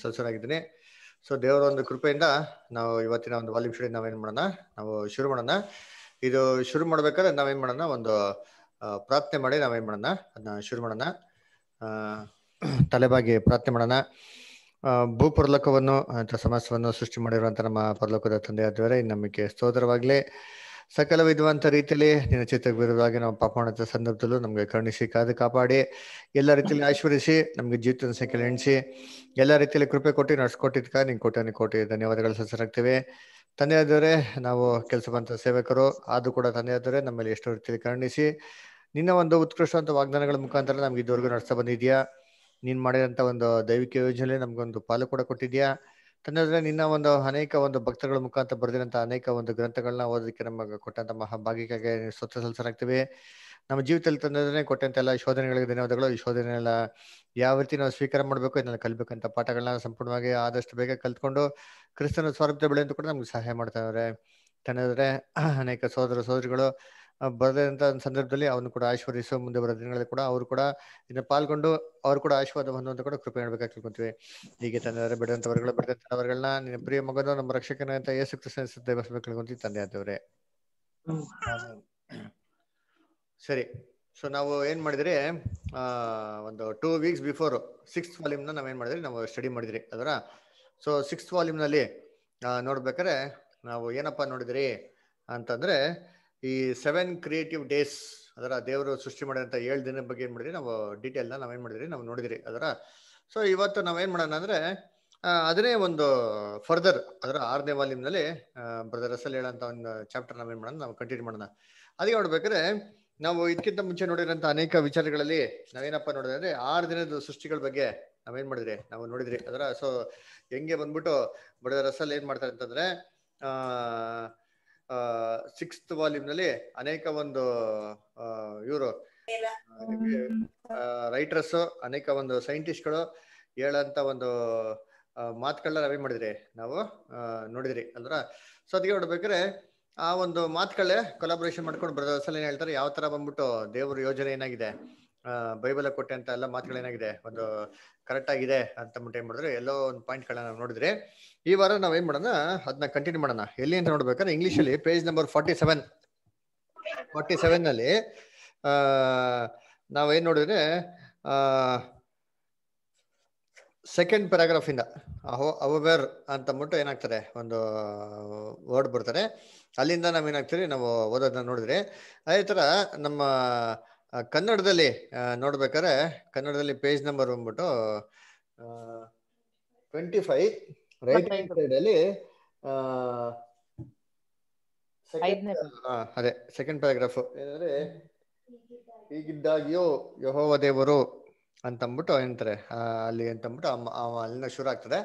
ಸದಸ್ಯರಾಗಿದ್ದೀನಿ so ದೇವರ ಒಂದು ಕೃಪೆಯಿಂದ ನಾವು ಇವತ್ತಿನ ಒಂದು ವಾಲ್ಯೂಮ್ ನಾವು ನಾವೇನು ಮಾಡೋಣ ನಾವು ಶುರು ಮಾಡೋಣ ಇದು ಶುರು ಮಾಡ್ಬೇಕಾದ್ರೆ ನಾವೇನ್ ಮಾಡೋಣ ಒಂದು ಪ್ರಾರ್ಥನೆ ಮಾಡಿ ನಾವೇನ್ ಮಾಡೋಣ ಅದನ್ನ ಶುರು ಮಾಡೋಣ ತಲೆಬಾಗಿ ಪ್ರಾರ್ಥನೆ ಮಾಡೋಣ ಭೂ ಪರಲೋಕವನ್ನು ಸಮಸ್ಯೆಯನ್ನು ಸೃಷ್ಟಿ ಮಾಡಿರುವಂತ ನಮ್ಮ ಪರಲೋಕದ ತಂದೆಯಾದವರೇ ನಮಗೆ ಸ್ತೋತ್ರವಾಗಲಿ ಸಕಲ ವಿದ್ವಂತ ರೀತಿಯಲ್ಲಿ ನಿನ್ನ ಚಿತ್ರಕ್ಕೆ ಬಿರುವುದಾಗಿ ನಾವು ಪಾಪ ಸಂದರ್ಭದಲ್ಲೂ ನಮಗೆ ಕರುಣಿಸಿ ಕಾದು ಕಾಪಾಡಿ ಎಲ್ಲ ರೀತಿಯಲ್ಲಿ ಆಶೀರ್ವಿಸಿ ನಮಗೆ ಜೀವಿತದ ಸಂಖ್ಯೆ ಎಣಿಸಿ ಎಲ್ಲ ರೀತಿಯಲ್ಲಿ ಕೃಪೆ ಕೊಟ್ಟು ನಡ್ಸ್ಕೊಟ್ಟಿದ್ಕ ಕೋಟೆ ನಿ ಕೋಟಿ ಧನ್ಯವಾದಗಳು ಸಸ್ಸರಾಗ್ತೇವೆ ತಂದೆಯಾದವರೇ ನಾವು ಕೆಲಸ ಬಂತ ಸೇವಕರು ಅದು ಕೂಡ ತಂದೆಯಾದವರೇ ನಮ್ಮಲ್ಲಿ ಎಷ್ಟೋ ರೀತಿಯಲ್ಲಿ ಕರುಣಿಸಿ ನಿನ್ನ ಒಂದು ಉತ್ಕೃಷ್ಟವಂತ ವಾಗ್ದಾನಗಳ ಮುಖಾಂತರ ನಮ್ಗೆ ಇದುವರೆಗೂ ನಡೆಸ್ತಾ ಬಂದಿದ್ಯಾ ನೀನ್ ಮಾಡಿದಂತ ಒಂದು ದೈವಿಕ ಯೋಜನೆ ನಮ್ಗೊಂದು ಪಾಲು ಕೂಡ ಕೊಟ್ಟಿದ್ಯಾ ತಂದೆ ನಿನ್ನ ಒಂದು ಅನೇಕ ಒಂದು ಭಕ್ತಗಳ ಮುಖಾಂತರ ಬರೆದಿರಂತಹ ಅನೇಕ ಒಂದು ಗ್ರಂಥಗಳನ್ನ ಓದೋದಕ್ಕೆ ನಮಗೆ ಕೊಟ್ಟಂತ ಭಾಗಿಕೆಗೆ ಸ್ವತಃ ಸಲ್ಲಿಸಲಾಗ್ತೀವಿ ನಮ್ಮ ಜೀವಿತದಲ್ಲಿ ತಂದ್ರೆ ಕೊಟ್ಟಂತ ಎಲ್ಲ ಶೋಧನೆಗಳಿಗೆ ಧನ್ಯವಾದಗಳು ಈ ಶೋಧನೆಲ್ಲ ಯಾವ ರೀತಿ ನಾವು ಸ್ವೀಕಾರ ಮಾಡಬೇಕು ಇದನ್ನ ಕಲ್ಬೇಕಂತ ಪಾಠಗಳನ್ನ ಸಂಪೂರ್ಣವಾಗಿ ಆದಷ್ಟು ಬೇಗ ಕಲ್ತ್ಕೊಂಡು ಕ್ರಿಸ್ತನ ಸ್ವಾರೂಪ್ಯ ಬೆಳೆಯಂತ ಕೂಡ ನಮ್ಗೆ ಸಹಾಯ ಮಾಡ್ತಾ ಇದಾರೆ ಅನೇಕ ಸೋದರ ಸೋದರಿಗಳು ಬರದಂತ ಸಂದರ್ಭದಲ್ಲಿ ಅವನು ಕೂಡ ಆಶೀರ್ವದಿಸೋ ಮುಂದೆ ಬರೋ ದಿನಗಳಲ್ಲಿ ಕೂಡ ಅವರು ಕೂಡ ಇದನ್ನ ಪಾಲ್ಗೊಂಡು ಅವ್ರು ಕೂಡ ಆಶೀರ್ವಾದವನ್ನು ಅಂತ ಕೂಡ ಕೃಪೆ ಮಾಡ್ಬೇಕಾಗಿ ಹೀಗೆ ತಂದೆ ಬಿಡುವಂತವರುಗಳು ಬಿಡದಂತವರುಗಳನ್ನ ನಿನ್ನ ಪ್ರಿಯ ಮಗನು ನಮ್ಮ ರಕ್ಷಕನ ಅಂತ ಯೇಸು ಕೃಷ್ಣ ತಂದೆ ಆದವ್ರೆ ಸರಿ ಸೊ ನಾವು ಏನ್ ಮಾಡಿದ್ರೆ ಒಂದು ಟೂ ವೀಕ್ಸ್ ಬಿಫೋರ್ ಸಿಕ್ಸ್ ವಾಲ್ಯೂಮ್ನ ನಾವೇನ್ ಮಾಡಿದ್ರಿ ನಾವು ಸ್ಟಡಿ ಮಾಡಿದ್ರಿ ಅದರ ಸೊ ಸಿಕ್ಸ್ ವಾಲ್ಯೂಮ್ನಲ್ಲಿ ನೋಡ್ಬೇಕಾರೆ ನಾವು ಏನಪ್ಪ ನೋಡಿದ್ರಿ ಅಂತಂದ್ರೆ ಈ ಸೆವೆನ್ ಕ್ರಿಯೇಟಿವ್ ಡೇಸ್ ಅದರ ದೇವರು ಸೃಷ್ಟಿ ಮಾಡಿದಂಥ ಏಳು ದಿನದ ಬಗ್ಗೆ ಏನು ಮಾಡಿದ್ರಿ ನಾವು ಡೀಟೇಲ್ನ ನಾವೇನು ಮಾಡಿದ್ರಿ ನಾವು ನೋಡಿದ್ರಿ ಅದರ ಸೊ ಇವತ್ತು ನಾವೇನು ಮಾಡೋಣ ಅಂದರೆ ಅದನ್ನೇ ಒಂದು ಫರ್ದರ್ ಅದರ ಆರನೇ ವಾಲ್ಯೂಮ್ನಲ್ಲಿ ಬ್ರದರ್ ರಸಲ್ ಹೇಳೋಂಥ ಒಂದು ಚಾಪ್ಟರ್ ನಾವೇನು ಮಾಡೋಣ ನಾವು ಕಂಟಿನ್ಯೂ ಮಾಡೋಣ ಅದಕ್ಕೆ ನೋಡ್ಬೇಕಾದ್ರೆ ನಾವು ಇದಕ್ಕಿಂತ ಮುಂಚೆ ನೋಡಿರೋಂಥ ಅನೇಕ ವಿಚಾರಗಳಲ್ಲಿ ನಾವೇನಪ್ಪ ನೋಡಿದ್ರೆ ಆರು ದಿನದ ಸೃಷ್ಟಿಗಳ ಬಗ್ಗೆ ನಾವೇನು ಮಾಡಿದ್ರಿ ನಾವು ನೋಡಿದ್ರಿ ಅದರ ಸೊ ಹೆಂಗೆ ಬಂದ್ಬಿಟ್ಟು ಬ್ರದರ್ ಅಸಲ್ ಏನು ಮಾಡ್ತಾರೆ ಅಂತಂದರೆ ಸಿಕ್ಸ್ತ್ ವಾಲ್ಯೂಮ್ ನಲ್ಲಿ ಅನೇಕ ಒಂದು ಇವರು ರೈಟರ್ಸ್ ಅನೇಕ ಒಂದು ಸೈಂಟಿಸ್ಟ್ಗಳು ಹೇಳಂತ ಒಂದು ಮಾತುಗಳನ್ನ ರವಿ ಮಾಡಿದ್ರಿ ನಾವು ನೋಡಿದ್ರಿ ಅಲ್ರ ಸೊ ಅದಕ್ಕೆ ನೋಡ್ಬೇಕ್ರೆ ಆ ಒಂದು ಮಾತುಗಳೇ ಕೊಲಾಬ್ರೇಷನ್ ಮಾಡ್ಕೊಂಡು ಬರೋದ ಸಲ ಏನ್ ಹೇಳ್ತಾರೆ ಯಾವ ತರ ಬಂದ್ಬಿಟ್ಟು ದೇವರ ಯೋಜನೆ ಏನಾಗಿದೆ ಬೈಬಲ್ ಕೊಟ್ಟೆ ಅಂತ ಎಲ್ಲ ಮಾತುಗಳೇನಾಗಿದೆ ಒಂದು ಕರೆಕ್ಟ್ ಆಗಿದೆ ಅಂತ ಏನ್ ಮಾಡಿದ್ರು ಎಲ್ಲೋ ಒಂದು ಪಾಯಿಂಟ್ಗಳನ್ನ ನಾವು ನೋಡಿದ್ರಿ ಈ ವಾರ ನಾವೇನ್ ಮಾಡೋಣ ಅದನ್ನ ಕಂಟಿನ್ಯೂ ಮಾಡೋಣ ಎಲ್ಲಿ ಅಂತ ನೋಡ್ಬೇಕಾದ್ರೆ ಇಂಗ್ಲಿಷ್ ಅಲ್ಲಿ page number forty seven forty seven ಅಲ್ಲಿ ನಾವೇನ್ ನೋಡಿದ್ರೆ ಸೆಕೆಂಡ್ ಪ್ಯಾರಾಗ್ರಾಫ್ ಇಂದ ಅವೇರ್ ಅಂತ ಅಂದ್ಬಿಟ್ಟು ಏನಾಗ್ತಾರೆ ಒಂದು ವರ್ಡ್ ಬರ್ತಾರೆ ಅಲ್ಲಿಂದ ನಾವು ಏನಾಗ್ತೀವಿ ನಾವು ಓದೋದನ್ನ ನೋಡಿದ್ರೆ ಅದೇ ತರ ನಮ್ಮ ಕನ್ನಡದಲ್ಲಿ ನೋಡ್ಬೇಕಾದ್ರೆ ಕನ್ನಡದಲ್ಲಿ ಪೇಜ್ ನಂಬರ್ ಬಂದ್ಬಿಟ್ಟು twenty five right hand side ಅಲ್ಲಿ ಅದೇ ಸೆಕೆಂಡ್ ಪ್ಯಾರಾಗ್ರಾಫ್ ಏನಂದ್ರೆ ಹೀಗಿದ್ದಾಗಿಯೂ ಯಹೋವ ದೇವರು ಅಂತಂದ್ಬಿಟ್ಟು ಏನಂತಾರೆ ಅಲ್ಲಿ ಅಂತಂದ್ಬಿಟ್ಟು ಅಲ್ಲಿನ ಶುರು ಆಗ್ತದೆ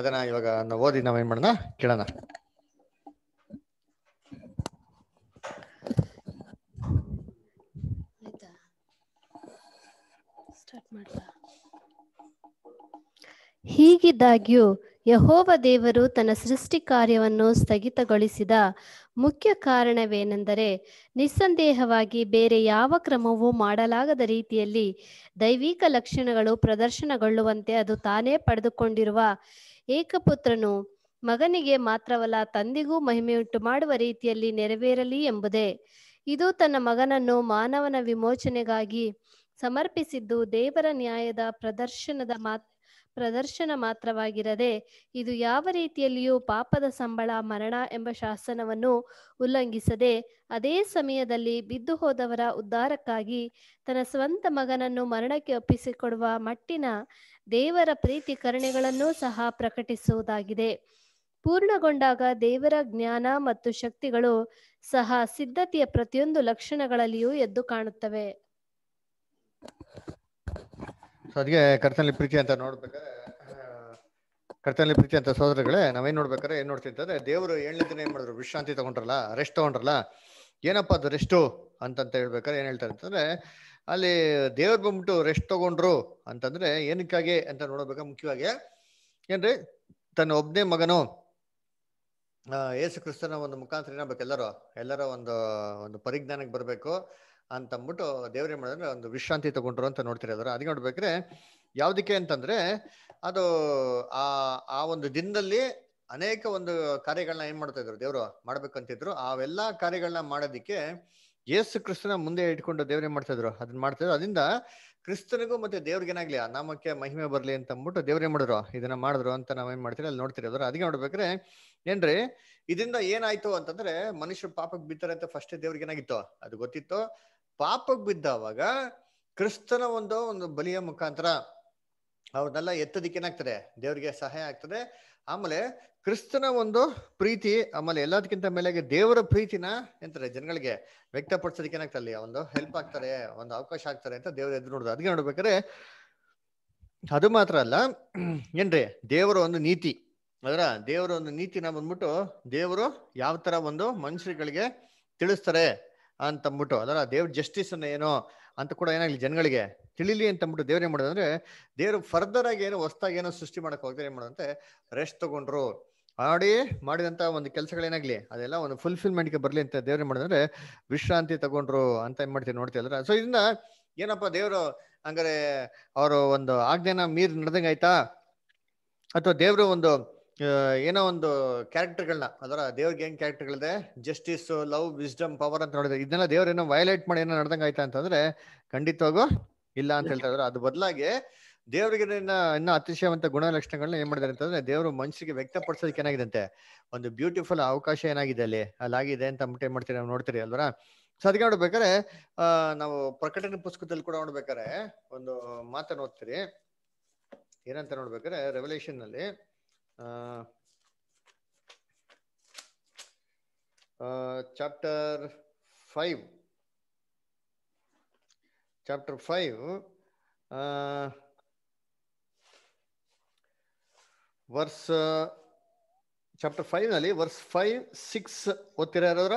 ಅದನ್ನ ಇವಾಗ ನಾವು ಓದಿ ನಾವೇನ್ ಮಾಡೋಣ ಕೇಳೋಣ ಹೀಗಿದ್ದಾಗ್ಯೂ ಯಹೋವ ದೇವರು ತನ್ನ ಸೃಷ್ಟಿ ಕಾರ್ಯವನ್ನು ಸ್ಥಗಿತಗೊಳಿಸಿದ ಮುಖ್ಯ ಕಾರಣವೇನೆಂದರೆ ನಿಸ್ಸಂದೇಹವಾಗಿ ಬೇರೆ ಯಾವ ಕ್ರಮವೂ ಮಾಡಲಾಗದ ರೀತಿಯಲ್ಲಿ ದೈವಿಕ ಲಕ್ಷಣಗಳು ಪ್ರದರ್ಶನಗೊಳ್ಳುವಂತೆ ಅದು ತಾನೇ ಪಡೆದುಕೊಂಡಿರುವ ಏಕಪುತ್ರನು ಮಗನಿಗೆ ಮಾತ್ರವಲ್ಲ ತಂದಿಗೂ ಮಹಿಮೆಯುಂಟು ಮಾಡುವ ರೀತಿಯಲ್ಲಿ ನೆರವೇರಲಿ ಎಂಬುದೇ ಇದು ತನ್ನ ಮಗನನ್ನು ಮಾನವನ ವಿಮೋಚನೆಗಾಗಿ ಸಮರ್ಪಿಸಿದ್ದು ದೇವರ ನ್ಯಾಯದ ಪ್ರದರ್ಶನದ ಮಾತ್ರ ಪ್ರದರ್ಶನ ಮಾತ್ರವಾಗಿರದೆ ಇದು ಯಾವ ರೀತಿಯಲ್ಲಿಯೂ ಪಾಪದ ಸಂಬಳ ಮರಣ ಎಂಬ ಶಾಸನವನ್ನು ಉಲ್ಲಂಘಿಸದೆ ಅದೇ ಸಮಯದಲ್ಲಿ ಬಿದ್ದು ಹೋದವರ ಉದ್ಧಾರಕ್ಕಾಗಿ ತನ್ನ ಸ್ವಂತ ಮಗನನ್ನು ಮರಣಕ್ಕೆ ಒಪ್ಪಿಸಿಕೊಡುವ ಮಟ್ಟಿನ ದೇವರ ಪ್ರೀತಿ ಕರುಣೆಗಳನ್ನು ಸಹ ಪ್ರಕಟಿಸುವುದಾಗಿದೆ ಪೂರ್ಣಗೊಂಡಾಗ ದೇವರ ಜ್ಞಾನ ಮತ್ತು ಶಕ್ತಿಗಳು ಸಹ ಸಿದ್ಧತೆಯ ಪ್ರತಿಯೊಂದು ಲಕ್ಷಣಗಳಲ್ಲಿಯೂ ಎದ್ದು ಕಾಣುತ್ತವೆ ಸೊ ಅದಕ್ಕೆ ಕರ್ತನಲ್ಲಿ ಪ್ರೀತಿ ಅಂತ ನೋಡ್ಬೇಕಾದ್ರೆ ಕರ್ತನಲ್ಲಿ ಪ್ರೀತಿ ಅಂತ ಸೋದರಗಳೇ ನಾವೇನು ನೋಡ್ಬೇಕಾದ್ರೆ ಏನು ನೋಡ್ತಿಂತಂದ್ರೆ ದೇವರು ಏಳನೇ ದಿನ ಏನು ಮಾಡಿದ್ರು ವಿಶ್ರಾಂತಿ ತಗೊಂಡ್ರಲ್ಲ ರೆಸ್ಟ್ ತಗೊಂಡ್ರಲ್ಲ ಏನಪ್ಪ ಅದು ರೆಸ್ಟು ಅಂತಂತ ಹೇಳ್ಬೇಕಾದ್ರೆ ಏನು ಹೇಳ್ತಾರೆ ಅಂತಂದ್ರೆ ಅಲ್ಲಿ ದೇವ್ರು ಬಂದ್ಬಿಟ್ಟು ರೆಸ್ಟ್ ತಗೊಂಡ್ರು ಅಂತಂದ್ರೆ ಏನಕ್ಕಾಗಿ ಅಂತ ನೋಡ್ಬೇಕಾ ಮುಖ್ಯವಾಗಿ ಏನ್ರಿ ತನ್ನ ಒಬ್ಬನೇ ಮಗನು ಯೇಸು ಕ್ರಿಸ್ತನ ಒಂದು ಮುಖಾಂತರ ಏನಾಗಬೇಕು ಎಲ್ಲರೂ ಎಲ್ಲರ ಒಂದು ಒಂದು ಪರಿಜ್ಞಾನಕ್ಕೆ ಬರಬೇಕು ಅಂತಂದ್ಬಿಟ್ಟು ದೇವ್ರೇನ್ ಮಾಡಿದ್ರೆ ಒಂದು ವಿಶ್ರಾಂತಿ ತಗೊಂಡ್ರು ಅಂತ ನೋಡ್ತಿರೋದ್ರ ಅದಕ್ಕೆ ನೋಡ್ಬೇಕ್ರೆ ಯಾವ್ದಕ್ಕೆ ಅಂತಂದ್ರೆ ಅದು ಆ ಆ ಒಂದು ದಿನದಲ್ಲಿ ಅನೇಕ ಒಂದು ಕಾರ್ಯಗಳನ್ನ ಏನ್ ಮಾಡ್ತಾ ಇದ್ರು ದೇವ್ರು ಮಾಡ್ಬೇಕಂತಿದ್ರು ಅವೆಲ್ಲಾ ಕಾರ್ಯಗಳನ್ನ ಮಾಡೋದಿಕ್ಕೆ ಯೇಸು ಕ್ರಿಸ್ತನ ಮುಂದೆ ಇಟ್ಕೊಂಡು ದೇವ್ರ ಮಾಡ್ತಾ ಇದ್ರು ಅದನ್ನ ಮಾಡ್ತಾ ಇದ್ರು ಅದರಿಂದ ಕ್ರಿಸ್ತನಿಗೂ ಮತ್ತೆ ಏನಾಗ್ಲಿ ಆ ನಾಮಕ್ಕೆ ಮಹಿಮೆ ಬರ್ಲಿ ಅಂತ ಅಂದ್ಬಿಟ್ಟು ದೇವ್ರ ಮಾಡಿದ್ರು ಇದನ್ನ ಮಾಡಿದ್ರು ಅಂತ ನಾವ್ ಏನ್ ಮಾಡ್ತೀರಿ ಅಲ್ಲಿ ನೋಡ್ತಿರೋದ್ರ ಅದಕ್ಕೆ ನೋಡ್ಬೇಕ್ರೆ ಏನ್ರಿ ಇದರಿಂದ ಏನಾಯ್ತು ಅಂತಂದ್ರೆ ಮನುಷ್ಯ ಪಾಪಕ್ಕೆ ಬಿತ್ತಾರೆ ಅಂತ ಫಸ್ಟ್ ದೇವ್ರಿಗೆ ಏನಾಗಿತ್ತು ಅದು ಗೊತ್ತಿತ್ತು ಪಾಪಕ್ಕೆ ಬಿದ್ದಾವಾಗ ಕ್ರಿಸ್ತನ ಒಂದು ಒಂದು ಬಲಿಯ ಮುಖಾಂತರ ಅವ್ರನ್ನೆಲ್ಲ ಎತ್ತದಿಕ್ಕೆ ಏನಾಗ್ತದೆ ದೇವ್ರಿಗೆ ಸಹಾಯ ಆಗ್ತದೆ ಆಮೇಲೆ ಕ್ರಿಸ್ತನ ಒಂದು ಪ್ರೀತಿ ಆಮೇಲೆ ಎಲ್ಲದಕ್ಕಿಂತ ಮೇಲೆ ದೇವರ ಪ್ರೀತಿನ ಎಂತಾರೆ ಜನಗಳಿಗೆ ವ್ಯಕ್ತಪಡಿಸೋದಕ್ಕೆ ಏನಾಗ್ತದೆ ಒಂದು ಹೆಲ್ಪ್ ಆಗ್ತಾರೆ ಒಂದು ಅವಕಾಶ ಆಗ್ತಾರೆ ಅಂತ ದೇವ್ರ ಎದ್ದು ನೋಡುದು ಅದಕ್ಕೆ ನೋಡ್ಬೇಕಾದ್ರೆ ಅದು ಮಾತ್ರ ಅಲ್ಲ ಏನ್ರಿ ದೇವರ ಒಂದು ನೀತಿ ಅದರ ದೇವರ ಒಂದು ನೀತಿನ ಬಂದ್ಬಿಟ್ಟು ದೇವರು ಯಾವ ತರ ಒಂದು ಮನುಷ್ಯರುಗಳಿಗೆ ತಿಳಿಸ್ತಾರೆ ಅಂತಂದ್ಬಿಟ್ಟು ಅದರ ದೇವ್ರ ಜಸ್ಟಿಸ್ ಅನ್ನ ಏನೋ ಅಂತ ಕೂಡ ಏನಾಗ್ಲಿ ಜನಗಳಿಗೆ ತಿಳಿಲಿ ಅಂತಂದ್ಬಿಟ್ಟು ದೇವ್ರ ಏನ್ ಮಾಡೋದಂದ್ರೆ ದೇವ್ರು ಫರ್ದರ್ ಆಗಿ ಏನೋ ಹೊಸ್ದಾಗಿ ಏನೋ ಸೃಷ್ಟಿ ಮಾಡಕ್ ಹೋಗ್ತಾರೆ ಏನ್ ಮಾಡೋದಂತೆ ರೆಸ್ಟ್ ತಗೊಂಡ್ರು ಮಾಡಿ ಮಾಡಿದಂತ ಒಂದು ಏನಾಗ್ಲಿ ಅದೆಲ್ಲ ಒಂದು ಫುಲ್ಫಿಲ್ಮೆಂಟ್ಗೆ ಬರ್ಲಿ ಅಂತ ದೇವ್ರ ಮಾಡಿದ್ರೆ ವಿಶ್ರಾಂತಿ ತಗೊಂಡ್ರು ಅಂತ ಏನ್ ಮಾಡ್ತೀವಿ ಅಲ್ರ ಸೊ ಇದನ್ನ ಏನಪ್ಪಾ ದೇವ್ರು ಹಂಗಾರೆ ಅವರು ಒಂದು ಆಜ್ಞೆನ ಮೀರ್ ನಡೆದಂಗೆ ಆಯ್ತಾ ಅಥವಾ ದೇವ್ರು ಒಂದು ಏನೋ ಒಂದು ಕ್ಯಾರೆಕ್ಟರ್ಗಳನ್ನ ಅದರ ದೇವ್ರಿಗೆ ಏನ್ ಕ್ಯಾರೆಕ್ಟರ್ಗಳಿದೆ ಜಸ್ಟಿಸ್ ಲವ್ ವಿಸ್ಡಮ್ ಪವರ್ ಅಂತ ನೋಡಿದ್ರೆ ಇದನ್ನೆಲ್ಲ ದೇವ್ರ ಏನೋ ವಯಲೇಟ್ ಮಾಡಿ ಏನೋ ನಡ್ದಂಗ ಆಯ್ತಾ ಅಂತಂದ್ರೆ ಖಂಡಿತವಾಗೂ ಇಲ್ಲ ಅಂತ ಹೇಳ್ತಾ ಇದ್ರು ಅದು ಬದಲಾಗಿ ದೇವ್ರಿಗೆ ಇನ್ನ ಅತಿಶಯವಂತ ಗುಣಲಕ್ಷಣಗಳನ್ನ ಲಕ್ಷಣಗಳನ್ನ ಏನ್ ಮಾಡಿದಾರೆ ಅಂತಂದ್ರೆ ದೇವರು ಮನುಷ್ಯರಿಗೆ ವ್ಯಕ್ತಪಡಿಸೋದಕ್ಕೆ ಅಂತೆ ಒಂದು ಬ್ಯೂಟಿಫುಲ್ ಅವಕಾಶ ಏನಾಗಿದೆ ಅಲ್ಲಿ ಅಲ್ಲಾಗಿದೆ ಅಂತ ಅಂದ್ಬಿಟ್ಟು ಏನ್ ಮಾಡ್ತೀರಿ ನಾವು ನೋಡ್ತೀರಿ ಅಲ್ವರ ಸೊ ಅದಕ್ಕೆ ನೋಡ್ಬೇಕಾರೆ ನಾವು ಪ್ರಕಟಣೆ ಪುಸ್ತಕದಲ್ಲಿ ಕೂಡ ನೋಡ್ಬೇಕಾರೆ ಒಂದು ಮಾತ ಓದ್ತೀರಿ ಏನಂತ ನೋಡ್ಬೇಕಾರೆ ರೆವಲ್ಯೂಷನ್ ನಲ್ಲಿ chapter five chapter five verse chapter five ನಲ್ಲಿ ವರ್ಸ್ ಫೈವ್ ಸಿಕ್ಸ್ ಓದ್ತೀರಾ ಯಾರಾದ್ರ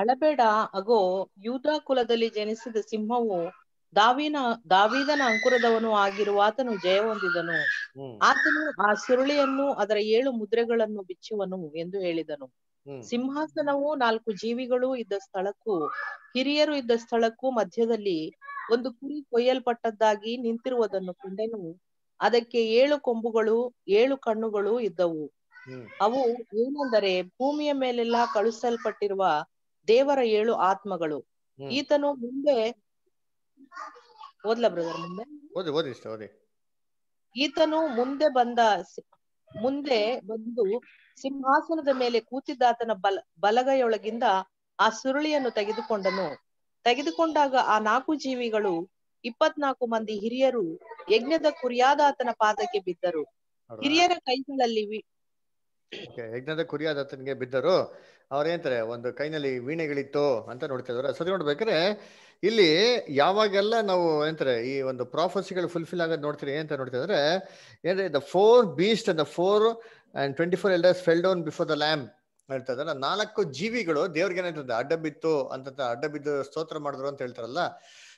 ಅಳಬೇಡ ಅಗೋ ಯೂದ ಕುಲದಲ್ಲಿ ಜನಿಸಿದ ಸಿಂಹವು ದಾವಿನ ದಾವಿದನ ಅಂಕುರದವನು ಆಗಿರುವ ಆತನು ಜಯ ಹೊಂದಿದನು ಆತನು ಆ ಸುರುಳಿಯನ್ನು ಅದರ ಏಳು ಮುದ್ರೆಗಳನ್ನು ಬಿಚ್ಚುವನು ಎಂದು ಹೇಳಿದನು ಸಿಂಹಾಸನವು ನಾಲ್ಕು ಜೀವಿಗಳು ಇದ್ದ ಸ್ಥಳಕ್ಕೂ ಹಿರಿಯರು ಇದ್ದ ಸ್ಥಳಕ್ಕೂ ಮಧ್ಯದಲ್ಲಿ ಒಂದು ಕುರಿ ಕೊಯ್ಯಲ್ಪಟ್ಟದ್ದಾಗಿ ನಿಂತಿರುವುದನ್ನು ಕಂಡೆನು ಅದಕ್ಕೆ ಏಳು ಕೊಂಬುಗಳು ಏಳು ಕಣ್ಣುಗಳು ಇದ್ದವು ಅವು ಏನೆಂದರೆ ಭೂಮಿಯ ಮೇಲೆಲ್ಲಾ ಕಳುಹಿಸಲ್ಪಟ್ಟಿರುವ ದೇವರ ಏಳು ಆತ್ಮಗಳು ಈತನು ಮುಂದೆ ಓದ್ಲ ಬ್ರದರ್ ಮುಂದೆ ಈತನು ಮುಂದೆ ಬಂದ ಮುಂದೆ ಬಂದು ಸಿಂಹಾಸನದ ಮೇಲೆ ಕೂತಿದ್ದಾತನ ಬಲ ಬಲಗೈಯೊಳಗಿಂದ ಆ ಸುರುಳಿಯನ್ನು ತೆಗೆದುಕೊಂಡನು ತೆಗೆದುಕೊಂಡಾಗ ಆ ನಾಲ್ಕು ಜೀವಿಗಳು ಇಪ್ಪತ್ನಾಲ್ಕು ಮಂದಿ ಹಿರಿಯರು ಯಜ್ಞದ ಕುರಿಯಾದಾತನ ಪಾದಕ್ಕೆ ಬಿದ್ದರು ಹಿರಿಯರ ಕೈಗಳಲ್ಲಿ ಯಜ್ಞದ ಕುರಿಯಾದಾತನಿಗೆ ಬಿದ್ದರು ಅವ್ರೇಂತಾರೆ ಒಂದು ಕೈನಲ್ಲಿ ವೀಣೆಗಳಿತ್ತು ಅಂತ ನೋಡ್ತಾ ಇದ್ದಾರೆ ಸದ್ಯ ನೋಡ್ಬೇಕಾದ್ರೆ ಇಲ್ಲಿ ಯಾವಾಗೆಲ್ಲ ನಾವು ಏನ್ತಾರೆ ಈ ಒಂದು ಪ್ರಾಫಸಿಗಳು ಫುಲ್ಫಿಲ್ ಆಗೋದು ನೋಡ್ತೀರಿ ಅಂತ ನೋಡ್ತಾ ಇದ್ರೆ ಏನಂದ್ರೆ the four beast the four and twenty four elders fell down before the lamb ಹೇಳ್ತಾ ಇದ್ರೆ ನಾಲ್ಕು ಜೀವಿಗಳು ದೇವ್ರಿಗೆ ಏನಾಯ್ತದೆ ಅಡ್ಡ ಬಿತ್ತು ಅಂತ ಅಡ್ಡ ಬಿದ್ದು ಸ್ತೋತ್ರ ಮಾಡಿದ್ರು ಅಂತ ಹೇಳ್ತಾರಲ್ಲ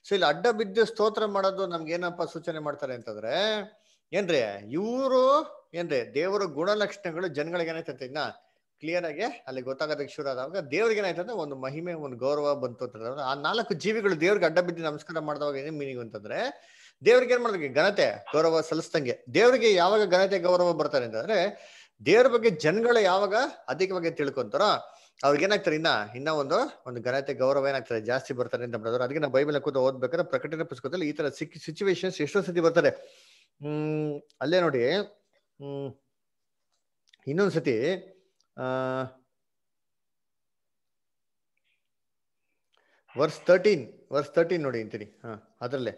ಸೊ ಇಲ್ಲಿ ಅಡ್ಡ ಬಿದ್ದು ಸ್ತೋತ್ರ ಮಾಡೋದು ನಮ್ಗೆ ಏನಪ್ಪ ಸೂಚನೆ ಮಾಡ್ತಾರೆ ಅಂತಂದ್ರೆ ಏನ್ರಿ ಇವರು ಏನ್ರಿ ದೇವರ ಗುಣಲಕ್ಷಣಗಳು ಜನಗಳಿಗೆ ಏನೈತೆ ಕ್ಲಿಯರ್ ಆಗಿ ಅಲ್ಲಿ ಗೊತ್ತಾಗೋದಕ್ಕೆ ಶುರು ಆದಾಗ ದೇವ್ರಿಗೆ ಏನಾಯ್ತು ಅಂದ್ರೆ ಒಂದು ಮಹಿಮೆ ಒಂದು ಗೌರವ ಬಂತು ಅಂತಂದ್ರೆ ಆ ನಾಲ್ಕು ಜೀವಿಗಳು ದೇವ್ರಿಗೆ ಅಡ್ಡ ಬಿದ್ದು ನಮಸ್ಕಾರ ಮಾಡಿದಾಗ ಏನೇ ಮೀನಿಂಗ್ ಅಂತಂದ್ರೆ ದೇವ್ರಿಗೆ ಏನ್ ಮಾಡಬೇಕು ಘನತೆ ಗೌರವ ಸಲ್ಲಿಸ್ದಂಗೆ ದೇವ್ರಿಗೆ ಯಾವಾಗ ಘನತೆ ಗೌರವ ಬರ್ತಾರೆ ಅಂತಂದ್ರೆ ದೇವ್ರ ಬಗ್ಗೆ ಜನಗಳು ಯಾವಾಗ ಅಧಿಕವಾಗಿ ತಿಳ್ಕೊಂತಾರೋ ಅವ್ರಿಗೆ ಏನಾಗ್ತಾರೆ ಇನ್ನ ಇನ್ನ ಒಂದು ಒಂದು ಘನತೆ ಗೌರವ ಏನಾಗ್ತಾರೆ ಜಾಸ್ತಿ ಬರ್ತಾರೆ ಅಂತ ಬ್ರದರ್ ಅದಕ್ಕೆ ನಾವು ಬೈಬಲ್ ಕೂತು ಓದ್ಬೇಕಾದ್ರೆ ಪ್ರಕಟಣೆ ಪುಸ್ತಕದಲ್ಲಿ ಈ ತರ ಸಿಕ್ ಸಿಚುವೇಶನ್ಸ್ ಎಷ್ಟೋ ಸತಿ ಬರ್ತಾರೆ ಹ್ಮ್ ಅಲ್ಲೇ ನೋಡಿ ಹ್ಮ್ ಇನ್ನೊಂದ್ಸತಿ ವರ್ಸ್ ತರ್ಟೀನ್ ವರ್ಸ್ ತರ್ಟೀನ್ ನೋಡಿ ಅಂತೀರಿ ಹಾ ಅದ್ರಲ್ಲೇ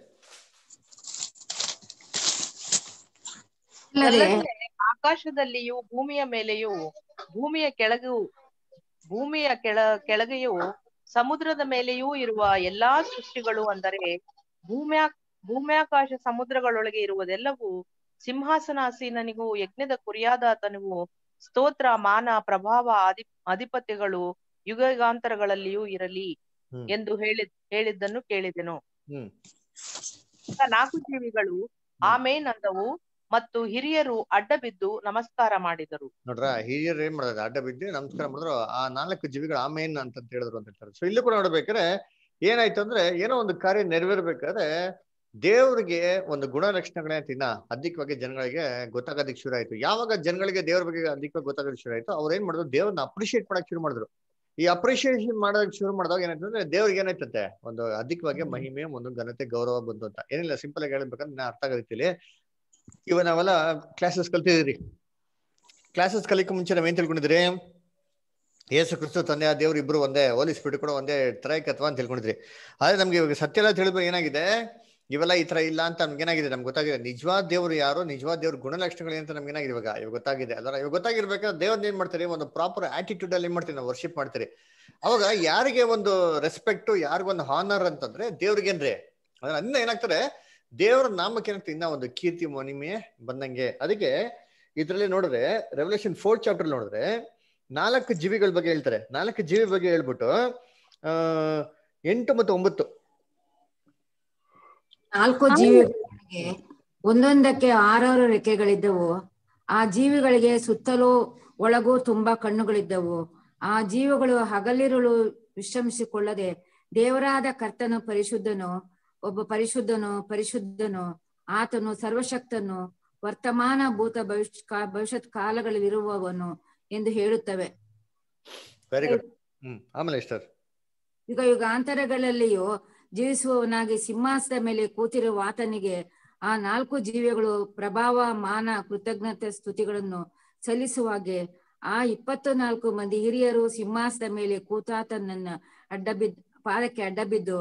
ಆಕಾಶದಲ್ಲಿಯೂ ಭೂಮಿಯ ಮೇಲೆಯೂ ಭೂಮಿಯ ಕೆಳಗೂ ಭೂಮಿಯ ಕೆಳ ಕೆಳಗೆಯೂ ಸಮುದ್ರದ ಮೇಲೆಯೂ ಇರುವ ಎಲ್ಲಾ ಸೃಷ್ಟಿಗಳು ಅಂದರೆ ಭೂಮಿಯ ಭೂಮ್ಯಾಕಾಶ ಸಮುದ್ರಗಳೊಳಗೆ ಇರುವುದೆಲ್ಲವೂ ಸಿಂಹಾಸನಾಸೀನನಿಗೂ ಯಜ್ಞದ ಕುರಿಯಾದಾತನಿಗೂ ಸ್ತೋತ್ರ ಮಾನ ಪ್ರಭಾವ ಅಧಿ ಅಧಿಪತಿಗಳು ಯುಗಾಂತರಗಳಲ್ಲಿಯೂ ಇರಲಿ ಎಂದು ಹೇಳಿದ್ ಹೇಳಿದ್ದನ್ನು ಕೇಳಿದೆನು ನಾಲ್ಕು ಜೀವಿಗಳು ಆಮೇನ್ ಅಂದವು ಮತ್ತು ಹಿರಿಯರು ಅಡ್ಡ ಬಿದ್ದು ನಮಸ್ಕಾರ ಮಾಡಿದರು ನೋಡ್ರ ಹಿರಿಯರು ಏನ್ ಮಾಡಿದ್ರು ಅಡ್ಡ ಬಿದ್ದು ನಮಸ್ಕಾರ ಮಾಡಿದ್ರು ಆ ನಾಲ್ಕು ಜೀವಿಗಳು ಆಮೇನ್ ಅಂತ ಹೇಳಿದ್ರು ಅಂತ ಹೇಳ್ತಾರೆ ಸೊ ಇಲ್ಲಿ ಕೂಡ ನೋಡ್ಬೇಕಾದ್ರೆ ಏನಾಯ್ತು ಅಂದ್ರೆ ಏನೋ ಒಂದು ಕಾರ್ಯ ನೆರವೇರ್ಬೇಕಾದ್ರೆ ದೇವ್ರಿಗೆ ಒಂದು ಗುಣ ಲಕ್ಷಣಗಳೇ ಅಂತ ಇನ್ನ ಅಧಿಕವಾಗಿ ಜನಗಳಿಗೆ ಗೊತ್ತಾಗೋದಕ್ಕೆ ಶುರು ಆಯ್ತು ಯಾವಾಗ ಜನಗಳಿಗೆ ದೇವ್ರ ಬಗ್ಗೆ ಅಧಿಕವಾಗಿ ಗೊತ್ತಾಗೋದಕ್ಕೆ ಶುರು ಆಯ್ತು ಅವ್ರು ಏನ್ ಮಾಡಿದ್ರು ದೇವ್ರನ್ನ ಅಪ್ರಿಶಿಯೇಟ್ ಮಾಡಕ್ ಶುರು ಮಾಡಿದ್ರು ಈ ಅಪ್ರಿಶಿಯೇಷನ್ ಮಾಡೋದಕ್ಕೆ ಶುರು ಮಾಡಿದಾಗ ಏನಾಯ್ತು ಅಂದ್ರೆ ದೇವ್ರಿಗೆ ಏನಾಯ್ತಂತೆ ಒಂದು ಅಧಿಕವಾಗಿ ಮಹಿಮೆ ಒಂದು ಘನತೆ ಗೌರವ ಬಂತು ಅಂತ ಏನಿಲ್ಲ ಸಿಂಪಲ್ ಆಗಿ ಹೇಳ್ಬೇಕಂದ್ರೆ ನಾ ಅರ್ಥ ಆಗತ್ತಿಲ್ಲಿ ಇವ ನಾವೆಲ್ಲ ಕ್ಲಾಸಸ್ ಕಲ್ತಿದ್ದೀರಿ ಕ್ಲಾಸಸ್ ಕಲಿಕ ಮುಂಚೆ ನಾವೇನ್ ತಿಳ್ಕೊಂಡಿದ್ರಿ ಯೇಸು ಕ್ರಿಸ್ತು ತಂದೆ ದೇವ್ರು ಇಬ್ರು ಒಂದೇ ಹೋಲಿಸ್ಬಿಟ್ಟು ಕೂಡ ಒಂದೇ ತ್ರೈಕತ್ವ ಅಂತ ತಿಳ್ಕೊಂಡಿದ್ರಿ ಆದ್ರೆ ನಮ್ಗೆ ಇವಾಗ ಸತ್ಯ ಎಲ್ಲ ತಿಳಿದ್ರೆ ಏನಾಗಿದೆ ಇವೆಲ್ಲ ಈ ತರ ಇಲ್ಲ ಅಂತ ನಮ್ಗೆ ಏನಾಗಿದೆ ನಮ್ಗೆ ಗೊತ್ತಾಗಿದೆ ನಿಜವಾದ ದೇವರು ಯಾರು ನಿಜವಾದ ದೇವ್ರ ಗುಣಲಕ್ಷಣಗಳು ಅಂತ ನಮ್ಗೆ ಏನಾಗಿದೆ ಇವಾಗ ಇವಾಗ ಗೊತ್ತಾಗಿದೆ ಅದರ ಇವಾಗ ಗೊತ್ತಾಗಿರ್ಬೇಕಾದ್ರೆ ದೇವ್ರನ್ನ ಏನ್ ಮಾಡ್ತಾರೆ ಒಂದು ಪ್ರಾಪರ್ ಆಟಿಟ್ಯೂಡ್ ಅಲ್ಲಿ ಏನ್ ಮಾಡ್ತೀರಿ ನಾವು ವರ್ಷಿಪ್ ಮಾಡ್ತೀರಿ ಅವಾಗ ಯಾರಿಗೆ ಒಂದು ರೆಸ್ಪೆಕ್ಟ್ ಯಾರಿಗೊಂದು ಹಾನರ್ ಅಂತಂದ್ರೆ ದೇವ್ರಿಗೇನ್ರಿ ಅದ್ರ ಅನ್ನ ಏನಾಗ್ತಾರೆ ದೇವ್ರ ನಾಮಕ್ಕೆ ಏನಾಗ್ತದೆ ಇನ್ನ ಒಂದು ಕೀರ್ತಿ ಮೊನಿಮೆ ಬಂದಂಗೆ ಅದಕ್ಕೆ ಇದರಲ್ಲಿ ನೋಡಿದ್ರೆ ರೆವಲ್ಯೂಷನ್ ಫೋರ್ತ್ ಚಾಪ್ಟರ್ ನೋಡಿದ್ರೆ ನಾಲ್ಕು ಜೀವಿಗಳ ಬಗ್ಗೆ ಹೇಳ್ತಾರೆ ನಾಲ್ಕು ಜೀವಿ ಬಗ್ಗೆ ಹೇಳ್ಬಿಟ್ಟು ಎಂಟು ಮತ್ತು ಒಂಬತ್ತು ನಾಲ್ಕು ಜೀವಿಗಳಿಗೆ ಒಂದೊಂದಕ್ಕೆ ಆರಾರು ರೆಕ್ಕೆಗಳಿದ್ದವು ಆ ಜೀವಿಗಳಿಗೆ ಸುತ್ತಲೂ ಒಳಗೂ ತುಂಬಾ ಕಣ್ಣುಗಳಿದ್ದವು ಆ ಜೀವಿಗಳು ಹಗಲಿರುಳು ವಿಶ್ರಮಿಸಿಕೊಳ್ಳದೆ ದೇವರಾದ ಕರ್ತನು ಪರಿಶುದ್ಧನು ಒಬ್ಬ ಪರಿಶುದ್ಧನು ಪರಿಶುದ್ಧನು ಆತನು ಸರ್ವಶಕ್ತನು ವರ್ತಮಾನ ಭೂತ ಭವಿಷ್ಯ ಭವಿಷ್ಯತ್ ಇರುವವನು ಎಂದು ಹೇಳುತ್ತವೆ ಈಗ ಯುಗಾಂತರಗಳಲ್ಲಿಯೂ ಜೀವಿಸುವವನಾಗಿ ಸಿಂಹಾಸದ ಮೇಲೆ ಕೂತಿರುವ ಆತನಿಗೆ ಆ ನಾಲ್ಕು ಜೀವಿಗಳು ಪ್ರಭಾವ ಮಾನ ಕೃತಜ್ಞತೆ ಸ್ತುತಿಗಳನ್ನು ಸಲ್ಲಿಸುವಾಗೆ ಆ ಇಪ್ಪತ್ತು ನಾಲ್ಕು ಮಂದಿ ಹಿರಿಯರು ಸಿಂಹಾಸದ ಮೇಲೆ ಕೂತಾತನನ್ನ ಅಡ್ಡ ಪಾದಕ್ಕೆ ಅಡ್ಡಬಿದ್ದು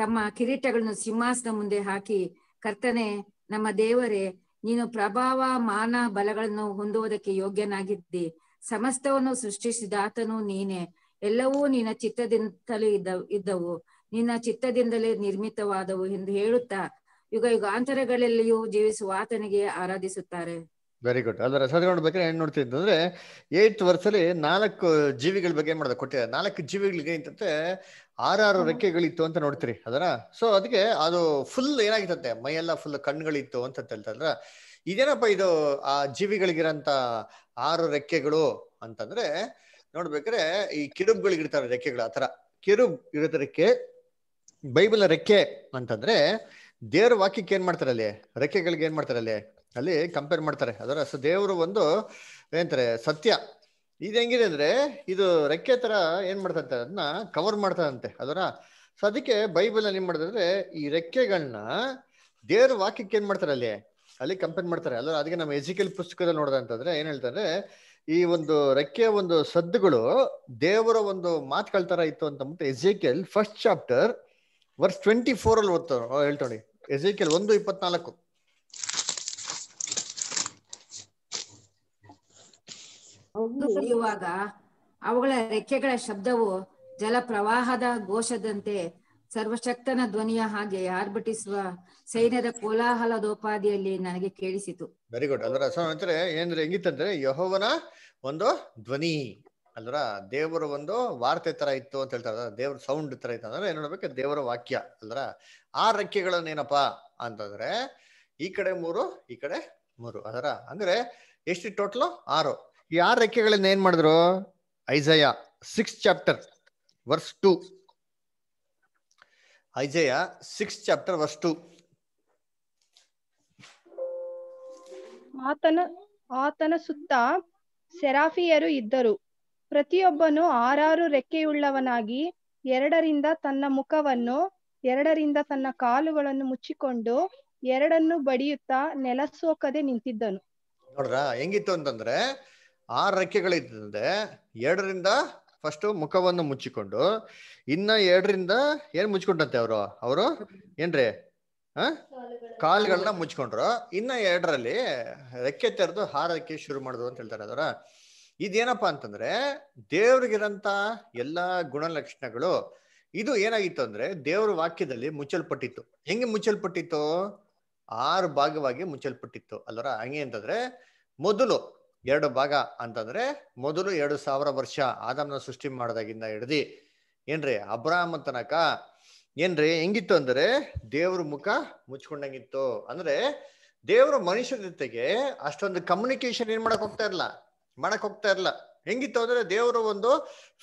ತಮ್ಮ ಕಿರೀಟಗಳನ್ನು ಸಿಂಹಾಸದ ಮುಂದೆ ಹಾಕಿ ಕರ್ತನೆ ನಮ್ಮ ದೇವರೇ ನೀನು ಪ್ರಭಾವ ಮಾನ ಬಲಗಳನ್ನು ಹೊಂದುವುದಕ್ಕೆ ಯೋಗ್ಯನಾಗಿದ್ದಿ ಸಮಸ್ತವನ್ನು ಸೃಷ್ಟಿಸಿದ ಆತನು ನೀನೆ ಎಲ್ಲವೂ ನಿನ್ನ ಚಿತ್ತದಿಂದಲೂ ಇದ್ದ ಇದ್ದವು ನಿನ್ನ ಚಿತ್ತದಿಂದಲೇ ನಿರ್ಮಿತವಾದವು ಎಂದು ಹೇಳುತ್ತಾ ಯುಗ ಯುಗಾಂತರಗಳಲ್ಲಿಯೂ ಜೀವಿಸುವ ಆತನಿಗೆ ಆರಾಧಿಸುತ್ತಾರೆ ವೆರಿ ಗುಡ್ ಅದರ ರಸಗಳ ಬಗ್ಗೆ ಏನ್ ನೋಡ್ತಿದ್ದು ಅಂದ್ರೆ ಏಟ್ ವರ್ಷದಲ್ಲಿ ನಾಲ್ಕು ಜೀವಿಗಳ ಬಗ್ಗೆ ಏನ್ ಮಾಡೋದು ಕೊಟ್ಟಿದ್ದಾರೆ ನಾಲ್ಕು ಜೀವಿಗಳಿಗೆ ಅಂತಂದ್ರೆ ಆರಾರು ರೆಕ್ಕೆಗಳಿತ್ತು ಅಂತ ನೋಡ್ತೀರಿ ಅದರ ಸೊ ಅದಕ್ಕೆ ಅದು ಫುಲ್ ಏನಾಗಿತ್ತಂತೆ ಮೈಯೆಲ್ಲ ಫುಲ್ ಕಣ್ಗಳಿತ್ತು ಅಂತ ಹೇಳ್ತಂದ್ರ ಇದೇನಪ್ಪ ಇದು ಆ ಜೀವಿಗಳಿಗಿರಂತ ಆರು ರೆಕ್ಕೆಗಳು ಅಂತಂದ್ರೆ ನೋಡ್ಬೇಕ್ರೆ ಈ ಕಿರುಬ್ಗಳಿಗಿರ್ತಾರೆ ರೆಕ್ಕೆಗಳು ಆತರ ಕಿರುಬ್ ಇರೋದಕ್ಕೆ ಬೈಬಲ್ ರೆಕ್ಕೆ ಅಂತಂದ್ರೆ ದೇವ್ರ ವಾಕ್ಯಕ್ಕೆ ಏನ್ ಮಾಡ್ತಾರೆ ಅಲ್ಲಿ ರೆಕ್ಕೆಗಳಿಗೆ ಏನ್ ಮಾಡ್ತಾರೆ ಅಲ್ಲಿ ಅಲ್ಲಿ ಕಂಪೇರ್ ಮಾಡ್ತಾರೆ ಅದರ ದೇವರು ಒಂದು ಏನಂತಾರೆ ಸತ್ಯ ಇದು ಹೆಂಗಿದೆ ಅಂದ್ರೆ ಇದು ರೆಕ್ಕೆ ತರ ಏನ್ ಮಾಡ್ತಂತೆ ಅದನ್ನ ಕವರ್ ಮಾಡ್ತಾರಂತೆ ಅದರ ಸೊ ಅದಕ್ಕೆ ಬೈಬಲ್ ಏನ್ ಮಾಡಿದ್ರೆ ಈ ರೆಕ್ಕೆಗಳನ್ನ ದೇವ್ರ ವಾಕ್ಯಕ್ಕೆ ಏನ್ ಮಾಡ್ತಾರೆ ಅಲ್ಲಿ ಅಲ್ಲಿ ಕಂಪೇರ್ ಮಾಡ್ತಾರೆ ಅಲ್ಲ ಅದಕ್ಕೆ ನಮ್ಮ ಎಜಿಕಲ್ ಪುಸ್ತಕದಲ್ಲಿ ನೋಡದಂತಂದ್ರೆ ಏನ್ ಹೇಳ್ತಾರೆ ಈ ಒಂದು ರೆಕ್ಕೆ ಒಂದು ಸದ್ದುಗಳು ದೇವರ ಒಂದು ಮಾತುಗಳ ತರ ಇತ್ತು ಅಂತ ಮತ್ತೆ Ezekiel first chapter verse twenty four ಅಲ್ಲಿ ಓದ್ತಾ ಹೇಳ್ತೋಡಿ ಎಜೆಕೆಲ್ ಒಂದು ಇಪ್ಪತ್ನಾಲ್ಕು ಇವಾಗ ಅವುಗಳ ರೆಕ್ಕೆಗಳ ಶಬ್ದವು ಜಲ ಪ್ರವಾಹದ ಘೋಷದಂತೆ ಸರ್ವಶಕ್ತನ ಧ್ವನಿಯ ಹಾಗೆ ಆರ್ಭಟಿಸುವ ಸೈನ್ಯದ ಕೋಲಾಹಲದೋಪಾದಿಯಲ್ಲಿ ನನಗೆ ಕೇಳಿಸಿತು ವೆರಿ ಗುಡ್ ಅದರ ಏನಂದ್ರೆ ಹೆಂಗಿತ್ತಂದ್ರೆ ಯಹೋವನ ಒಂದು ಧ್ವನಿ ಅಲ್ರ ದೇವರ ಒಂದು ವಾರ್ತೆ ತರ ಇತ್ತು ಅಂತ ಹೇಳ್ತಾರೆ ದೇವ್ರ ಸೌಂಡ್ ತರ ಇತ್ತು ಅಂದ್ರೆ ಏನ್ ಹೇಳ್ಬೇಕು ದೇವರ ವಾಕ್ಯ ಅಲ್ರ ಆ ಏನಪ್ಪಾ ಅಂತಂದ್ರೆ ಈ ಕಡೆ ಮೂರು ಈ ಕಡೆ ಮೂರು ಅದರ ಅಂದ್ರೆ ಎಷ್ಟು ಟೋಟಲ್ ಆರು ಈ ಆರು ರೆಕ್ಕೆಗಳನ್ನ ಏನ್ ಮಾಡಿದ್ರು Isaiah six chapter verse two Isaiah six chapter verse two ಆತನ ಆತನ ಸುತ್ತ ಸೆರಾಫಿಯರು ಇದ್ದರು ಪ್ರತಿಯೊಬ್ಬನು ಆರಾರು ರೆಕ್ಕೆಯುಳ್ಳವನಾಗಿ ಎರಡರಿಂದ ತನ್ನ ಮುಖವನ್ನು ಎರಡರಿಂದ ತನ್ನ ಕಾಲುಗಳನ್ನು ಮುಚ್ಚಿಕೊಂಡು ಎರಡನ್ನು ಬಡಿಯುತ್ತಾ ನೆಲಸೋಕದೆ ನಿಂತಿದ್ದನು ನೋಡ್ರ ಹೆಂಗಿತ್ತು ಅಂತಂದ್ರೆ ಆರು ರೆಕ್ಕೆಗಳಿದ್ದಂದ್ರೆ ಎರಡರಿಂದ ಫಸ್ಟ್ ಮುಖವನ್ನು ಮುಚ್ಚಿಕೊಂಡು ಇನ್ನ ಎರಡರಿಂದ ಏನ್ ಮುಚ್ಕೊಂಡಂತೆ ಅವರು ಅವರು ಏನ್ರಿ ಹ ಕಾಲುಗಳನ್ನ ಮುಚ್ಕೊಂಡ್ರು ಇನ್ನ ಎರಡರಲ್ಲಿ ರೆಕ್ಕೆ ತೆರೆದು ಹಾರಕ್ಕೆ ಶುರು ಮಾಡುದು ಅಂತ ಹೇಳ್ತಾರೆ ಅದರ ಇದೇನಪ್ಪ ಅಂತಂದ್ರೆ ದೇವ್ರಿಗಿರಂತ ಎಲ್ಲಾ ಗುಣಲಕ್ಷಣಗಳು ಇದು ಏನಾಗಿತ್ತು ಅಂದ್ರೆ ದೇವ್ರ ವಾಕ್ಯದಲ್ಲಿ ಮುಚ್ಚಲ್ಪಟ್ಟಿತ್ತು ಹೆಂಗೆ ಮುಚ್ಚಲ್ಪಟ್ಟಿತ್ತು ಆರು ಭಾಗವಾಗಿ ಮುಚ್ಚಲ್ಪಟ್ಟಿತ್ತು ಅಲ್ಲರ ಹಂಗೆ ಅಂತಂದ್ರೆ ಮೊದಲು ಎರಡು ಭಾಗ ಅಂತಂದ್ರೆ ಮೊದಲು ಎರಡು ಸಾವಿರ ವರ್ಷ ಆದಮ್ನ ಸೃಷ್ಟಿ ಮಾಡ್ದಾಗಿಂದ ಹಿಡ್ದಿ ಏನ್ರಿ ಅಬ್ರಾಹ್ಮ ತನಕ ಏನ್ರಿ ಹೆಂಗಿತ್ತು ಅಂದ್ರೆ ದೇವ್ರ ಮುಖ ಮುಚ್ಕೊಂಡಂಗಿತ್ತು ಅಂದ್ರೆ ದೇವ್ರ ಮನುಷ್ಯರ ಜೊತೆಗೆ ಅಷ್ಟೊಂದು ಕಮ್ಯುನಿಕೇಶನ್ ಏನ್ ಮಾಡಕ್ ಹೋಗ್ತಾ ಇರಲ್ಲ ಮಾಡಕ್ ಹೋಗ್ತಾ ಇರಲ್ಲ ಹೆಂಗಿತ್ತು ಅಂದ್ರೆ ದೇವರ ಒಂದು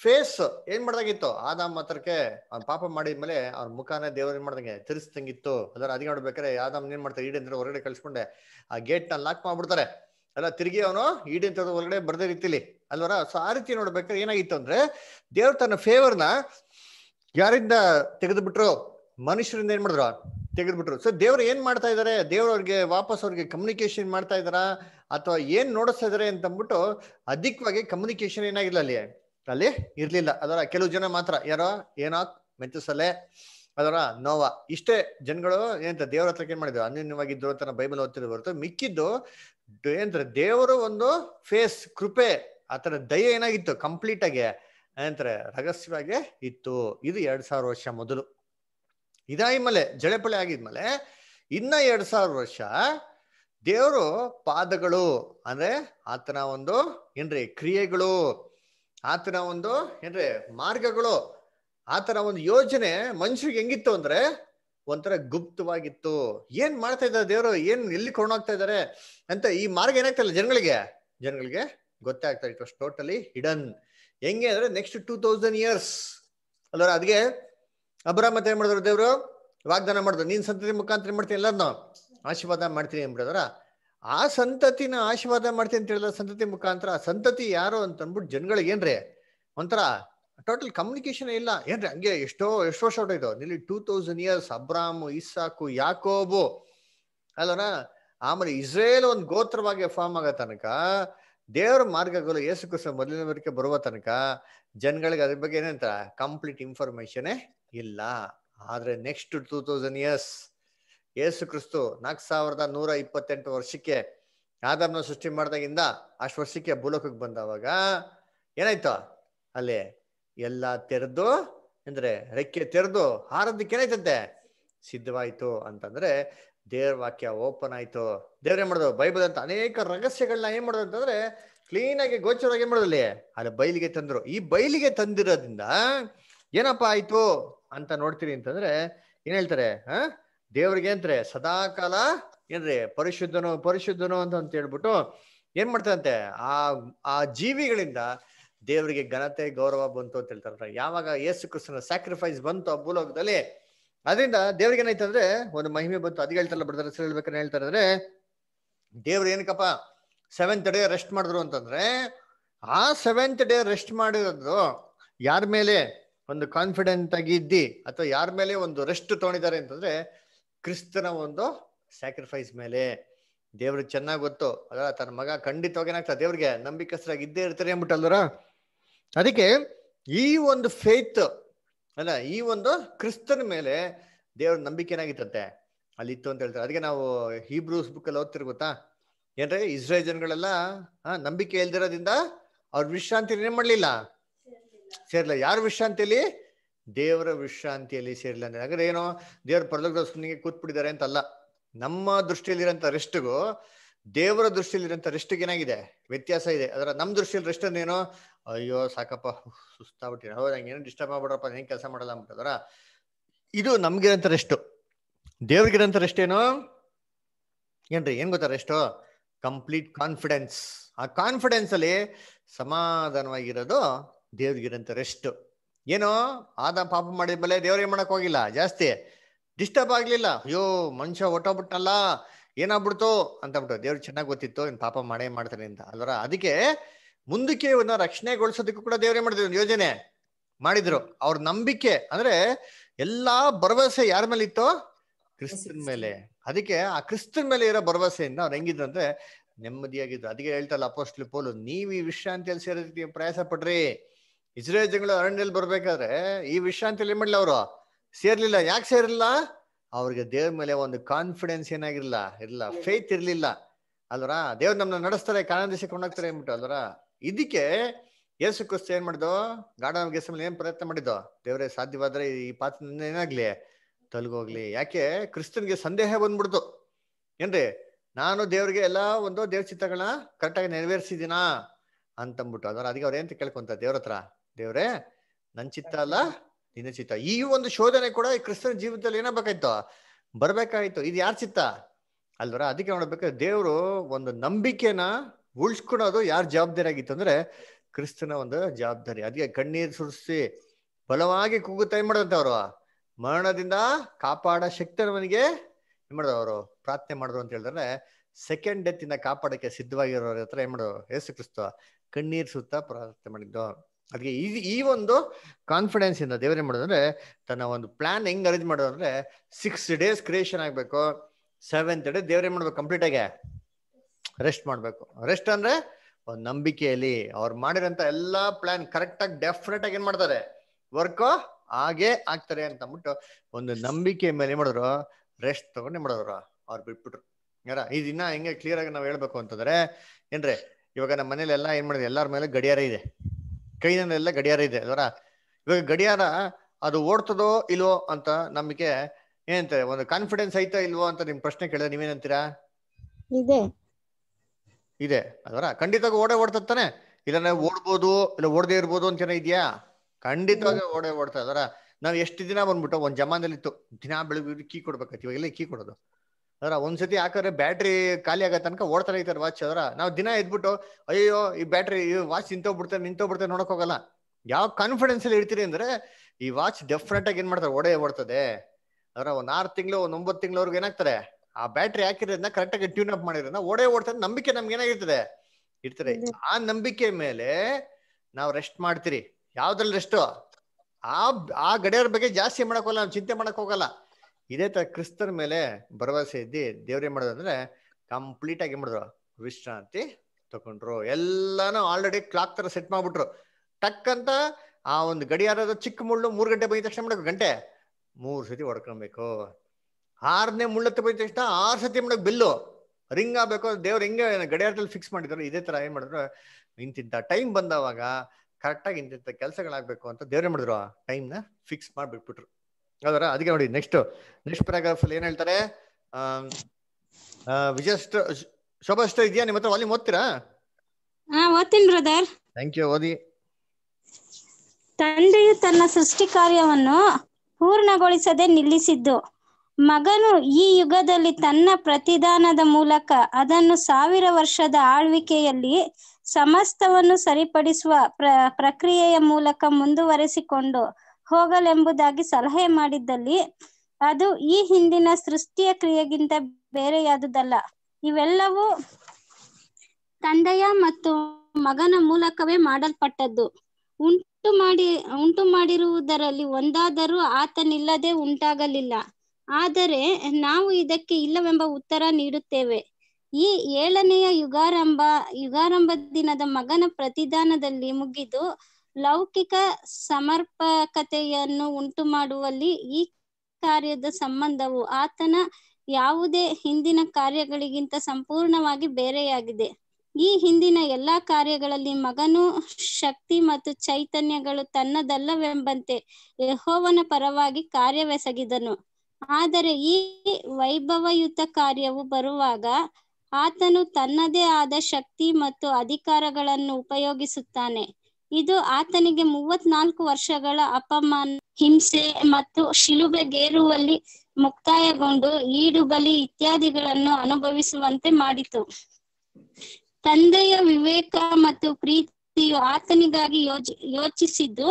ಫೇಸ್ ಏನ್ ಮಾಡ್ದಾಗಿತ್ತು ಆದಾಮ್ ಮಾತ್ರಕ್ಕೆ ಅವ್ನ ಪಾಪ ಮಾಡಿದ್ಮೇಲೆ ಅವ್ರ ಮುಖಾನೇ ದೇವ್ರ ಏನ್ ಮಾಡ್ದಂಗೆ ತಿರ್ಸ್ದಂಗಿತ್ತು ಅದರ ಅದಿಗೆ ನೋಡ್ಬೇಕಾರೆ ಆದಾಮ್ ಏನ್ ಮಾಡ್ತಾರೆ ಅಂದ್ರೆ ಹೊರಗಡೆ ಕಳ್ಸ್ಕೊಂಡೆ ಆ ಗೇಟ್ ನ ಲಾಕ್ ಮಾಡ್ಬಿಡ್ತಾರೆ ಅಲ್ಲ ತಿರುಗಿ ಅವನು ಅಂತ ಹೊರಗಡೆ ಬರ್ದೇ ರೀತಿಲಿ ಅಲ್ವರ ಸೊ ಆ ರೀತಿ ನೋಡ್ಬೇಕಾರೆ ಏನಾಗಿತ್ತು ಅಂದ್ರೆ ದೇವ್ರ ತನ್ನ ಫೇವರ್ನ ಯಾರಿಂದ ತೆಗೆದುಬಿಟ್ರು ಮನುಷ್ಯರಿಂದ ಏನ್ ಮಾಡಿದ್ರು ತೆಗೆದ್ಬಿಟ್ರು ಸೊ ದೇವ್ರು ಏನ್ ಮಾಡ್ತಾ ಇದಾರೆ ಅವ್ರಿಗೆ ವಾಪಸ್ ಅವ್ರಿಗೆ ಕಮ್ಯುನಿಕೇಶನ್ ಮಾಡ್ತಾ ಇದಾರ ಅಥವಾ ಏನ್ ನೋಡಿಸಿದ್ರೆ ಅಂತಂದ್ಬಿಟ್ಟು ಅಧಿಕವಾಗಿ ಕಮ್ಯುನಿಕೇಶನ್ ಏನಾಗಿಲ್ಲ ಅಲ್ಲಿ ಅಲ್ಲಿ ಇರ್ಲಿಲ್ಲ ಅದರ ಕೆಲವು ಜನ ಮಾತ್ರ ಯಾರೋ ಏನೋ ಮೆಚ್ಚಿಸಲೆ ಅದರ ನೋವ ಇಷ್ಟೇ ಜನಗಳು ಏನಂತ ದೇವರ ಹತ್ರಕ್ಕೆ ಏನ್ ಮಾಡಿದ್ರು ಇದ್ರು ಅಂತ ಬೈಬಲ್ ಓದ್ತಿದ್ರು ಹೊರತು ಮಿಕ್ಕಿದ್ದು ಏನಂತಾರೆ ದೇವರು ಒಂದು ಫೇಸ್ ಕೃಪೆ ಆತರ ದಯ ಏನಾಗಿತ್ತು ಕಂಪ್ಲೀಟ್ ಆಗಿ ಏನಂತಾರೆ ರಹಸ್ಯವಾಗಿ ಇತ್ತು ಇದು ಎರಡ್ ಸಾವಿರ ವರ್ಷ ಮೊದಲು ಇದಾಗಿ ಜಳೆಪಳೆ ಆಗಿದ್ಮೇಲೆ ಇನ್ನ ಎರಡ್ ಸಾವಿರ ವರ್ಷ ದೇವರು ಪಾದಗಳು ಅಂದ್ರೆ ಆತನ ಒಂದು ಏನ್ರಿ ಕ್ರಿಯೆಗಳು ಆತನ ಒಂದು ಏನ್ರಿ ಮಾರ್ಗಗಳು ಆತನ ಒಂದು ಯೋಜನೆ ಮನುಷ್ಯರಿಗೆ ಹೆಂಗಿತ್ತು ಅಂದ್ರೆ ಒಂಥರ ಗುಪ್ತವಾಗಿತ್ತು ಏನ್ ಮಾಡ್ತಾ ಇದ್ದಾರೆ ದೇವರು ಏನ್ ಎಲ್ಲಿ ಕೊಂಡೋಗ್ತಾ ಇದ್ದಾರೆ ಅಂತ ಈ ಮಾರ್ಗ ಏನಾಗ್ತಾ ಜನಗಳಿಗೆ ಜನಗಳಿಗೆ ಗೊತ್ತೇ ಆಗ್ತಾ ಇಟ್ ವಾಸ್ ಟೋಟಲಿ ಹಿಡನ್ ಹೆಂಗೆ ಅಂದ್ರೆ ನೆಕ್ಸ್ಟ್ ಟೂ ತೌಸಂಡ್ ಇಯರ್ಸ್ ಅಲ್ವಾ ಅದಕ್ಕೆ ಅಬ್ರಾಮ್ ಮತ್ತೆ ಏನ್ ಮಾಡಿದ್ರು ದೇವರು ವಾಗ್ದಾನ ಮಾಡಿದ್ರು ನೀನ್ ಸಂತತಿ ಮುಖಾಂತರ ಮಾಡ್ತೀನಿ ಎಲ್ಲರನ್ನೂ ಆಶೀರ್ವಾದ ಮಾಡ್ತೀನಿ ಎಂಬಿಡಿದ್ರ ಆ ಸಂತತಿನ ಆಶೀರ್ವಾದ ಮಾಡ್ತೀನಿ ಅಂತ ಹೇಳಿದ ಸಂತತಿ ಮುಖಾಂತರ ಸಂತತಿ ಯಾರು ಅಂತ ಅಂದ್ಬಿಟ್ಟು ಜನಗಳಿಗೆ ಏನ್ರಿ ಒಂಥರ ಟೋಟಲ್ ಕಮ್ಯುನಿಕೇಶನ್ ಇಲ್ಲ ಏನ್ರಿ ಹಂಗೆ ಎಷ್ಟೋ ಎಷ್ಟೋ ವರ್ಷ ಹೊಟ್ಟೋಯ್ತು ಇಲ್ಲಿ ಟೂ ತೌಸಂಡ್ ಇಯರ್ಸ್ ಅಬ್ರಾಮು ಇಸಾಕು ಯಾಕೋಬು ಅಲ್ಲರ ಆಮೇಲೆ ಇಸ್ರೇಲ್ ಒಂದು ಗೋತ್ರವಾಗಿ ಫಾರ್ಮ್ ಆಗೋ ತನಕ ದೇವರ ಮಾರ್ಗಗಳು ಯೇಸು ಮೊದಲನೇ ಮೊದಲಿನವರಿಗೆ ಬರುವ ತನಕ ಜನಗಳಿಗೆ ಅದ್ರ ಬಗ್ಗೆ ಏನಂತ ಕಂಪ್ಲೀಟ್ ಇನ್ಫಾರ್ಮೇಶನೇ ಇಲ್ಲ ಆದ್ರೆ ನೆಕ್ಸ್ಟ್ ಟೂ ತೌಸಂಡ್ ಇಯರ್ಸ್ ಯೇಸು ಕ್ರಿಸ್ತು ನಾಲ್ಕು ಸಾವಿರದ ನೂರ ಇಪ್ಪತ್ತೆಂಟು ವರ್ಷಕ್ಕೆ ಆದಮ್ನ ಸೃಷ್ಟಿ ಮಾಡಿದಾಗಿಂದ ಅಷ್ಟು ವರ್ಷಕ್ಕೆ ಭೂಲೋಕಕ್ಕೆ ಬಂದವಾಗ ಏನಾಯ್ತು ಅಲ್ಲಿ ಎಲ್ಲ ತೆರೆದು ಅಂದ್ರೆ ರೆಕ್ಕೆ ತೆರೆದು ಹಾರದಕ್ಕೆ ಏನಾಯ್ತಂತೆ ಸಿದ್ಧವಾಯ್ತು ಅಂತಂದ್ರೆ ದೇವ್ರ ವಾಕ್ಯ ಓಪನ್ ಆಯ್ತು ದೇವ್ರೇನ್ ಮಾಡೋದು ಬೈಬಲ್ ಅಂತ ಅನೇಕ ರಹಸ್ಯಗಳನ್ನ ಏನ್ ಮಾಡೋದು ಅಂತಂದ್ರೆ ಕ್ಲೀನ್ ಆಗಿ ಗೋಚರವಾಗಿ ಏನ್ ಮಾಡೋದಲ್ಲಿ ಅಲ್ಲಿ ಬೈಲಿಗೆ ತಂದ್ರು ಈ ಬೈಲಿಗೆ ತಂದಿರೋದ್ರಿಂದ ಏನಪ್ಪಾ ಆಯ್ತು ಅಂತ ನೋಡ್ತೀರಿ ಅಂತಂದ್ರೆ ಏನ್ ಹೇಳ್ತಾರೆ ಹ ದೇವ್ರಿಗೆ ಅಂದ್ರೆ ಸದಾಕಾಲ ಏನ್ರಿ ಪರಿಶುದ್ಧನು ಪರಿಶುದ್ಧನು ಅಂತ ಅಂತ ಹೇಳ್ಬಿಟ್ಟು ಏನ್ ಮಾಡ್ತಾರಂತೆ ಆ ಆ ಜೀವಿಗಳಿಂದ ದೇವರಿಗೆ ಘನತೆ ಗೌರವ ಬಂತು ಅಂತ ಹೇಳ್ತಾರ ಯಾವಾಗ ಯೇಸು ಕ್ರಿಸ್ತನ ಸ್ಯಾಕ್ರಿಫೈಸ್ ಬಂತು ಆ ಭೂಲೋಕದಲ್ಲಿ ಅದರಿಂದ ದೇವ್ರಿಗೆ ಏನಾಯ್ತಂದ್ರೆ ಒಂದು ಮಹಿಮೆ ಬಂತು ಅದ್ ಹೇಳ್ತಾರಲ್ಲ ಬ್ರದರ್ ಹೇಳ್ತಾರೆ ಅಂದ್ರೆ ದೇವ್ರು ಏನಕ್ಕಪ್ಪ ಸೆವೆಂತ್ ಡೇ ರೆಸ್ಟ್ ಮಾಡಿದ್ರು ಅಂತಂದ್ರೆ ಆ ಸೆವೆಂತ್ ಡೇ ರೆಸ್ಟ್ ಮಾಡಿರೋದು ಯಾರ ಮೇಲೆ ಒಂದು ಕಾನ್ಫಿಡೆಂಟ್ ಆಗಿ ಇದ್ದಿ ಅಥವಾ ಯಾರ ಮೇಲೆ ಒಂದು ರೆಸ್ಟ್ ತಗೊಂಡಿದ್ದಾರೆ ಅಂತಂದ್ರೆ ಕ್ರಿಸ್ತನ ಒಂದು ಸ್ಯಾಕ್ರಿಫೈಸ್ ಮೇಲೆ ದೇವ್ರಿಗೆ ಚೆನ್ನಾಗಿ ಗೊತ್ತು ಅಲ್ಲ ತನ್ನ ಮಗ ಖಂಡಿತವಾಗಿ ಏನಾಗ್ತದೆ ದೇವ್ರಿಗೆ ನಂಬಿಕಸ್ರಾಗಿ ಇದ್ದೇ ಇರ್ತಾರೆ ಅಂದ್ಬಿಟ್ಟಲ್ವರ ಅದಕ್ಕೆ ಈ ಒಂದು ಫೇತ್ ಅಲ್ಲ ಈ ಒಂದು ಕ್ರಿಸ್ತನ ಮೇಲೆ ದೇವ್ರ ನಂಬಿಕೆ ಏನಾಗಿತ್ತಂತೆ ಅಲ್ಲಿ ಇತ್ತು ಅಂತ ಹೇಳ್ತಾರೆ ಅದಕ್ಕೆ ನಾವು ಹೀಬ್ರೂಸ್ ಬುಕ್ ಅಲ್ಲಿ ಓದ್ತಿರ್ ಗೊತ್ತಾ ಏನ್ರಿ ಇಸ್ರೇಲ್ ಜನಗಳೆಲ್ಲ ಹಾ ನಂಬಿಕೆ ಇಲ್ದಿರೋದ್ರಿಂದ ಅವ್ರ ವಿಶ್ರಾಂತಿ ಏನ್ ಮಾಡ್ಲಿಲ್ಲ ಯಾರು ಯಾರ ವಿಶ್ರಾಂತಿಲಿ ದೇವರ ವಿಶ್ರಾಂತಿಯಲ್ಲಿ ಸೇರಿಲ್ಲ ಅಂದ್ರೆ ಹಾಗಾದ್ರೆ ಏನೋ ದೇವ್ರ ಪರಲೋಕದ ಕೂತ್ ಕೂತ್ಬಿಟ್ಟಿದ್ದಾರೆ ಅಂತಲ್ಲ ನಮ್ಮ ದೃಷ್ಟಿಯಲ್ಲಿರೋಂಥ ರೆಸ್ಟ್ಗೂ ದೇವರ ದೃಷ್ಟಿಯಲ್ಲಿರೋಂಥ ರೆಸ್ಟ್ಗೆ ಏನಾಗಿದೆ ವ್ಯತ್ಯಾಸ ಇದೆ ಅದರ ನಮ್ಮ ದೃಷ್ಟಿಯಲ್ಲಿ ರೆಸ್ಟ್ ಏನೋ ಅಯ್ಯೋ ಸಾಕಪ್ಪ ಸುಸ್ತಾಗ್ಬಿಟ್ಟಿರ ಹೌದು ಹಂಗೇನು ಏನೋ ಡಿಸ್ಟರ್ಬ್ ಆಗ್ಬಿಡ್ರಪ್ಪ ಏನು ಕೆಲಸ ಮಾಡಲ್ಲ ಅದರ ಇದು ನಮ್ಗಿರೋಂಥ ರೆಸ್ಟ್ ದೇವ್ರಿಗಿರೋಂಥ ರೆಸ್ಟ್ ಏನೋ ಏನ್ರಿ ಏನ್ ಗೊತ್ತಾ ರೆಸ್ಟ್ ಕಂಪ್ಲೀಟ್ ಕಾನ್ಫಿಡೆನ್ಸ್ ಆ ಕಾನ್ಫಿಡೆನ್ಸ್ ಅಲ್ಲಿ ಸಮಾಧಾನವಾಗಿರೋದು ದೇವ್ರಿಗಿರೋಂಥ ರೆಸ್ಟ್ ಏನೋ ಆದ ಪಾಪ ಮಾಡಿದ ಮೇಲೆ ದೇವ್ರೇ ಮಾಡಕ್ ಹೋಗಿಲ್ಲ ಜಾಸ್ತಿ ಡಿಸ್ಟರ್ಬ್ ಆಗ್ಲಿಲ್ಲ ಅಯ್ಯೋ ಮನುಷ್ಯ ಹೊಟ್ಟೋಗ್ಬಿಟ್ಟಲ್ಲ ಏನಾಗ್ಬಿಡ್ತು ಅಂತ ಬಿಟ್ಟು ದೇವ್ರಿಗೆ ಚೆನ್ನಾಗಿ ಗೊತ್ತಿತ್ತು ಇನ್ ಪಾಪ ಮಾಡೇ ಮಾಡ್ತಾನೆ ಅಂತ ಅಲ್ವರ ಅದಕ್ಕೆ ಮುಂದಕ್ಕೆ ಒಂದು ರಕ್ಷಣೆಗೊಳಿಸೋದಕ್ಕೂ ಕೂಡ ದೇವರೇ ಮಾಡಿದ್ರು ಯೋಜನೆ ಮಾಡಿದ್ರು ಅವ್ರ ನಂಬಿಕೆ ಅಂದ್ರೆ ಎಲ್ಲಾ ಭರವಸೆ ಯಾರ ಮೇಲೆ ಇತ್ತು ಕ್ರಿಸ್ತನ್ ಮೇಲೆ ಅದಕ್ಕೆ ಆ ಕ್ರಿಸ್ತನ್ ಮೇಲೆ ಇರೋ ಭರವಸೆಯಿಂದ ಅವ್ರು ಹೆಂಗಿದ್ರು ಅಂದ್ರೆ ನೆಮ್ಮದಿಯಾಗಿದ್ರು ಅದಕ್ಕೆ ಹೇಳ್ತಲ್ಲ ಅಪೋಸ್ಟ್ಲಿ ಪೋಲು ನೀವು ಈ ವಿಶ್ರಾಂತಿಯಲ್ಲಿ ಸೇರೋದಕ್ಕೆ ಪ್ರಯಾಸ ಪಡ್ರಿ ಇಸ್ರೇಲ್ ಜನಗಳು ಅರಣ್ಯಲ್ಲಿ ಬರ್ಬೇಕಾದ್ರೆ ಈ ವಿಷಯ ಅಂತ ಏನ್ ಅವರು ಸೇರ್ಲಿಲ್ಲ ಯಾಕೆ ಸೇರಿಲ್ಲ ಅವ್ರಿಗೆ ದೇವ್ರ ಮೇಲೆ ಒಂದು ಕಾನ್ಫಿಡೆನ್ಸ್ ಏನಾಗಿರ್ಲಿಲ್ಲ ಇರಲಿಲ್ಲ ಫೇತ್ ಇರ್ಲಿಲ್ಲ ಅಲ್ವರ ದೇವ್ರ ನಮ್ನ ನಡೆಸ್ತಾರೆ ಕಾನಂದಿಸಿ ಕೊಂಡೋಗ್ತಾರೆ ಅಂದ್ಬಿಟ್ಟು ಅಲ್ವರ ಇದಕ್ಕೆ ಯೇಸು ಕ್ರಿಸ್ತ ಏನ್ ಮಾಡಿದ್ವು ಗಾರ್ಡನ್ ಗೇಸ್ ಮೇಲೆ ಏನ್ ಪ್ರಯತ್ನ ಮಾಡಿದ್ದು ದೇವರೇ ಸಾಧ್ಯವಾದ್ರೆ ಈ ಪಾತ್ರ ಏನಾಗ್ಲಿ ತಲುಗೋಗ್ಲಿ ಯಾಕೆ ಕ್ರಿಸ್ತನ್ಗೆ ಸಂದೇಹ ಬಂದ್ಬಿಡ್ತು ಏನ್ರಿ ನಾನು ದೇವ್ರಿಗೆ ಎಲ್ಲ ಒಂದು ದೇವ್ರ ಚಿತ್ರಗಳನ್ನ ಕರೆಕ್ಟಾಗಿ ನೆರವೇರಿಸಿದೀನಾ ಅಂತಂದ್ಬಿಟ್ಟು ಅದರ ಅದಕ್ಕೆ ಅವ್ರ ಏನ್ ಕೇಳ್ಕೊಂತ ದೇವ್ರ ಹತ್ರ ದೇವ್ರೆ ನನ್ ಚಿತ್ತ ಅಲ್ಲ ನಿನ್ನ ಚಿತ್ತ ಈ ಒಂದು ಶೋಧನೆ ಕೂಡ ಈ ಕ್ರಿಸ್ತನ ಜೀವಿತದಲ್ಲಿ ಏನಾಗ್ಬೇಕಾಯ್ತು ಬರ್ಬೇಕಾಯ್ತು ಇದು ಯಾರ ಚಿತ್ತ ಅಲ್ವರ ಅದಕ್ಕೆ ನೋಡ್ಬೇಕು ದೇವ್ರು ಒಂದು ನಂಬಿಕೆನ ಉಳ್ಸ್ಕೊಳೋದು ಯಾರ ಜವಾಬ್ದಾರಿ ಆಗಿತ್ತು ಅಂದ್ರೆ ಕ್ರಿಸ್ತನ ಒಂದು ಜವಾಬ್ದಾರಿ ಅದಕ್ಕೆ ಕಣ್ಣೀರ್ ಸುರಿಸಿ ಬಲವಾಗಿ ಕೂಗುತ್ತಾ ಏನ್ ಅವರು ಮರಣದಿಂದ ಕಾಪಾಡ ಶಕ್ತಿ ಏನು ಏನ್ ಮಾಡಿದ್ರು ಅವರು ಪ್ರಾರ್ಥನೆ ಮಾಡಿದ್ರು ಅಂತ ಹೇಳಿದ್ರೆ ಸೆಕೆಂಡ್ ಡೆತ್ ಇಂದ ಕಾಪಾಡಕ್ಕೆ ಸಿದ್ಧವಾಗಿರೋರ ಹತ್ರ ಏನ್ ಮಾಡೋರು ಯೇಸು ಕ್ರಿಸ್ತ ಕಣ್ಣೀರ್ ಸುತ್ತ ಪ್ರಾರ್ಥನೆ ಮಾಡಿದ್ದು ಅದಕ್ಕೆ ಈ ಈ ಒಂದು ಕಾನ್ಫಿಡೆನ್ಸ್ ಇಂದ ದೇವ್ರೇನ್ ಮಾಡೋದಂದ್ರೆ ತನ್ನ ಒಂದು ಪ್ಲಾನ್ ಹೆಂಗ್ ಅರೇಂಜ್ ಮಾಡೋದಂದ್ರೆ ಸಿಕ್ಸ್ ಡೇಸ್ ಕ್ರಿಯೇಷನ್ ಆಗ್ಬೇಕು ಸೆವೆಂತ್ ಡೇ ದೇವರೇ ಮಾಡ್ಬೇಕು ಕಂಪ್ಲೀಟ್ ಆಗಿ ರೆಸ್ಟ್ ಮಾಡ್ಬೇಕು ರೆಸ್ಟ್ ಅಂದ್ರೆ ಒಂದು ನಂಬಿಕೆಯಲ್ಲಿ ಅವ್ರು ಮಾಡಿರೋಂಥ ಎಲ್ಲಾ ಪ್ಲಾನ್ ಕರೆಕ್ಟ್ ಆಗಿ ಡೆಫಿನೆಟ್ ಆಗಿ ಏನ್ ಮಾಡ್ತಾರೆ ವರ್ಕ್ ಹಾಗೆ ಆಗ್ತಾರೆ ಅಂತ ಅಂದ್ಬಿಟ್ಟು ಒಂದು ನಂಬಿಕೆ ಮೇಲೆ ಏನ್ ಮಾಡಿದ್ರು ರೆಸ್ಟ್ ತಗೊಂಡು ಮಾಡಿದ್ರು ಅವ್ರು ಬಿಟ್ಬಿಟ್ರು ಯಾರ ಈ ದಿನ ಹೆಂಗೆ ಕ್ಲಿಯರ್ ಆಗಿ ನಾವು ಹೇಳ್ಬೇಕು ಅಂತಂದ್ರೆ ಏನ್ರಿ ಇವಾಗ ನಮ್ಮ ಮನೇಲಿ ಎಲ್ಲ ಏನ್ ಮಾಡಿದ್ರು ಎಲ್ಲರ ಮೇಲೆ ಗಡಿಯಾರ ಇದೆ ಕೈನಲ್ಲೆಲ್ಲ ಗಡಿಯಾರ ಇದೆ ಅದರ ಇವಾಗ ಗಡಿಯಾರ ಅದು ಓಡ್ತದೋ ಇಲ್ವೋ ಅಂತ ನಮಗೆ ಏನಂತಾರೆ ಒಂದು ಕಾನ್ಫಿಡೆನ್ಸ್ ಐತಾ ಇಲ್ವೋ ಅಂತ ನಿಮ್ ಪ್ರಶ್ನೆ ಕೇಳಿದ್ರೆ ನೀವೇನಂತೀರಾ ಇದೆ ಇದೆ ಅದರ ಖಂಡಿತ ಓಡೆ ಓಡ್ತಾನೆ ಇಲ್ಲ ಓಡ್ಬೋದು ಇಲ್ಲ ಓಡದೆ ಇರ್ಬೋದು ಅಂತ ಏನೋ ಇದೆಯಾ ಖಂಡಿತವಾಗಿ ಓಡೆ ಓಡ್ತಾ ಇದ್ದಾರಾ ನಾವ್ ಎಷ್ಟು ದಿನ ಬಂದ್ಬಿಟ್ಟು ಒಂದ್ ಜಮಾನದಲ್ಲಿ ಇತ್ತು ದಿನ ಬೆಳಗ್ಗೆ ಕೀ ಕೊಡ್ಬೇಕಾಯ್ತು ಇವಾಗೆಲ್ಲ ಕೀ ಕೊಡೋದು ಅದರ ಒಂದ್ಸತಿ ಹಾಕಿದ್ರೆ ಬ್ಯಾಟ್ರಿ ಖಾಲಿ ಆಗೋ ತನಕ ಓಡ್ತಾರೆ ಐತಾರೆ ವಾಚ್ ಅದರ ನಾವು ದಿನ ಎದ್ಬಿಟ್ಟು ಅಯ್ಯೋ ಈ ಬ್ಯಾಟ್ರಿ ಈ ವಾಚ್ ನಿಂತೋಗ್ಬಿಡ್ತಾರೆ ನಿಂತೋಗ್ಬಿಡ್ತಾರೆ ನೋಡಕ್ ಹೋಗಲ್ಲ ಯಾವ ಕಾನ್ಫಿಡೆನ್ಸ್ ಅಲ್ಲಿ ಇರ್ತೀರಿ ಅಂದ್ರೆ ಈ ವಾಚ್ ಡೆಫಿನೆಟ್ ಆಗಿ ಏನ್ ಮಾಡ್ತಾರೆ ಒಡೆ ಓಡ್ತದೆ ಅದರ ಒಂದ್ ಆರು ತಿಂಗಳು ಒಂದ್ ಒಂಬತ್ತು ತಿಂಗಳವ್ರಿಗೆ ಏನಾಗ್ತಾರೆ ಆ ಬ್ಯಾಟ್ರಿ ಹಾಕಿರೋದನ್ನ ಕರೆಕ್ಟ್ ಆಗಿ ಟ್ಯೂನ್ ಅಪ್ ಮಾಡಿರೋದನ್ನ ಓಡೇ ಓಡ್ತಾರೆ ನಂಬಿಕೆ ನಮ್ಗೆ ಏನಾಗಿರ್ತದೆ ಇರ್ತದೆ ಆ ನಂಬಿಕೆ ಮೇಲೆ ನಾವು ರೆಸ್ಟ್ ಮಾಡ್ತೀರಿ ಯಾವ್ದ್ರಲ್ಲಿ ರೆಸ್ಟ್ ಆ ಆ ಗಡಿಯವ್ರ ಬಗ್ಗೆ ಜಾಸ್ತಿ ಮಾಡಕ್ ಹೋಗಲ್ಲ ನಾವು ಚಿಂತೆ ಮಾಡಕ್ ಹೋಗಲ್ಲ ಇದೇ ತರ ಕ್ರಿಸ್ತರ ಮೇಲೆ ಭರವಸೆ ಇದ್ದಿ ದೇವ್ರೇನ್ ಅಂದ್ರೆ ಕಂಪ್ಲೀಟ್ ಆಗಿ ಮಾಡಿದ್ರು ವಿಶ್ರಾಂತಿ ತಗೊಂಡ್ರು ಎಲ್ಲಾನು ಆಲ್ರೆಡಿ ಕ್ಲಾಕ್ ತರ ಸೆಟ್ ಮಾಡ್ಬಿಟ್ರು ಟಕ್ ಅಂತ ಆ ಒಂದು ಗಡಿಯಾರದ ಚಿಕ್ಕ ಮುಳ್ಳು ಮೂರು ಗಂಟೆ ಬೈದ ತಕ್ಷಣ ಮಾಡಬೇಕು ಗಂಟೆ ಮೂರ್ ಸತಿ ಹೊಡ್ಕೊಬೇಕು ಆರನೇ ಮುಳ್ಳ ಬೈದ ತಕ್ಷಣ ಆರ್ ಸತಿ ಮಾಡಕ್ ಬಿಲ್ಲು ರಿಂಗ್ ಆಗ್ಬೇಕು ದೇವ್ರು ಹಿಂಗ ಗಡಿಯಾರದಲ್ಲಿ ಫಿಕ್ಸ್ ಮಾಡಿದ್ರು ಇದೇ ತರ ಏನ್ ಮಾಡಿದ್ರು ಇಂತಿಂತ ಟೈಮ್ ಬಂದವಾಗ ಕರೆಕ್ಟಾಗಿ ಇಂತಿಂತ ಕೆಲಸಗಳಾಗಬೇಕು ಅಂತ ದೇವ್ರೇ ಮಾಡಿದ್ರು ಟೈಮ್ನ ಫಿಕ್ಸ್ ಮಾಡಿಬಿಟ್ಬಿಟ್ರು ಅದರ ಅದಕ್ಕೆ ನೋಡಿ ನೆಕ್ಸ್ಟ್ ನೆಕ್ಸ್ಟ್ ಪ್ಯಾರಾಗ್ರಾಫ್ ಅಲ್ಲಿ ಏನ್ ಹೇಳ್ತಾರೆ ವಿಜಯಷ್ಟ ಶೋಭಾಷ್ಟ ಇದೆಯಾ ನಿಮ್ಮ ಹತ್ರ ವಾಲ್ಯೂಮ್ ಓದ್ತೀರಾ ಓದ್ತೀನಿ ಬ್ರದರ್ ಥ್ಯಾಂಕ್ ಯು ಓದಿ ತಂದೆಯು ತನ್ನ ಸೃಷ್ಟಿ ಕಾರ್ಯವನ್ನು ಪೂರ್ಣಗೊಳಿಸದೆ ನಿಲ್ಲಿಸಿದ್ದು ಮಗನು ಈ ಯುಗದಲ್ಲಿ ತನ್ನ ಪ್ರತಿದಾನದ ಮೂಲಕ ಅದನ್ನು ಸಾವಿರ ವರ್ಷದ ಆಳ್ವಿಕೆಯಲ್ಲಿ ಸಮಸ್ತವನ್ನು ಸರಿಪಡಿಸುವ ಪ್ರ ಪ್ರಕ್ರಿಯೆಯ ಮೂಲಕ ಮುಂದುವರೆಸಿಕೊಂಡು ಹೋಗಲೆಂಬುದಾಗಿ ಸಲಹೆ ಮಾಡಿದ್ದಲ್ಲಿ ಅದು ಈ ಹಿಂದಿನ ಸೃಷ್ಟಿಯ ಕ್ರಿಯೆಗಿಂತ ಬೇರೆಯಾದುದಲ್ಲ ಇವೆಲ್ಲವೂ ತಂದೆಯ ಮತ್ತು ಮಗನ ಮೂಲಕವೇ ಮಾಡಲ್ಪಟ್ಟದ್ದು ಉಂಟು ಮಾಡಿ ಉಂಟು ಮಾಡಿರುವುದರಲ್ಲಿ ಒಂದಾದರೂ ಆತನಿಲ್ಲದೆ ಉಂಟಾಗಲಿಲ್ಲ ಆದರೆ ನಾವು ಇದಕ್ಕೆ ಇಲ್ಲವೆಂಬ ಉತ್ತರ ನೀಡುತ್ತೇವೆ ಈ ಏಳನೆಯ ಯುಗಾರಂಭ ಯುಗಾರಂಭ ದಿನದ ಮಗನ ಪ್ರತಿದಾನದಲ್ಲಿ ಮುಗಿದು ಲೌಕಿಕ ಸಮರ್ಪಕತೆಯನ್ನು ಉಂಟು ಮಾಡುವಲ್ಲಿ ಈ ಕಾರ್ಯದ ಸಂಬಂಧವು ಆತನ ಯಾವುದೇ ಹಿಂದಿನ ಕಾರ್ಯಗಳಿಗಿಂತ ಸಂಪೂರ್ಣವಾಗಿ ಬೇರೆಯಾಗಿದೆ ಈ ಹಿಂದಿನ ಎಲ್ಲಾ ಕಾರ್ಯಗಳಲ್ಲಿ ಮಗನು ಶಕ್ತಿ ಮತ್ತು ಚೈತನ್ಯಗಳು ತನ್ನದಲ್ಲವೆಂಬಂತೆ ಯಹೋವನ ಪರವಾಗಿ ಕಾರ್ಯವೆಸಗಿದನು ಆದರೆ ಈ ವೈಭವಯುತ ಕಾರ್ಯವು ಬರುವಾಗ ಆತನು ತನ್ನದೇ ಆದ ಶಕ್ತಿ ಮತ್ತು ಅಧಿಕಾರಗಳನ್ನು ಉಪಯೋಗಿಸುತ್ತಾನೆ ಇದು ಆತನಿಗೆ ಮೂವತ್ನಾಲ್ಕು ವರ್ಷಗಳ ಅಪಮಾನ ಹಿಂಸೆ ಮತ್ತು ಶಿಲುಬೆಗೇರುವಲ್ಲಿ ಮುಕ್ತಾಯಗೊಂಡು ಈಡುಬಲಿ ಇತ್ಯಾದಿಗಳನ್ನು ಅನುಭವಿಸುವಂತೆ ಮಾಡಿತು ತಂದೆಯ ವಿವೇಕ ಮತ್ತು ಪ್ರೀತಿಯು ಆತನಿಗಾಗಿ ಯೋಚ ಯೋಚಿಸಿದ್ದು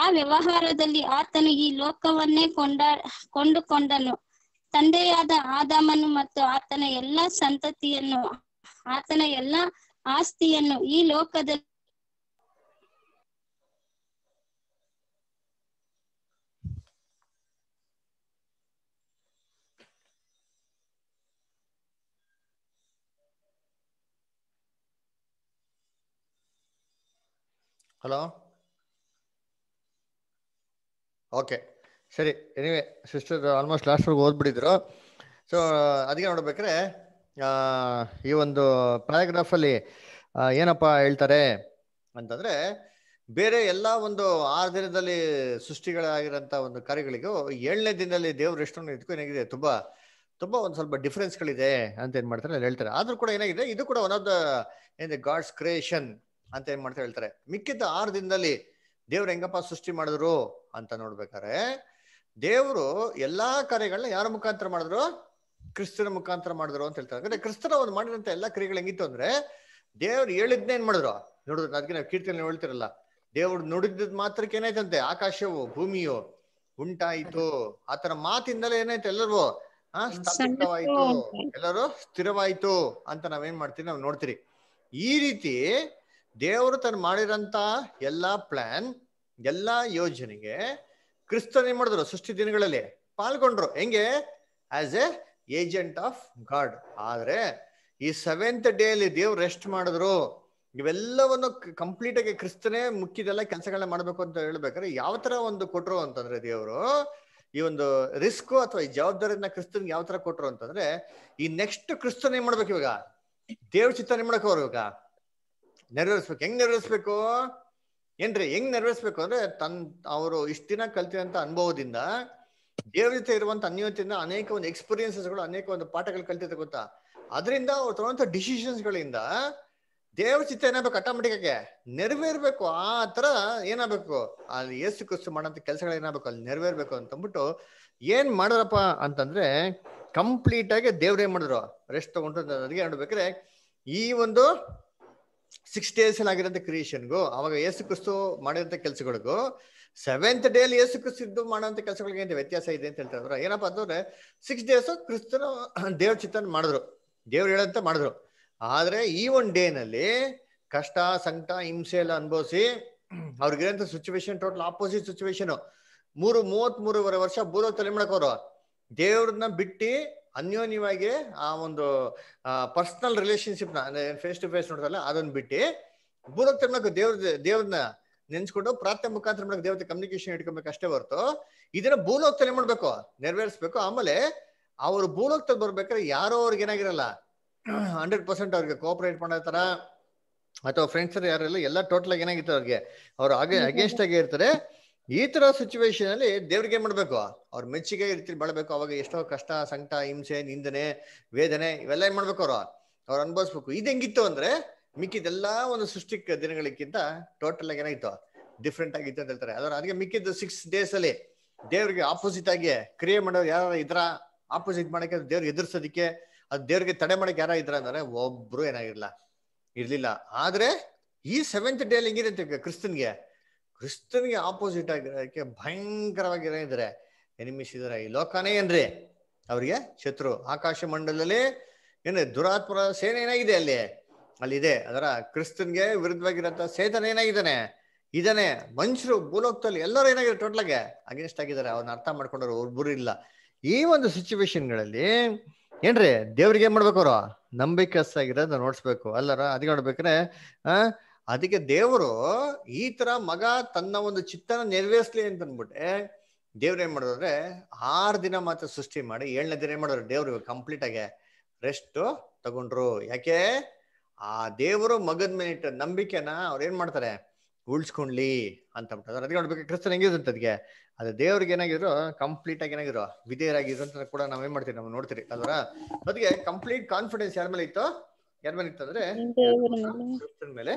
ಆ ವ್ಯವಹಾರದಲ್ಲಿ ಆತನು ಈ ಲೋಕವನ್ನೇ ಕೊಂಡ ಕೊಂಡುಕೊಂಡನು ತಂದೆಯಾದ ಆದಾಮನು ಮತ್ತು ಆತನ ಎಲ್ಲಾ ಸಂತತಿಯನ್ನು ಆತನ ಎಲ್ಲಾ ಆಸ್ತಿಯನ್ನು ಈ ಲೋಕದಲ್ಲಿ ಹಲೋ ಓಕೆ ಸರಿ ಎನಿವೆ ಸಿಸ್ಟರ್ ಆಲ್ಮೋಸ್ಟ್ ಲಾಸ್ಟ್ವರೆಗೆ ಓದ್ಬಿಟ್ಟಿದ್ರು ಸೊ ಅದಕ್ಕೆ ನೋಡ್ಬೇಕ್ರೆ ಈ ಒಂದು ಪ್ಯಾರಾಗ್ರಾಫಲ್ಲಿ ಏನಪ್ಪ ಹೇಳ್ತಾರೆ ಅಂತಂದರೆ ಬೇರೆ ಎಲ್ಲ ಒಂದು ಆರು ದಿನದಲ್ಲಿ ಸೃಷ್ಟಿಗಳಾಗಿರೋಂಥ ಒಂದು ಕಾರ್ಯಗಳಿಗೂ ಏಳನೇ ದಿನದಲ್ಲಿ ದೇವ್ರ ಎಷ್ಟೊಂದು ಇದಕ್ಕೂ ಏನಾಗಿದೆ ತುಂಬ ತುಂಬ ಒಂದು ಸ್ವಲ್ಪ ಡಿಫ್ರೆನ್ಸ್ಗಳಿದೆ ಅಂತ ಏನು ಮಾಡ್ತಾರೆ ಅಲ್ಲಿ ಹೇಳ್ತಾರೆ ಆದರೂ ಕೂಡ ಏನಾಗಿದೆ ಇದು ಕೂಡ ಒನ್ ಆಫ್ ದ ಏನಿದೆ ಗಾಡ್ಸ್ ಕ್ರಿಯೇಷನ್ ಅಂತ ಏನ್ ಮಾಡ್ತಾ ಹೇಳ್ತಾರೆ ಮಿಕ್ಕಿದ್ದ ಆರು ದಿನದಲ್ಲಿ ದೇವ್ರು ಹೆಂಗಪ್ಪ ಸೃಷ್ಟಿ ಮಾಡಿದ್ರು ಅಂತ ನೋಡ್ಬೇಕಾರೆ ದೇವರು ಎಲ್ಲಾ ಕಾರ್ಯಗಳನ್ನ ಯಾರ ಮುಖಾಂತರ ಮಾಡಿದ್ರು ಕ್ರಿಸ್ತನ ಮುಖಾಂತರ ಮಾಡಿದ್ರು ಅಂತ ಹೇಳ್ತಾರೆ ಅಂದ್ರೆ ಕ್ರಿಸ್ತನ ಒಂದು ಮಾಡಿದಂತ ಎಲ್ಲಾ ಕ್ರಿಯೆಗಳು ಹೆಂಗಿತ್ತು ಅಂದ್ರೆ ದೇವ್ರು ಹೇಳಿದ್ನ ಏನ್ ಮಾಡಿದ್ರು ನೋಡಿದ್ರು ಅದಕ್ಕೆ ನಾವು ಕೀರ್ತನೆ ಹೇಳ್ತಿರಲ್ಲ ದೇವ್ರು ನುಡಿದ್ ಮಾತ್ರಕ್ಕೆ ಏನಾಯ್ತಂತೆ ಆಕಾಶವು ಭೂಮಿಯು ಉಂಟಾಯಿತು ಆತರ ಮಾತಿಂದಲೇ ಏನಾಯ್ತು ಎಲ್ಲರೂ ಹಾ ಎಲ್ಲರೂ ಸ್ಥಿರವಾಯ್ತು ಅಂತ ನಾವೇನ್ ಮಾಡ್ತೀವಿ ನಾವ್ ನೋಡ್ತೀರಿ ಈ ರೀತಿ ದೇವರು ತನ್ನ ಮಾಡಿರಂತ ಎಲ್ಲ ಪ್ಲಾನ್ ಎಲ್ಲ ಯೋಜನೆಗೆ ಕ್ರಿಸ್ತನ್ ಏನ್ ಮಾಡಿದ್ರು ಸೃಷ್ಟಿ ದಿನಗಳಲ್ಲಿ ಪಾಲ್ಗೊಂಡ್ರು ಹೆಂಗೆ as a agent of God ಆದ್ರೆ ಈ ಸೆವೆಂತ್ ಡೇ ಅಲ್ಲಿ ದೇವ್ರು ರೆಸ್ಟ್ ಮಾಡಿದ್ರು ಇವೆಲ್ಲವನ್ನು ಕಂಪ್ಲೀಟ್ ಆಗಿ ಕ್ರಿಸ್ತನೇ ಮುಖ್ಯದೆಲ್ಲ ಕೆಲಸಗಳನ್ನ ಮಾಡ್ಬೇಕು ಅಂತ ಹೇಳ್ಬೇಕಾದ್ರೆ ಯಾವ ತರ ಒಂದು ಕೊಟ್ರು ಅಂತಂದ್ರೆ ದೇವರು ಈ ಒಂದು ರಿಸ್ಕ್ ಅಥವಾ ಈ ಜವಾಬ್ದಾರಿಯನ್ನ ಕ್ರಿಸ್ತನ್ ಯಾವ ತರ ಕೊಟ್ರು ಅಂತಂದ್ರೆ ಈ ನೆಕ್ಸ್ಟ್ ಕ್ರಿಸ್ತನ್ ಏನ್ ಮಾಡ್ಬೇಕು ಇವಾಗ ದೇವ್ರ ಏನ್ ಮಾಡಕ್ ಅವ್ರು ಇವಾಗ ನೆರವೇರಿಸ್ಬೇಕು ಹೆಂಗ್ ನೆರವೇರಿಸ್ಬೇಕು ಏನ್ರಿ ಹೆಂಗ್ ನೆರವೇರಿಸ್ಬೇಕು ಅಂದ್ರೆ ತನ್ ಅವರು ಇಷ್ಟ ದಿನ ಕಲ್ತಿದಂತ ಅನುಭವದಿಂದ ದೇವ್ರ ಜೊತೆ ಇರುವಂತ ಅನ್ಯೋನ್ಯತೆಯಿಂದ ಅನೇಕ ಒಂದು ಎಕ್ಸ್ಪೀರಿಯನ್ಸಸ್ಗಳು ಅನೇಕ ಒಂದು ಪಾಠಗಳು ಕಲ್ತಿದ್ದ ಗೊತ್ತಾ ಅದರಿಂದ ಅವ್ರು ತಗೊಂತ ಡಿಸಿಷನ್ಸ್ಗಳಿಂದ ದೇವ್ರ ಚಿತ್ತ ಏನಾಗಬೇಕು ಆಟೋಮೆಟಿಕ್ ನೆರವೇರ್ಬೇಕು ಆ ತರ ಏನಾಗಬೇಕು ಅಲ್ಲಿ ಏಸು ಕಸು ಮಾಡೋಂಥ ಕೆಲಸಗಳು ಏನಾಗಬೇಕು ಅಲ್ಲಿ ನೆರವೇರ್ಬೇಕು ಅಂತಂದ್ಬಿಟ್ಟು ಏನ್ ಮಾಡಿದ್ರಪ್ಪ ಅಂತಂದ್ರೆ ಕಂಪ್ಲೀಟ್ ಆಗಿ ದೇವ್ರ ಏನ್ ಮಾಡಿದ್ರು ರೆಸ್ಟ್ ತಗೊಂಡು ನನಗೆ ನೋಡ್ಬೇಕ್ರೆ ಈ ಒಂದು ಸಿಕ್ಸ್ ಡೇಸ್ ಆಗಿರೋಂಥ ಕ್ರಿಯೇಷನ್ಗೂ ಅವಾಗ ಏಸು ಕ್ರಿಸ್ತು ಮಾಡಿದಂಥ ಕೆಲಸಗಳಿಗೂ ಸೆವೆಂತ್ ಅಲ್ಲಿ ಏಸು ಕ್ರಿಸ್ತು ಮಾಡೋಂಥ ಕೆಲಸಗಳಿಗೆ ಏನು ವ್ಯತ್ಯಾಸ ಇದೆ ಅಂತ ಹೇಳ್ತಾರೆ ಏನಪ್ಪ ಅಂತಂದ್ರೆ ಸಿಕ್ಸ್ ಡೇಸು ಕ್ರಿಸ್ತನ ದೇವ್ರ ಚಿತ್ತನ ಮಾಡಿದ್ರು ದೇವ್ರು ಹೇಳಂತ ಮಾಡಿದ್ರು ಆದ್ರೆ ಈ ಒಂದು ಡೇನಲ್ಲಿ ಕಷ್ಟ ಸಂಕಟ ಹಿಂಸೆ ಎಲ್ಲ ಅನುಭವಿಸಿ ಅವ್ರಿಗಿರೋಂಥ ಸಿಚುವೇಶನ್ ಟೋಟಲ್ ಆಪೋಸಿಟ್ ಸಿಚುವೇಶನ್ ಮೂರು ಮೂವತ್ತ್ ಮೂರುವರೆ ವರ್ಷ ಬೂರೋ ತಲೆಮಣಕವರು ದೇವ್ರನ್ನ ಬಿಟ್ಟು ಅನ್ಯೋನ್ಯವಾಗಿ ಆ ಒಂದು ಪರ್ಸನಲ್ ರಿಲೇಶನ್ಶಿಪ್ನ ಫೇಸ್ ಟು ಫೇಸ್ ನೋಡ್ತಲ್ಲ ಅದನ್ನ ಬಿಟ್ಟು ಭೂಲೋಕ್ತ ದೇವ್ರ ದೇವ್ರನ್ನ ನೆನ್ಸ್ಕೊಂಡು ಪ್ರಾರ್ಥನೆ ಮುಖಾಂತರ ಮೂಲಕ ದೇವತೆ ಕಮ್ಯುನಿಕೇಶನ್ ಇಟ್ಕೊಬೇಕು ಅಷ್ಟೇ ಹೊರತು ಇದನ್ನ ಭೂಲೋಕದಲ್ಲಿ ಮಾಡ್ಬೇಕು ನೆರವೇರಿಸ್ಬೇಕು ಆಮೇಲೆ ಅವ್ರು ಭೂಲೋಕದಲ್ಲಿ ಬರ್ಬೇಕಾದ್ರೆ ಯಾರೋ ಅವ್ರಿಗೆ ಏನಾಗಿರಲ್ಲ ಹಂಡ್ರೆಡ್ ಪರ್ಸೆಂಟ್ ಅವ್ರಿಗೆ ಕೋಆಪರೇಟ್ ಮಾಡೋ ತರ ಅಥವಾ ಫ್ರೆಂಡ್ಸ್ ಯಾರೆಲ್ಲ ಎಲ್ಲ ಟೋಟಲ್ ಆಗಿ ಏನಾಗಿತ್ತು ಅವ್ರಿಗೆ ಅವ್ರು ಅಗೇನ್ಸ್ಟ್ ಆಗಿ ಇರ್ತಾರೆ ಈ ತರ ಸಿಚುವೇಶನ್ ಅಲ್ಲಿ ದೇವ್ರಿಗೆ ಏನ್ ಮಾಡ್ಬೇಕು ಅವ್ರ ಮೆಚ್ಚುಗೆ ರೀತಿ ಬಳಬೇಕು ಅವಾಗ ಎಷ್ಟೋ ಕಷ್ಟ ಸಂಕಟ ಹಿಂಸೆ ನಿಂದನೆ ವೇದನೆ ಇವೆಲ್ಲ ಏನ್ ಮಾಡ್ಬೇಕು ಅವ್ರು ಅವ್ರು ಅನ್ಭವಿಸ್ಬೇಕು ಇದು ಹೆಂಗಿತ್ತು ಅಂದ್ರೆ ಮಿಕ್ಕಿದೆಲ್ಲ ಒಂದು ಸೃಷ್ಟಿಕ್ ದಿನಗಳಿಗಿಂತ ಟೋಟಲ್ ಆಗಿ ಏನಾಗಿತ್ತು ಡಿಫ್ರೆಂಟ್ ಆಗಿತ್ತು ಅಂತ ಹೇಳ್ತಾರೆ ಅದರ ಅದಕ್ಕೆ ಮಿಕ್ಕಿದ್ದು ಸಿಕ್ಸ್ ಡೇಸ್ ಅಲ್ಲಿ ದೇವ್ರಿಗೆ ಆಪೋಸಿಟ್ ಆಗಿ ಕ್ರಿಯೆ ಮಾಡೋರು ಯಾರ ಇದ್ರ ಆಪೋಸಿಟ್ ಮಾಡಕ್ಕೆ ದೇವ್ರಿಗೆ ಎದುರಿಸೋದಕ್ಕೆ ಅದು ದೇವ್ರಿಗೆ ತಡೆ ಮಾಡಕ್ಕೆ ಯಾರ ಇದ್ರ ಅಂದ್ರೆ ಒಬ್ರು ಏನಾಗಿರ್ಲಿಲ್ಲ ಇರ್ಲಿಲ್ಲ ಆದ್ರೆ ಈ ಸೆವೆಂತ್ ಡೇ ಅಲ್ಲಿ ಹೆಂಗಿದೆ ಕ್ರಿಸ್ತನ್ಗೆ ಕ್ರಿಸ್ತನಿಗೆ ಆಪೋಸಿಟ್ ಆಗಿರೋದಕ್ಕೆ ಭಯಂಕರವಾಗಿ ಏನಿದ್ರೆ ಎನಿಮಿಸ್ ಈ ಲೋಕನೇ ಏನ್ರಿ ಅವ್ರಿಗೆ ಶತ್ರು ಆಕಾಶ ಮಂಡಲದಲ್ಲಿ ಏನ್ರಿ ದುರಾತ್ಮರ ಸೇನೆ ಏನಾಗಿದೆ ಅಲ್ಲಿ ಅಲ್ಲಿ ಇದೆ ಅದರ ಕ್ರಿಸ್ತನ್ಗೆ ವಿರುದ್ಧವಾಗಿರೋ ಸೇತನ ಏನಾಗಿದ್ದಾನೆ ಇದಾನೆ ಮನುಷ್ಯರು ಭೂಲೋಕದಲ್ಲಿ ಎಲ್ಲರೂ ಏನಾಗಿದೆ ಟೋಟ್ಲಾಗೆ ಅಗೇನ್ಸ್ಟ್ ಆಗಿದ್ದಾರೆ ಅವ್ರನ್ನ ಅರ್ಥ ಮಾಡ್ಕೊಂಡವ್ರು ಒಬ್ಬರು ಇಲ್ಲ ಈ ಒಂದು ಸಿಚುವೇಶನ್ಗಳಲ್ಲಿ ಏನ್ರಿ ದೇವ್ರಿಗೆ ಏನ್ ಮಾಡ್ಬೇಕು ಅವರು ನಂಬಿಕೆಸ್ಸಾಗಿರೋದನ್ನ ನೋಡ್ಸ್ಬೇಕು ಅಲ್ಲರ ಅದ್ಕೊಂಡ್ಬೇಕ್ರೆ ಆ ಅದಕ್ಕೆ ದೇವರು ಈ ತರ ಮಗ ತನ್ನ ಒಂದು ಚಿತ್ತನ ನೆರವೇರಿಸ್ಲಿ ಅಂತ ಅಂದ್ಬಿಟ್ಟೆ ದೇವ್ರ ಏನ್ ಮಾಡಿದ್ರೆ ಆರ್ ದಿನ ಮಾತ್ರ ಸೃಷ್ಟಿ ಮಾಡಿ ಏಳನೇ ದಿನ ಏನ್ ಮಾಡಿದ್ರು ದೇವ್ರು ಕಂಪ್ಲೀಟ್ ಆಗಿ ರೆಸ್ಟ್ ತಗೊಂಡ್ರು ಯಾಕೆ ಆ ದೇವರು ಮಗನ ಮೇಲೆ ಇಟ್ಟ ನಂಬಿಕೆನ ಅವ್ರು ಏನ್ ಮಾಡ್ತಾರೆ ಉಳ್ಸ್ಕೊಂಡ್ಲಿ ಅಂತ ಅದಕ್ಕೆ ನೋಡ್ಬೇಕು ಕ್ರಿಸ್ತನ್ ಹೆಂಗಿದಂತ ಅದಕ್ಕೆ ಅದು ದೇವ್ರಿಗೆ ಏನಾಗಿದ್ರು ಕಂಪ್ಲೀಟ್ ಆಗಿ ಏನಾಗಿದ್ರು ವಿಧೇಯರಾಗಿದ್ರು ಅಂತ ಕೂಡ ನಾವ್ ಏನ್ ಮಾಡ್ತೀವಿ ನಾವು ನೋಡ್ತೀರಿ ಅದರ ಅದಕ್ಕೆ ಕಂಪ್ಲೀಟ್ ಕಾನ್ಫಿಡೆನ್ಸ್ ಯಾರ ಮೇಲೆ ಇತ್ತು ಯಾರ ಮೇಲೆ ಇತ್ತು ಅಂದ್ರೆ ಮೇಲೆ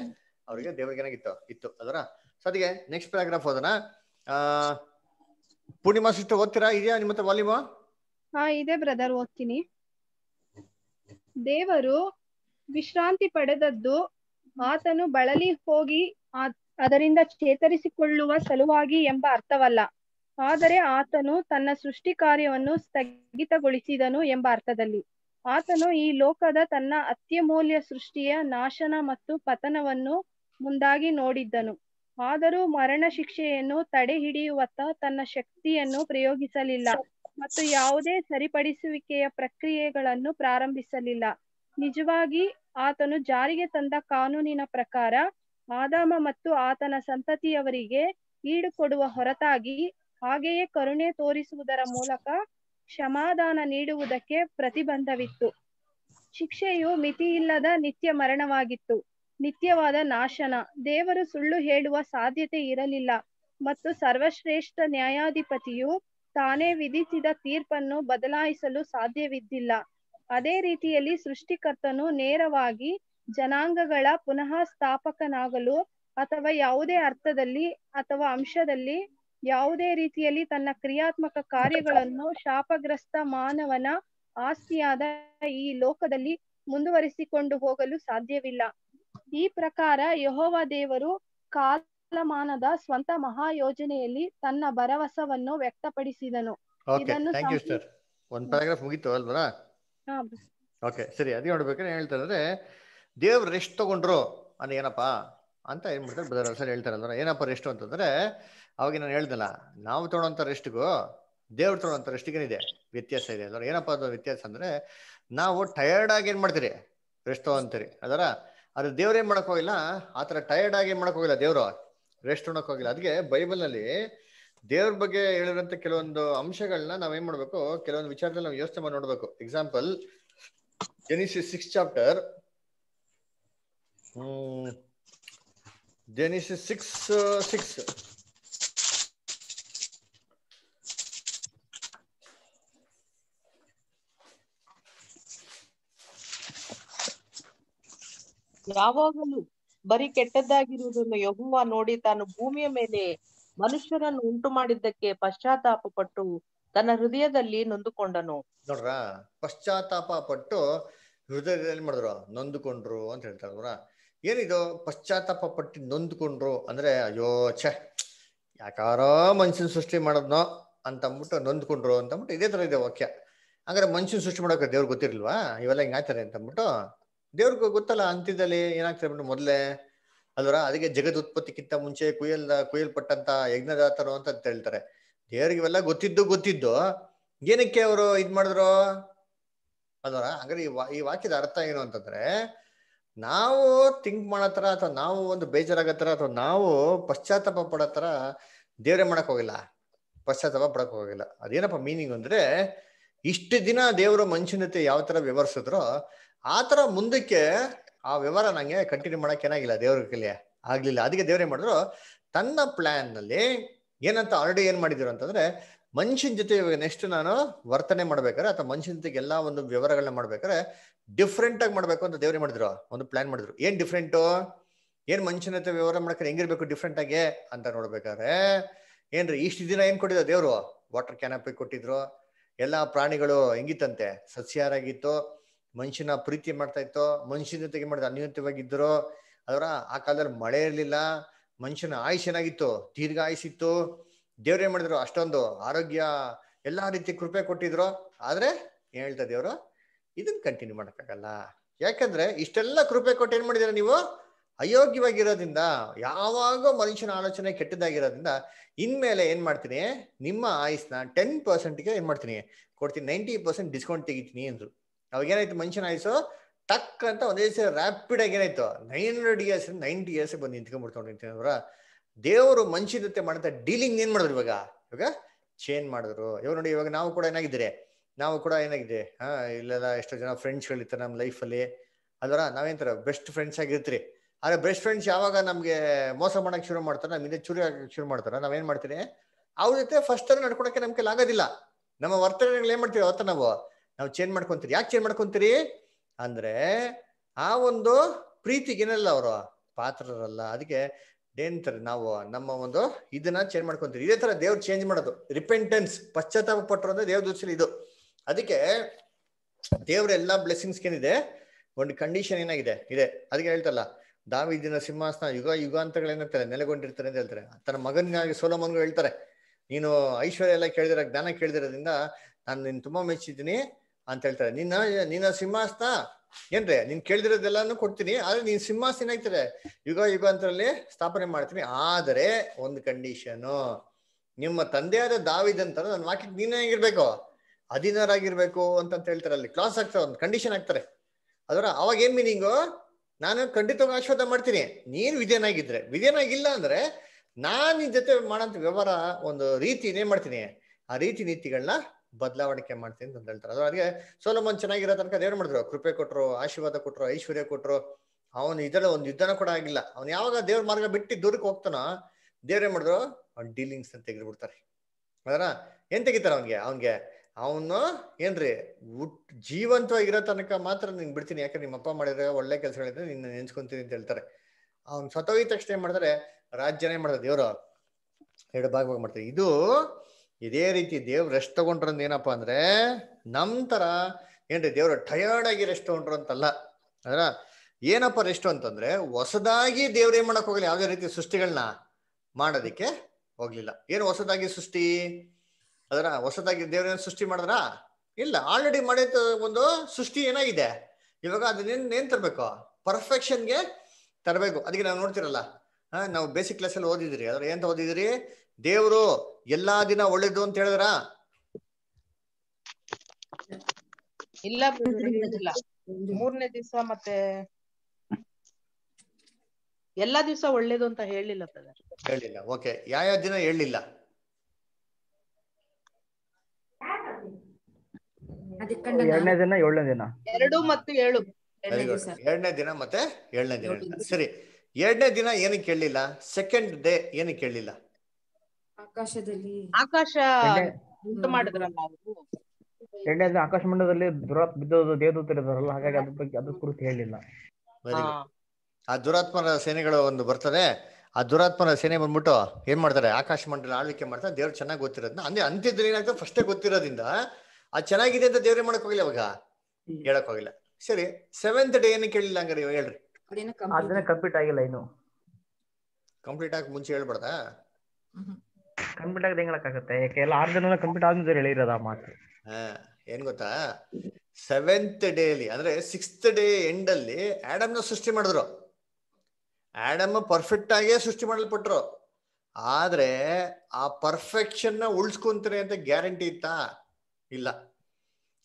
ಅವರಿಗೆ ದೇವರಿಗೇನಾಗಿತ್ತು ಇತ್ತು ಅದರ ಸದಿಗೆ ನೆಕ್ಸ್ಟ್ ಪ್ಯಾರಾಗ್ರಾಫ್ ಓದೋಣ ಪೂರ್ಣಿಮಾ ಸಿಸ್ಟರ್ ಓದ್ತೀರಾ ಇದೆಯಾ ನಿಮ್ಮ ಹತ್ರ ವಾಲ್ಯೂಮ್ ಹಾ ಇದೆ ಬ್ರದರ್ ಓದ್ತೀನಿ ದೇವರು ವಿಶ್ರಾಂತಿ ಪಡೆದದ್ದು ಆತನು ಬಳಲಿ ಹೋಗಿ ಅದರಿಂದ ಚೇತರಿಸಿಕೊಳ್ಳುವ ಸಲುವಾಗಿ ಎಂಬ ಅರ್ಥವಲ್ಲ ಆದರೆ ಆತನು ತನ್ನ ಸೃಷ್ಟಿ ಕಾರ್ಯವನ್ನು ಸ್ಥಗಿತಗೊಳಿಸಿದನು ಎಂಬ ಅರ್ಥದಲ್ಲಿ ಆತನು ಈ ಲೋಕದ ತನ್ನ ಅತ್ಯಮೂಲ್ಯ ಸೃಷ್ಟಿಯ ನಾಶನ ಮತ್ತು ಪತನವನ್ನು ಮುಂದಾಗಿ ನೋಡಿದ್ದನು ಆದರೂ ಮರಣ ಶಿಕ್ಷೆಯನ್ನು ತಡೆ ಹಿಡಿಯುವತ್ತ ತನ್ನ ಶಕ್ತಿಯನ್ನು ಪ್ರಯೋಗಿಸಲಿಲ್ಲ ಮತ್ತು ಯಾವುದೇ ಸರಿಪಡಿಸುವಿಕೆಯ ಪ್ರಕ್ರಿಯೆಗಳನ್ನು ಪ್ರಾರಂಭಿಸಲಿಲ್ಲ ನಿಜವಾಗಿ ಆತನು ಜಾರಿಗೆ ತಂದ ಕಾನೂನಿನ ಪ್ರಕಾರ ಆದಾಮ ಮತ್ತು ಆತನ ಸಂತತಿಯವರಿಗೆ ಈಡು ಕೊಡುವ ಹೊರತಾಗಿ ಹಾಗೆಯೇ ಕರುಣೆ ತೋರಿಸುವುದರ ಮೂಲಕ ಕ್ಷಮಾದಾನ ನೀಡುವುದಕ್ಕೆ ಪ್ರತಿಬಂಧವಿತ್ತು ಶಿಕ್ಷೆಯು ಮಿತಿಯಿಲ್ಲದ ನಿತ್ಯ ಮರಣವಾಗಿತ್ತು ನಿತ್ಯವಾದ ನಾಶನ ದೇವರು ಸುಳ್ಳು ಹೇಳುವ ಸಾಧ್ಯತೆ ಇರಲಿಲ್ಲ ಮತ್ತು ಸರ್ವಶ್ರೇಷ್ಠ ನ್ಯಾಯಾಧಿಪತಿಯು ತಾನೇ ವಿಧಿಸಿದ ತೀರ್ಪನ್ನು ಬದಲಾಯಿಸಲು ಸಾಧ್ಯವಿದ್ದಿಲ್ಲ ಅದೇ ರೀತಿಯಲ್ಲಿ ಸೃಷ್ಟಿಕರ್ತನು ನೇರವಾಗಿ ಜನಾಂಗಗಳ ಪುನಃ ಸ್ಥಾಪಕನಾಗಲು ಅಥವಾ ಯಾವುದೇ ಅರ್ಥದಲ್ಲಿ ಅಥವಾ ಅಂಶದಲ್ಲಿ ಯಾವುದೇ ರೀತಿಯಲ್ಲಿ ತನ್ನ ಕ್ರಿಯಾತ್ಮಕ ಕಾರ್ಯಗಳನ್ನು ಶಾಪಗ್ರಸ್ತ ಮಾನವನ ಆಸ್ತಿಯಾದ ಈ ಲೋಕದಲ್ಲಿ ಮುಂದುವರಿಸಿಕೊಂಡು ಹೋಗಲು ಸಾಧ್ಯವಿಲ್ಲ ಈ ಪ್ರಕಾರ ಯಹೋವ ದೇವರು ಕಾಲಮಾನದ ಸ್ವಂತ ಮಹಾ ಯೋಜನೆಯಲ್ಲಿ ತನ್ನ ಭರವಸವನ್ನು ವ್ಯಕ್ತಪಡಿಸಿದನು ಒಂದ್ ಪ್ಯಾರಾಗ್ರಾಫ್ ಮುಗಿತು ಓಕೆ ಸರಿ ಅದೇ ನೋಡ್ಬೇಕಂದ್ರೆ ಹೇಳ್ತಾರೆ ಅಂದ್ರೆ ದೇವ್ರು ರೆಸ್ಟ್ ತಗೊಂಡ್ರು ಅಂದ್ರೆ ಏನಪ್ಪಾ ಅಂತ ಏನ್ ಮಾಡ್ತಾರೆ ಸರ್ ಅಂದ್ರೆ ಏನಪ್ಪ ರೆಸ್ಟ್ ಅಂತಂದ್ರೆ ಅವಾಗ ನಾನು ಹೇಳ್ದಲ್ಲ ನಾವು ತಗೊಳ್ಳೋಂಥ ರೆಸ್ಟ್ಗೂ ದೇವ್ರು ತಗೊಳ್ಳೋಂಥ ರೆಸ್ಟ್ಗೇನಿದೆ ವ್ಯತ್ಯಾಸ ಇದೆ ಅಲ್ವಾ ಏನಪ್ಪ ಅದು ವ್ಯತ್ಯಾಸ ಅಂದ್ರೆ ನಾವು ಟಯರ್ಡ್ ಆಗಿ ಏನ್ ಮಾಡ್ತೀರಿ ರೆಸ್ಟ್ ತಗೊಂತೀರಿ ಅದರ ಆದ್ರೆ ದೇವ್ರೇನ್ ಮಾಡಕ್ ಹೋಗಿಲ್ಲ ಆತರ ಥರ ಟಯರ್ಡ್ ಆಗಿ ಮಾಡಕ್ ಹೋಗಿಲ್ಲ ದೇವ್ರು ರೆಸ್ಟ್ ಉಣಕ್ ಹೋಗಿಲ್ಲ ಅದಕ್ಕೆ ನಲ್ಲಿ ದೇವ್ರ ಬಗ್ಗೆ ಹೇಳಿರೋಂಥ ಕೆಲವೊಂದು ಅಂಶಗಳನ್ನ ನಾವೇನ್ ಮಾಡ್ಬೇಕು ಕೆಲವೊಂದು ವಿಚಾರದಲ್ಲಿ ನಾವು ಯೋಚನೆ ಮಾಡಿ ನೋಡ್ಬೇಕು example Genesis six chapter hmm Genesis six six ಯಾವಾಗಲೂ ಬರೀ ಕೆಟ್ಟದ್ದಾಗಿರುವುದನ್ನು ಯಹುವ ನೋಡಿ ತಾನು ಭೂಮಿಯ ಮೇಲೆ ಮನುಷ್ಯರನ್ನು ಉಂಟು ಮಾಡಿದ್ದಕ್ಕೆ ಪಶ್ಚಾತ್ತಾಪ ಪಟ್ಟು ತನ್ನ ಹೃದಯದಲ್ಲಿ ನೊಂದುಕೊಂಡನು ನೋಡ್ರ ಪಶ್ಚಾತ್ತಾಪ ಪಟ್ಟು ಹೃದಯದಲ್ಲಿ ಮಾಡಿದ್ರು ನೊಂದುಕೊಂಡ್ರು ಅಂತ ಹೇಳ್ತಾರ ಏನಿದು ಪಶ್ಚಾತ್ತಾಪ ಪಟ್ಟು ನೊಂದ್ಕೊಂಡ್ರು ಅಂದ್ರೆ ಅಯ್ಯೋ ಛೆ ಯಾಕಾರೋ ಮನುಷ್ಯನ ಸೃಷ್ಟಿ ಮಾಡದ್ನೋ ಅಂತ ಅಂದ್ಬಿಟ್ಟು ನೊಂದ್ಕೊಂಡ್ರು ಅಂತ ಅಂದ್ಬಿಟ್ಟು ಇದೇ ತರ ಇದೆ ವಾಕ್ಯ ಅಂದ್ರೆ ಮನುಷ್ಯನ ಸೃಷ್ಟಿ ಮಾಡೋಕೆ ದೇವ್ರಿಗೆ ಗೊತ್ತಿರ್ಲ್ವಾ ಇವೆಲ್ಲ ಹಿಂಗಾಯ್ತಾರೆ ಅಂತ ಅಂದ್ಬಿಟ್ಟು ದೇವ್ರಿಗೆ ಗೊತ್ತಲ್ಲ ಅಂತ್ಯದಲ್ಲಿ ಏನಾಗ್ತದೆ ಬಿಟ್ಟು ಮೊದಲೇ ಅಲ್ವರ ಅದಕ್ಕೆ ಜಗದ್ ಉತ್ಪತ್ತಿಕ್ಕಿಂತ ಮುಂಚೆ ಕುಯಲ್ ಪಟ್ಟಂತ ಯಜ್ಞದಾತರು ಅಂತ ಹೇಳ್ತಾರೆ ದೇವ್ರಿಗೆ ಇವೆಲ್ಲ ಗೊತ್ತಿದ್ದು ಗೊತ್ತಿದ್ದು ಏನಕ್ಕೆ ಅವರು ಇದ್ ಮಾಡಿದ್ರು ಅಲ್ವರ ಹಂಗಾರೆ ಈ ವಾ ಈ ವಾಕ್ಯದ ಅರ್ಥ ಏನು ಅಂತಂದ್ರೆ ನಾವು ಥಿಂಕ್ ಮಾಡತ್ತರ ಅಥವಾ ನಾವು ಒಂದು ಬೇಜಾರಾಗತ್ತರ ಅಥವಾ ನಾವು ಪಶ್ಚಾತ್ತಾಪ ಪಡತ್ತರ ದೇವ್ರೆ ಮಾಡಕ್ ಹೋಗಿಲ್ಲ ಪಶ್ಚಾತ್ತಾಪ ಪಡಕ್ ಹೋಗಿಲ್ಲ ಅದೇನಪ್ಪ ಮೀನಿಂಗ್ ಅಂದ್ರೆ ಇಷ್ಟು ದಿನ ದೇವರು ಮನುಷ್ಯನತೆ ಯಾವ ತರ ವಿವರಿಸಿದ್ರು ಆ ತರ ಮುಂದಕ್ಕೆ ಆ ವ್ಯವಹಾರ ನಂಗೆ ಕಂಟಿನ್ಯೂ ಮಾಡಕ್ ಏನಾಗಿಲ್ಲ ದೇವ್ರ ಕಲಿಯ ಆಗ್ಲಿಲ್ಲ ಅದಕ್ಕೆ ದೇವರೇ ಮಾಡಿದ್ರು ತನ್ನ ಪ್ಲಾನ್ ನಲ್ಲಿ ಏನಂತ ಆಲ್ರೆಡಿ ಏನ್ ಮಾಡಿದ್ರು ಅಂತಂದ್ರೆ ಮನುಷ್ಯನ ಜೊತೆ ಇವಾಗ ನೆಕ್ಸ್ಟ್ ನಾನು ವರ್ತನೆ ಮಾಡ್ಬೇಕಾದ್ರೆ ಅಥವಾ ಮನುಷ್ಯನ ಜೊತೆಗೆ ಎಲ್ಲಾ ಒಂದು ವ್ಯವಹಾರಗಳನ್ನ ಮಾಡ್ಬೇಕಾದ್ರೆ ಡಿಫ್ರೆಂಟ್ ಆಗಿ ಮಾಡ್ಬೇಕು ಅಂತ ದೇವ್ರೇ ಮಾಡಿದ್ರು ಒಂದು ಪ್ಲಾನ್ ಮಾಡಿದ್ರು ಏನ್ ಡಿಫ್ರೆಂಟು ಏನ್ ಮನುಷ್ಯನ ಜೊತೆ ವ್ಯವಹಾರ ಮಾಡ್ಕೊಂಡು ಹೆಂಗಿರ್ಬೇಕು ಡಿಫ್ರೆಂಟ್ ಆಗಿ ಅಂತ ನೋಡ್ಬೇಕಾದ್ರೆ ಏನ್ರಿ ಇಷ್ಟು ದಿನ ಏನ್ ಕೊಟ್ಟಿದ್ರು ದೇವ್ರು ವಾಟರ್ ಕ್ಯಾನಪಿ ಕೊಟ್ಟಿದ್ರು ಎಲ್ಲ ಪ್ರಾಣಿಗಳು ಹೆಂಗಿತ್ತಂತೆ ಸಸ್ಯಾರಾಗಿತ್ತು ಮನುಷ್ಯನ ಪ್ರೀತಿ ಮಾಡ್ತಾ ಇತ್ತು ಮನುಷ್ಯನ ಜೊತೆಗೆ ಮಾಡಿದ ಅನಿಯಂತ್ರವಾಗಿದ್ದರು ಅದರ ಆ ಕಾಲದಲ್ಲಿ ಮಳೆ ಇರಲಿಲ್ಲ ಮನುಷ್ಯನ ಆಯುಷ್ ಏನಾಗಿತ್ತು ದೀರ್ಘ ಆಯುಸಿತ್ತು ದೇವ್ರು ಮಾಡಿದ್ರು ಅಷ್ಟೊಂದು ಆರೋಗ್ಯ ಎಲ್ಲಾ ರೀತಿ ಕೃಪೆ ಕೊಟ್ಟಿದ್ರು ಆದ್ರೆ ಏನ್ ಹೇಳ್ತಾ ದೇವ್ರು ಇದನ್ನ ಕಂಟಿನ್ಯೂ ಮಾಡಕ್ಕಾಗಲ್ಲ ಯಾಕಂದ್ರೆ ಇಷ್ಟೆಲ್ಲ ಕೃಪೆ ಕೊಟ್ಟು ಏನ್ ಮಾಡಿದೀರ ನೀವು ಅಯೋಗ್ಯವಾಗಿರೋದ್ರಿಂದ ಯಾವಾಗ ಮನುಷ್ಯನ ಆಲೋಚನೆ ಕೆಟ್ಟದಾಗಿರೋದ್ರಿಂದ ಇನ್ಮೇಲೆ ಏನ್ ಮಾಡ್ತೀನಿ ನಿಮ್ಮ ಆಯುಸ್ನ ಟೆನ್ ಪರ್ಸೆಂಟ್ಗೆ ಏನ್ ಮಾಡ್ತೀನಿ ಕೊಡ್ತೀನಿ ನೈಂಟಿ ಪರ್ಸೆಂಟ್ ಡಿಸ್ಕೌಂಟ್ ತೆಗಿತೀನಿ ಅಂದ್ರು ಅವಾಗ ಏನಾಯ್ತು ಮನುಷ್ಯನ ಆಯುಸು ಟಕ್ ಅಂತ ಒಂದೇ ಸರಿ ರ್ಯಾಪಿಡ್ ಆಗಿ ಏನಾಯ್ತು nine hundred years ninety years ಬಂದು ನಿಂತ್ಕೊಂಡ್ಬಿಡ್ತೀನಿ ಅವರ ದೇವರು ಮನುಷ್ಯನ ಜೊತೆ ಡೀಲಿಂಗ್ ಏನ್ ಮಾಡಿದ್ರು ಇವಾಗ ಇವಾಗ ಚೇಂಜ್ ಮಾಡಿದ್ರು ಇವಾಗ ನೋಡಿ ಇವಾಗ ನಾವು ಕೂಡ ಏನಾಗಿದ್ರೆ ನಾವು ಕೂಡ ಏನಾಗಿದೆ ಹಾ ಇಲ್ಲೆಲ್ಲ ಎಷ್ಟೋ ಜನ ಫ್ರೆಂಡ್ಸ್ಗಳಿರ್ತಾರೆ ನಮ್ಮ ಲೈಫಲ್ಲಿ ಅದರ ನಾವೇನ್ತಾರ ಬೆಸ್ಟ್ ಫ್ರೆಂಡ್ಸ್ ಆಗಿರ್ತೀರಿ ಆದ್ರೆ ಬೆಸ್ಟ್ ಫ್ರೆಂಡ್ಸ್ ಯಾವಾಗ ನಮಗೆ ಮೋಸ ಮಾಡೋಕೆ ಶುರು ಮಾಡ್ತಾರೆ ನಮ್ಮ ಹಿಂದೆ ಚೂರಿ ಹಾಕಕ್ಕೆ ಶುರು ಮಾಡ್ತಾರೆ ಏನ್ ಮಾಡ್ತೀವಿ ಅವ್ರ ಜೊತೆ ಫಸ್ಟ್ ಅಲ್ಲಿ ನಡ್ಕೊಳಕ್ಕೆ ನಮ್ಗೆ ಆಗೋದಿಲ್ಲ ನಮ್ಮ ವರ್ತನೆಗಳು ಏನು ಮಾಡ್ತೀವಿ ಅವತ್ತ ನಾವು ನಾವು ಚೇಂಜ್ ಮಾಡ್ಕೊಂತೀರಿ ಯಾಕೆ ಚೇಂಜ್ ಮಾಡ್ಕೊತೀರಿ ಅಂದ್ರೆ ಆ ಒಂದು ಪ್ರೀತಿಗೇನಲ್ಲ ಅವರು ಪಾತ್ರರಲ್ಲ ಅದಕ್ಕೆ ಏನಂತಾರೆ ನಾವು ನಮ್ಮ ಒಂದು ಇದನ್ನ ಚೇಂಜ್ ಮಾಡ್ಕೊಂತೀವಿ ಇದೇ ತರ ದೇವ್ರು ಚೇಂಜ್ ಮಾಡೋದು ರಿಪೆಂಟೆನ್ಸ್ ಪಶ್ಚಾತ್ತಾಪ ಪಟ್ಟರು ಅಂದ್ರೆ ದೇವ್ರ ದೃಶ್ಯ ಇದು ಅದಕ್ಕೆ ದೇವ್ರ ಎಲ್ಲಾ ಬ್ಲೆಸ್ಸಿಂಗ್ಸ್ ಏನಿದೆ ಒಂದು ಕಂಡೀಷನ್ ಏನಾಗಿದೆ ಇದೆ ಅದಕ್ಕೆ ಹೇಳ್ತಲ್ಲ ದಾವಿದಿನ ಸಿಂಹಾಸನ ಯುಗ ಯುಗಾಂತಗಳೇನಿರ್ತಾರೆ ನೆಲೆಗೊಂಡಿರ್ತಾರೆ ಅಂತ ಹೇಳ್ತಾರೆ ತನ್ನ ಮಗನಿಗಾಗಿ ಸೋಲಮನ್ಗಳು ಹೇಳ್ತಾರೆ ನೀನು ಐಶ್ವರ್ಯ ಎಲ್ಲ ಕೇಳಿದಿರ ಜ್ಞಾನ ಕೇಳಿದಿರೋದ್ರಿಂದ ನಾನು ನಿನ್ನ ತುಂಬಾ ಮೆಚ್ಚಿದ್ದೀನಿ ಅಂತ ಹೇಳ್ತಾರೆ ನಿನ್ನ ನಿನ್ನ ಸಿಂಹಾಸನ ಏನ್ರಿ ನೀನ್ ಕೇಳಿದಿರೋದೆಲ್ಲಾನು ಕೊಡ್ತೀನಿ ಆದ್ರೆ ನೀನ್ ಸಿಂಹಾಸನ ಆಗ್ತಾರೆ ಯುಗ ಯುಗಾಂತರಲ್ಲಿ ಸ್ಥಾಪನೆ ಮಾಡ್ತೀನಿ ಆದರೆ ಒಂದು ಕಂಡೀಷನು ನಿಮ್ಮ ತಂದೆಯಾದ ದಾವಿದ್ ಅಂತ ನನ್ನ ವಾಕ್ಯಕ್ಕೆ ನೀನೇ ಆಗಿರ್ಬೇಕು ಅಧೀನರಾಗಿರ್ಬೇಕು ಅಂತ ಹೇಳ್ತಾರೆ ಅಲ್ಲಿ ಕ್ಲಾಸ್ ಆಗ್ತಾರೆ ಒಂದು ಕಂಡೀಷನ್ ಆಗ್ತಾರೆ ಅದರ ಅವಾಗ ಏನ್ ಮೀನಿಂಗು ನಾನು ಖಂಡಿತವಾಗಿ ಆಶೀರ್ವಾದ ಮಾಡ್ತೀನಿ ನೀನು ವಿಜಯನಾಗಿದ್ರೆ ವಿಧೇಯನಾಗಿಲ್ಲ ಅಂದ್ರೆ ನಾನು ಈ ಜೊತೆ ಮಾಡೋಂಥ ವ್ಯವಹಾರ ಒಂದು ರೀತಿ ಮಾಡ್ತೀನಿ ಆ ರೀತಿ ನೀತಿಗಳನ್ನ ಬದಲಾವಣೆ ಮಾಡ್ತೀನಿ ಅಂತ ಹೇಳ್ತಾರೆ ಅದು ಅದಕ್ಕೆ ಸೋಲೋಮನ್ ಚೆನ್ನಾಗಿರೋ ತನಕ ಅದೇನ್ ಮಾಡಿದ್ರು ಕೃಪೆ ಕೊಟ್ರು ಆಶೀರ್ವಾದ ಕೊಟ್ರು ಐಶ್ವರ್ಯ ಕೊಟ್ರು ಅವನು ಇದರ ಒಂದು ಯುದ್ಧನ ಕೂಡ ಆಗಿಲ್ಲ ಅವ್ನು ಯಾವಾಗ ದೇವ್ರ ಮಾರ್ಗ ಬಿಟ್ಟು ದೂರಕ್ಕೆ ಹೋಗ್ತಾನೋ ದೇವ್ರೇನ್ ಮಾಡಿದ್ರು ಅವ್ನ ಡೀಲಿಂಗ್ಸ್ ಅಂತ ತೆಗೆದ್ಬಿಡ್ತಾರೆ ಅದರ ಏನ್ ತೆಗಿತಾರೆ ಅವನ್ಗೆ ಅವನ್ಗೆ ಅವನು ಏನ್ರಿ ಉಟ್ ಜೀವಂತವಾಗಿರೋ ತನಕ ಮಾತ್ರ ನಿಂಗೆ ಬಿಡ್ತೀನಿ ಯಾಕಂದ್ರೆ ನಿಮ್ಮ ಅಪ್ಪ ಮಾಡಿದ್ರೆ ಒಳ್ಳೆ ಕೆಲಸಗಳಿದ್ರೆ ನಿನ್ನ ನೆನ್ಸ್ಕೊಂತೀನಿ ಅಂತ ಹೇಳ್ತಾರೆ ಅವ್ನು ಸತೋಗಿದ ತಕ್ಷಣ ಏನ್ ಮಾಡ್ತಾರೆ ರಾಜ್ಯನೇ ಮಾಡ್ತಾರೆ ದೇವ್ರ ಎರಡು ಭಾಗ ಮಾಡ್ತಾರೆ ಇದು ಇದೇ ರೀತಿ ದೇವ್ರು ರೆಸ್ಟ್ ತಗೊಂಡ್ರಂದ್ ಏನಪ್ಪ ಅಂದ್ರೆ ನಂತರ ಏನ್ರಿ ದೇವ್ರು ಟಯರ್ಡ್ ಆಗಿ ರೆಸ್ಟ್ ತಗೊಂಡ್ರು ಅಂತಲ್ಲ ಅದರ ಏನಪ್ಪ ರೆಸ್ಟ್ ಅಂತಂದ್ರೆ ಹೊಸದಾಗಿ ಏನ್ ಮಾಡಕ್ ಹೋಗಲಿ ಯಾವ್ದೇ ರೀತಿ ಸೃಷ್ಟಿಗಳನ್ನ ಮಾಡೋದಿಕ್ಕೆ ಹೋಗ್ಲಿಲ್ಲ ಏನು ಹೊಸದಾಗಿ ಸೃಷ್ಟಿ ಅದರ ಹೊಸದಾಗಿ ದೇವರೇನು ಸೃಷ್ಟಿ ಮಾಡಿದ್ರ ಇಲ್ಲ ಆಲ್ರೆಡಿ ಮಾಡಿದ ಒಂದು ಸೃಷ್ಟಿ ಏನಾಗಿದೆ ಇವಾಗ ಅದನ್ನ ಏನ್ ತರಬೇಕು ಪರ್ಫೆಕ್ಷನ್ಗೆ ತರಬೇಕು ಅದಕ್ಕೆ ನಾವು ನೋಡ್ತಿರಲ್ಲ ಹಾ ನಾವು ಬೇಸಿಕ್ ಅಲ್ಲಿ ಓದಿದ್ರಿ ಅದ್ರ ಏನ್ ಓದಿದ್ರಿ ದೇವರು ಎಲ್ಲಾ ದಿನ ಒಳ್ಳೇದು ಅಂತ ಹೇಳಿದ್ರ ಇಲ್ಲ ಮೂರನೇ ದಿವಸ ಮತ್ತೆ ಎಲ್ಲಾ ದಿವಸ ಒಳ್ಳೇದು ಅಂತ ಹೇಳಿಲ್ಲ ಹೇಳಿಲ್ಲ ಓಕೆ ಯಾವ ದಿನ ಹೇಳಿಲ್ಲ ಎರಡನೇ ದಿನ ಏಳನೇ ದಿನ ಎರಡು ಮತ್ತು ಏಳು ಎರಡನೇ ದಿನ ಮತ್ತೆ ಏಳನೇ ದಿನ ಸರಿ ಎರಡನೇ ದಿನ ಏನು ಕೇಳಲಿಲ್ಲ ಸೆಕೆಂಡ್ ಡೇ ಏನು ಕೇಳಲಿಲ್ಲ ಆಕಾಶದಲ್ಲಿ ಆಕಾಶ ಎರಡನೇ ದಿನ ಆಕಾಶ ಮಂಡಲದಲ್ಲಿ ದುರಾತ್ ಬಿದ್ದೋದು ದೇವದೂತರಿದಾರಲ್ಲ ಹಾಗಾಗಿ ಅದ್ರ ಬಗ್ಗೆ ಅದ್ರ ಕುರಿತು ಹೇಳಿಲ್ಲ ಆ ದುರಾತ್ಮನ ಸೇನೆಗಳು ಒಂದು ಬರ್ತದೆ ಆ ದುರಾತ್ಮನ ಸೇನೆ ಬಂದ್ಬಿಟ್ಟು ಏನ್ ಮಾಡ್ತಾರೆ ಆಕಾಶ ಮಂಡಲ ಆಳ್ವಿಕೆ ಮಾಡ್ತಾರೆ ದೇವ್ರು ಚೆನ್ನಾಗಿ ಗೊತ್ತಿರೋದನ್ನ ಅಂದ್ರೆ ಅಂತ್ಯದಲ್ಲಿ ಏನಾಗ್ತದೆ ಫಸ್ಟೇ ಗೊತ್ತಿರೋದ್ರಿಂದ ಅದು ಚೆನ್ನಾಗಿದೆ ಅಂತ ದೇವ್ರೇ ಮಾಡಕ್ ಹೋಗಿಲ್ಲ ಅವಾಗ ಹೇಳಕ್ ಹೋಗಿಲ್ಲ ಸರಿ ಸೆವೆಂತ್ ಡೇ ಏನು ಕೇಳಿಲ್ಲ ಹಂಗಾರೆ ಇವಾಗ ಹೇಳ್ರಿ ಅದನ್ನ ಕಂಪ್ಲೀಟ್ ಆಗಿಲ್ಲ ಇನ್ನು ಕಂಪ್ಲೀಟ್ ಆಗಿ ಮುಂಚೆ ಹೇಳ್ಬಾರ್ದಾ ಕಂಪ್ಲೀಟ್ ಆಗದೆ ಹೇಳಕ್ಕಾಗತ್ತೆ ಯಾಕೆ ಎಲ್ಲ ಆರು ಜನ ಕಂಪ್ಲೀಟ್ ಆದ್ಮೇಲೆ ಆ ಮಾತು ಏನ್ ಗೊತ್ತಾ ಸೆವೆಂತ್ ಡೇ ಅಲ್ಲಿ ಅಂದ್ರೆ ಸಿಕ್ಸ್ತ್ ಡೇ ಎಂಡ್ ಅಲ್ಲಿ ನ ಸೃಷ್ಟಿ ಮಾಡಿದ್ರು ಆಡಮ್ ಪರ್ಫೆಕ್ಟ್ ಆಗೇ ಸೃಷ್ಟಿ ಮಾಡಲ್ಪಟ್ರು ಆದ್ರೆ ಆ ಪರ್ಫೆಕ್ಷನ್ ನ ಅಂತ ಗ್ಯಾರಂಟಿ ಇತ್ತಾ ಇಲ್ಲ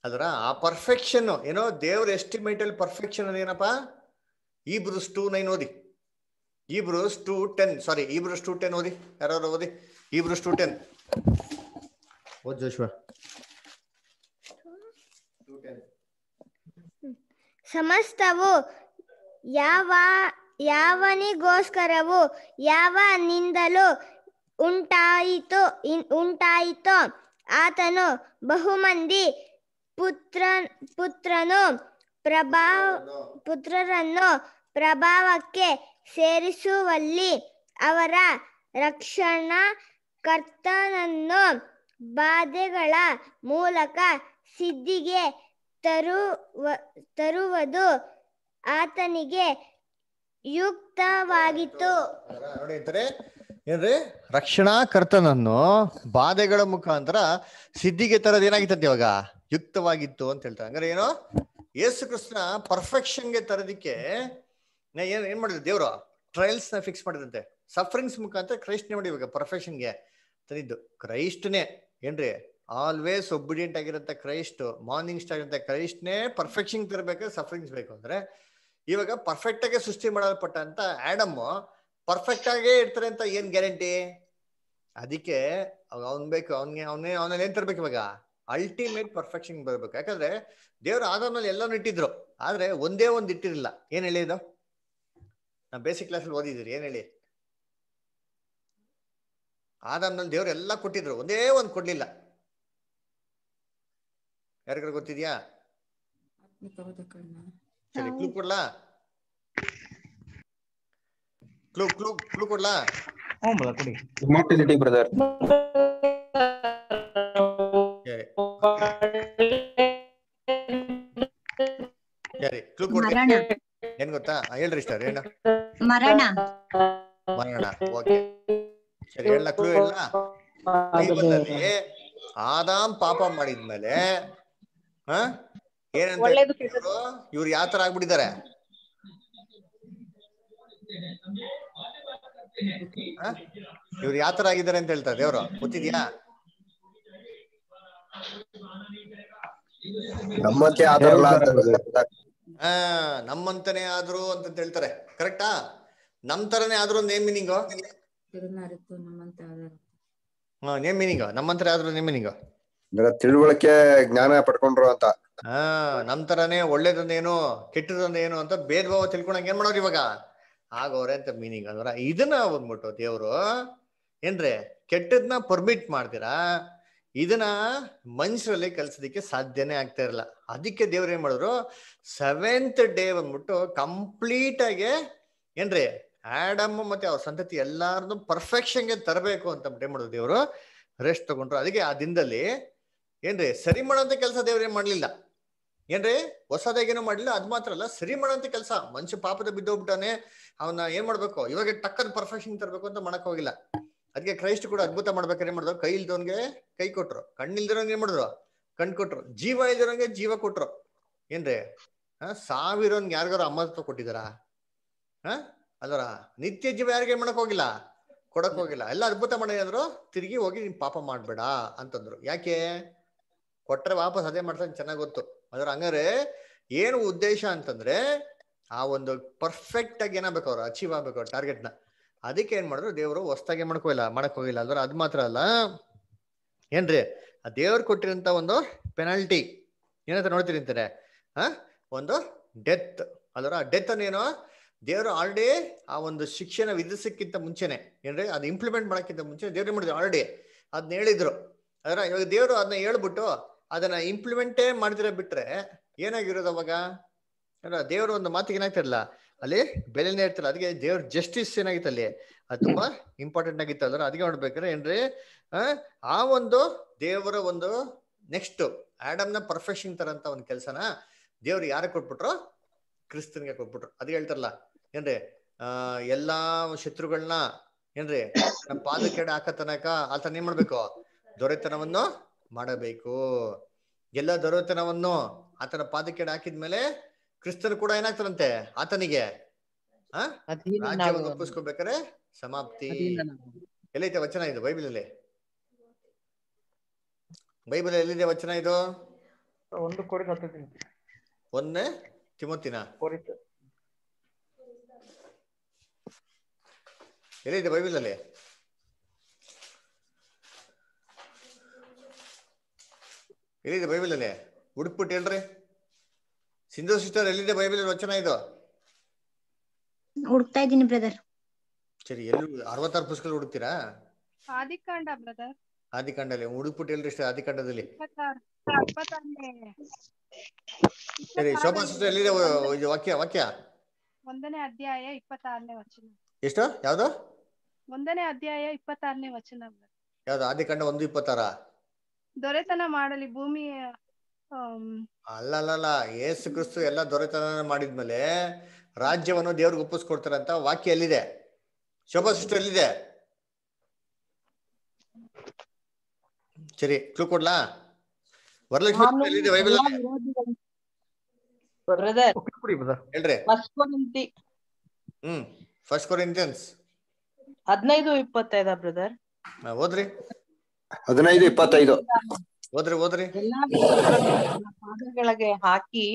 ಅದರ ಆ ಪರ್ಫೆಕ್ಷನ್ ಏನೋ ದೇವ್ರ ಎಸ್ಟಿಮೇಟಲ್ಲಿ ಪರ್ಫೆಕ್ಷನ್ ಅದೇನಪ್ಪ ಈಬ್ರೂಸ್ ಟು ನೈನ್ ಓದಿ ಇಬ್ರು ಟು ಟೆನ್ ಸಾರಿ ಇಬ್ರು ಟು ಟೆನ್ ಓದಿ ಯಾರು ಓದಿ ಈಬ್ರೂಸ್ ಟು ಟೆನ್ ಓದ್ ಜೋಶ್ವ ಸಮಸ್ತವು ಯಾವ ಯಾವನಿಗೋಸ್ಕರವು ಯಾವನಿಂದಲೂ ಉಂಟಾಯಿತು ಉಂಟಾಯಿತೋ ಆತನು ಬಹುಮಂದಿ ಪುತ್ರ ಪುತ್ರನು ಪ್ರಭಾವ ಪುತ್ರರನ್ನು ಪ್ರಭಾವಕ್ಕೆ ಸೇರಿಸುವಲ್ಲಿ ಅವರ ರಕ್ಷಣಾ ಕರ್ತನನ್ನು ಬಾಧೆಗಳ ಮೂಲಕ ಸಿದ್ಧಿಗೆ ತರುವ ತರುವುದು ಆತನಿಗೆ ಯುಕ್ತವಾಗಿತ್ತು ಏನ್ರಿ ರಕ್ಷಣಾ ಕರ್ತನನ್ನು ಬಾಧೆಗಳ ಮುಖಾಂತರ ಸಿದ್ಧಿಗೆ ತರದ್ ಏನಾಗಿತ್ತಂತೆ ಇವಾಗ ಯುಕ್ತವಾಗಿತ್ತು ಅಂತ ಹೇಳ್ತಾರೆ ಅಂದ್ರೆ ಏನೋ ಯೇಸು ಕೃಷ್ಣ ಪರ್ಫೆಕ್ಷನ್ಗೆ ತರೋದಿಕ್ಕೆ ಏನ್ ಏನ್ ಮಾಡಿದ್ರು ದೇವ್ರು ಟ್ರಯಲ್ಸ್ ನ ಫಿಕ್ಸ್ ಮಾಡಿದಂತೆ ಸಫರಿಂಗ್ಸ್ ಮುಖಾಂತರ ಕ್ರೈಸ್ಟ್ನೇ ಮಾಡಿ ಇವಾಗ ಪರ್ಫೆಕ್ಷನ್ಗೆ ತಂದಿದ್ದು ಕ್ರೈಸ್ಟ್ನೇ ಏನ್ರಿ ಆಲ್ವೇಸ್ ಒಬಿಡಿಯಂಟ್ ಆಗಿರಂತ ಕ್ರೈಸ್ಟ್ ಮಾರ್ನಿಂಗ್ ಸ್ಟಾರ್ ಅಂತ ಕ್ರೈಸ್ಟ್ನೇ ಪರ್ಫೆಕ್ಷನ್ ತರಬೇಕು ಸಫರಿಂಗ್ಸ್ ಬೇಕು ಅಂದ್ರೆ ಇವಾಗ ಪರ್ಫೆಕ್ಟ್ ಆಗಿ ಸೃಷ್ಟಿ ಮಾಡಲ್ಪಟ್ಟಂತ ಆಡಮ್ ಪರ್ಫೆಕ್ಟ್ ಆಗೇ ಇರ್ತಾರೆ ಅಂತ ಏನ್ ಗ್ಯಾರಂಟಿ ಅದಕ್ಕೆ ಅವ್ನ್ ಬೇಕು ಅವನ್ಗೆ ಅವನೇ ಅವನಲ್ಲಿ ಏನ್ ತರ್ಬೇಕು ಇವಾಗ ಅಲ್ಟಿಮೇಟ್ ಪರ್ಫೆಕ್ಷನ್ ಬರ್ಬೇಕು ಯಾಕಂದ್ರೆ ದೇವ್ರು ಆದ ಮೇಲೆ ಎಲ್ಲಾನು ಇಟ್ಟಿದ್ರು ಆದ್ರೆ ಒಂದೇ ಒಂದ್ ಇಟ್ಟಿರಲಿಲ್ಲ ಏನ್ ಹೇಳಿ ಇದು ನಾ ಬೇಸಿಕ್ ಕ್ಲಾಸ್ ಅಲ್ಲಿ ಓದಿದ್ರಿ ಏನ್ ಹೇಳಿ ಆದಾಮ್ನಲ್ಲಿ ದೇವ್ರು ಎಲ್ಲ ಕೊಟ್ಟಿದ್ರು ಒಂದೇ ಒಂದ್ ಕೊಡ್ಲಿಲ್ಲ ಯಾರ ಗೊತ್ತಿದ್ಯಾ ಕೊಡ್ಲಾ ಕ್ಲೂ ಕ್ಲೂ ಕ್ಲೂ ಕೊಡ್ಲಾ ಹ್ಞೂ ಬ್ರದರ್ ಕೊಡಿ ಇಮ್ಮಾರ್ಟಿಲಿಟಿ ಬ್ರದರ್ ಸರಿ ಕ್ಲೂ ಕೊಡಿ ಏನ್ ಗೊತ್ತಾ ಹೇಳ್ರಿ ಸ್ಟಾರ್ ಏನ ಮರಣ ಮರಣ ಓಕೆ ಸರಿ ಹೇಳ ಕ್ಲೂ ಹೇಳ ಬೈಬಲ್ನಲ್ಲಿ ಆದಾಮ್ ಪಾಪ ಮಾಡಿದ್ಮೇಲೆ ಏನಂತ ಇವ್ರು ಯಾವ ತರ ಆಗ್ಬಿಟ್ಟಿದ್ದಾರೆ ಇವ್ರು ಯಾವ ತರ ಆಗಿದ್ದಾರೆ ಅಂತ ಹೇಳ್ತಾರೆ ದೇವ್ರು ಗೊತ್ತಿದ್ಯಾ ನಮ್ಮಂತೆ ಹಾ ನಮ್ಮಂತನೇ ಆದ್ರು ಅಂತ ಹೇಳ್ತಾರೆ ಕರೆಕ್ಟಾ ನಮ್ ತರನೇ ಆದ್ರು ಏನ್ ಮೀನಿಂಗ್ ಹಾ ಏನ್ ಮೀನಿಂಗ್ ನಮ್ಮಂತರ ಆದ್ರು ಏನ್ ಮೀನಿಂಗ್ ತಿಳುವಳಿಕೆ ಜ್ಞಾನ ಪಡ್ಕೊಂಡ್ರು ಅಂತ ಹಾ ನಮ್ ತರನೇ ಒಳ್ಳೇದೊಂದೇನು ಕೆಟ್ಟದೊಂದೇನು ಅಂತ ಭೇದ ಭಾವ ತಿಳ್ಕೊಂಡಂಗ ಏನ್ ಮಾಡೋರು ಇವಾಗ ಆಗೋರೆ ಅಂತ ಮೀನಿಂಗ್ ಅಂದ್ರ ಇದನ್ನ ಬಂದ್ಬಿಟ್ಟು ದೇವರು ಏನ್ರಿ ಕೆಟ್ಟದ್ನ ಪರ್ಮಿಟ್ ಮಾಡ್ತೀರಾ ಇದನ್ನ ಮನುಷ್ಯರಲ್ಲಿ ಕಲ್ಸೋದಕ್ಕೆ ಸಾಧ್ಯನೇ ಆಗ್ತಾ ಇರಲ್ಲ ಅದಕ್ಕೆ ದೇವ್ರು ಏನ್ ಮಾಡಿದ್ರು ಸೆವೆಂತ್ ಡೇ ಬಂದ್ಬಿಟ್ಟು ಕಂಪ್ಲೀಟ್ ಆಗಿ ಏನ್ರಿ ಆಡಮ್ ಮತ್ತೆ ಅವ್ರ ಸಂತತಿ ಎಲ್ಲಾರನ್ನು ಪರ್ಫೆಕ್ಷನ್ಗೆ ತರಬೇಕು ಅಂತ ಏನ್ ಮಾಡಿದ್ರು ದೇವ್ರು ರೆಸ್ಟ್ ತಗೊಂಡ್ರು ಅದಕ್ಕೆ ಆ ದಿನದಲ್ಲಿ ಏನ್ರಿ ಸರಿ ಮಾಡೋಂತ ಕೆಲಸ ದೇವ್ರು ಏನ್ ಮಾಡ್ಲಿಲ್ಲ ಏನ್ರಿ ಹೊಸದಾಗೇನು ಮಾಡಲಿಲ್ಲ ಅದ್ ಮಾತ್ರ ಅಲ್ಲ ಸರಿ ಮಾಡೋಂತ ಕೆಲಸ ಮನುಷ್ಯ ಪಾಪದ ಬಿದ್ದೋಗ್ಬಿಟ್ಟಾನೆ ಅವನ್ನ ಏನ್ ಮಾಡ್ಬೇಕು ಇವಾಗ ಟಕ್ಕದ್ ಪರ್ಫೆಕ್ಷನ್ ತರಬೇಕು ಅಂತ ಮಾಡಕ್ ಹೋಗಿಲ್ಲ ಅದಕ್ಕೆ ಕ್ರೈಸ್ಟ್ ಕೂಡ ಅದ್ಭುತ ಮಾಡ್ಬೇಕಾದ್ರೆ ಏನ್ ಮಾಡಿದ್ರು ಕೈ ಇಲ್ದವನ್ಗೆ ಕೈ ಕೊಟ್ರು ಕಣ್ಣಿಲ್ದಿರೋಂಗ ಏನ್ ಮಾಡಿದ್ರು ಕಣ್ ಕೊಟ್ರು ಜೀವ ಇಲ್ದಿರೋಂಗೆ ಜೀವ ಕೊಟ್ರು ಏನ್ರಿ ಹ ಸಾವಿರೋನ್ಗೆ ಯಾರಿಗಾರು ಅಮ್ಮತ್ವ ಕೊಟ್ಟಿದಾರ ಹ ಅದರ ನಿತ್ಯ ಜೀವ ಯಾರಿಗೆ ಮಾಡಕ್ ಹೋಗಿಲ್ಲ ಕೊಡಕ್ ಹೋಗಿಲ್ಲ ಎಲ್ಲ ಅದ್ಭುತ ಮಾಡಿದ್ರು ತಿರುಗಿ ಹೋಗಿ ನಿಮ್ ಪಾಪ ಮಾಡ್ಬೇಡ ಅಂತಂದ್ರು ಯಾಕೆ ಕೊಟ್ರೆ ವಾಪಸ್ ಅದೇ ಮಾಡ್ತಾನೆ ಚೆನ್ನಾಗ್ ಗೊತ್ತು ಅದ್ರ ಹಂಗಾರೆ ಏನು ಉದ್ದೇಶ ಅಂತಂದ್ರೆ ಆ ಒಂದು ಪರ್ಫೆಕ್ಟ್ ಆಗಿ ಏನಾಗಬೇಕು ಅವ್ರು ಅಚೀವ್ ಆಗ್ಬೇಕು ಅವ್ರ ನ ಅದಕ್ಕೆ ಏನ್ ಮಾಡಿದ್ರು ದೇವರು ಹೊಸ್ದಾಗಿ ಇಲ್ಲ ಮಾಡಕ್ ಹೋಗಿಲ್ಲ ಅಂದ್ರೆ ಅದ್ ಮಾತ್ರ ಅಲ್ಲ ಏನ್ರಿ ಆ ದೇವ್ರು ಕೊಟ್ಟಿರೋಂಥ ಒಂದು ಪೆನಾಲ್ಟಿ ಏನಂತ ನೋಡ್ತೀರಿ ಅಂತಾರೆ ಹಾ ಒಂದು ಡೆತ್ ಅದರ ಡೆತ್ ಏನು ದೇವರು ಆಲ್ರೆಡಿ ಆ ಒಂದು ಶಿಕ್ಷಣ ವಿಧಿಸಕ್ಕಿಂತ ಮುಂಚೆನೆ ಏನ್ರಿ ಅದು ಇಂಪ್ಲಿಮೆಂಟ್ ಮಾಡಕ್ಕಿಂತ ಮುಂಚೆ ದೇವ್ರೇ ಮಾಡಿದ್ರು ಆಲ್ರೆಡಿ ಅದನ್ನ ಹೇಳಿದ್ರು ಅದರ ಇವಾಗ ದೇವರು ಅದನ್ನ ಹೇಳ್ಬಿಟ್ಟು ಅದನ್ನ ಇಂಪ್ಲಿಮೆಂಟೇ ಮಾಡಿದ್ರೆ ಬಿಟ್ರೆ ಏನಾಗಿರೋದು ಅವಾಗ ದೇವ್ರ ಒಂದು ಮಾತಿಗೆ ಏನಾಗ್ತಿರಲ್ಲ ಅಲ್ಲಿ ಬೆಲೆನೇ ಇರ್ತಿಲ್ಲ ಅದಕ್ಕೆ ದೇವ್ರ ಜಸ್ಟಿಸ್ ಏನಾಗಿತ್ತು ಅಲ್ಲಿ ಅದು ತುಂಬಾ ಇಂಪಾರ್ಟೆಂಟ್ ಆಗಿತ್ತು ಅಂದ್ರೆ ಅದಕ್ಕೆ ನೋಡ್ಬೇಕಾದ್ರೆ ಏನ್ರಿ ಆ ಒಂದು ದೇವರ ಒಂದು ನೆಕ್ಸ್ಟ್ ಆಡಮ್ನ ಪರ್ಫೆಕ್ಷನ್ ತರಂತ ಒಂದು ಕೆಲಸನ ದೇವ್ರು ಯಾರ ಕೊಟ್ಬಿಟ್ರು ಕ್ರಿಸ್ತನ್ಗೆ ಕೊಟ್ಬಿಟ್ರು ಅದ್ ಹೇಳ್ತಾರಲ್ಲ ಏನ್ರಿ ಆ ಎಲ್ಲಾ ಶತ್ರುಗಳನ್ನ ಏನ್ರಿ ನಮ್ಮ ಪಾದ ಕೆಡ ಹಾಕ ತನಕ ಆತನ ಏನ್ ಮಾಡ್ಬೇಕು ದೊರೆತನವನ್ನು ಮಾಡಬೇಕು ಎಲ್ಲ ದೊರೆತನವನ್ನು ಆತನ ಪಾದಕ್ಕೆ ಹಾಕಿದ್ಮೇಲೆ ಕ್ರಿಸ್ತರು ಕೂಡ ಏನಾಗ್ತಾರಂತೆ ಆತನಿಗೆ ಒಪ್ಪಿಸ್ಕೋಬೇಕಾರೆ ಸಮಾಪ್ತಿ ಎಲ್ಲೈತೆ ವಚನ ಇದು ಬೈಬಲ್ ಅಲ್ಲಿ ಬೈಬಲ್ ಎಲ್ಲಿದೆ ವಚನ ಇದು ಒಂದು ಕೋರಿ ಒಂದೇ ತಿಮೋತಿನ ಎಲ್ಲಿದೆ ಬೈಬಲ್ ಅಲ್ಲಿ ಎಲ್ಲಿದೆ ಬೈಬಲಲ್ಲಿ ಹುಡುಕ್ಬಿಟ್ಟು ಹೇಳ್ರಿ ಸಿಂಧು ಸಿಸ್ಟರ್ ಎಲ್ಲಿದೆ ಬೈಬಲ್ ವಚನ ಇದು ಹುಡುಕ್ತಾ ಇದ್ದೀನಿ ಬ್ರದರ್ ಸರಿ ಎಲ್ಲೂ ಅರವತ್ತಾರು ಪುಸ್ತಕ ಹುಡುಕ್ತೀರಾ ಆದಿಕಾಂಡ ಬ್ರದರ್ ಆದಿಕಾಂಡಲ್ಲಿ ಹುಡುಕ್ಬಿಟ್ಟು ಹೇಳ್ರಿ ಇಷ್ಟ ಆದಿಕಾಂಡದಲ್ಲಿ ಸರಿ ಶೋಭಾ ಸಿಸ್ಟರ್ ಎಲ್ಲಿದೆ ವಾಕ್ಯ ವಾಕ್ಯ ಒಂದನೇ ಅಧ್ಯಾಯ ಇಪ್ಪತ್ತಾರನೇ ವಚನ ಎಷ್ಟು ಯಾವ್ದು ಒಂದನೇ ಅಧ್ಯಾಯ ಇಪ್ಪತ್ತಾರನೇ ವಚನ ಯಾವ್ದು ಆದಿಕಾಂಡ ಒಂದು ಇಪ್ಪತ್ತಾರ ದೊರೆತನ ಮಾಡಲಿ ಭೂಮಿಯ ಅಲ್ಲಲ್ಲ ಯೇಸು ಕ್ರಿಸ್ತು ಎಲ್ಲ ದೊರೆತನ ಮಾಡಿದ್ಮೇಲೆ ರಾಜ್ಯವನ್ನು ದೇವ್ರಿಗೆ ಒಪ್ಪಿಸ್ಕೊಡ್ತಾರೆ ಅಂತ ವಾಕ್ಯ ಎಲ್ಲಿದೆ ಶೋಭಾಸಿಸ್ಟು ಎಲ್ಲಿದೆ ಸರಿ ಕ್ಲೂ ಕೊಡ್ಲಾ ಹ್ಮ್ ಫಸ್ಟ್ ಕೊರಿಂಥಿಯನ್ಸ್ ಹದಿನೈದು ಇಪ್ಪತ್ತೈದ ಬ್ರದರ್ ಓದ್ರಿ ಹದಿನೈದು ಇಪ್ಪತ್ತೈದು ಹೋದ್ರಿ ಹೋದ್ರಿ ಪಾದಗಳಿಗೆ ಹಾಕಿ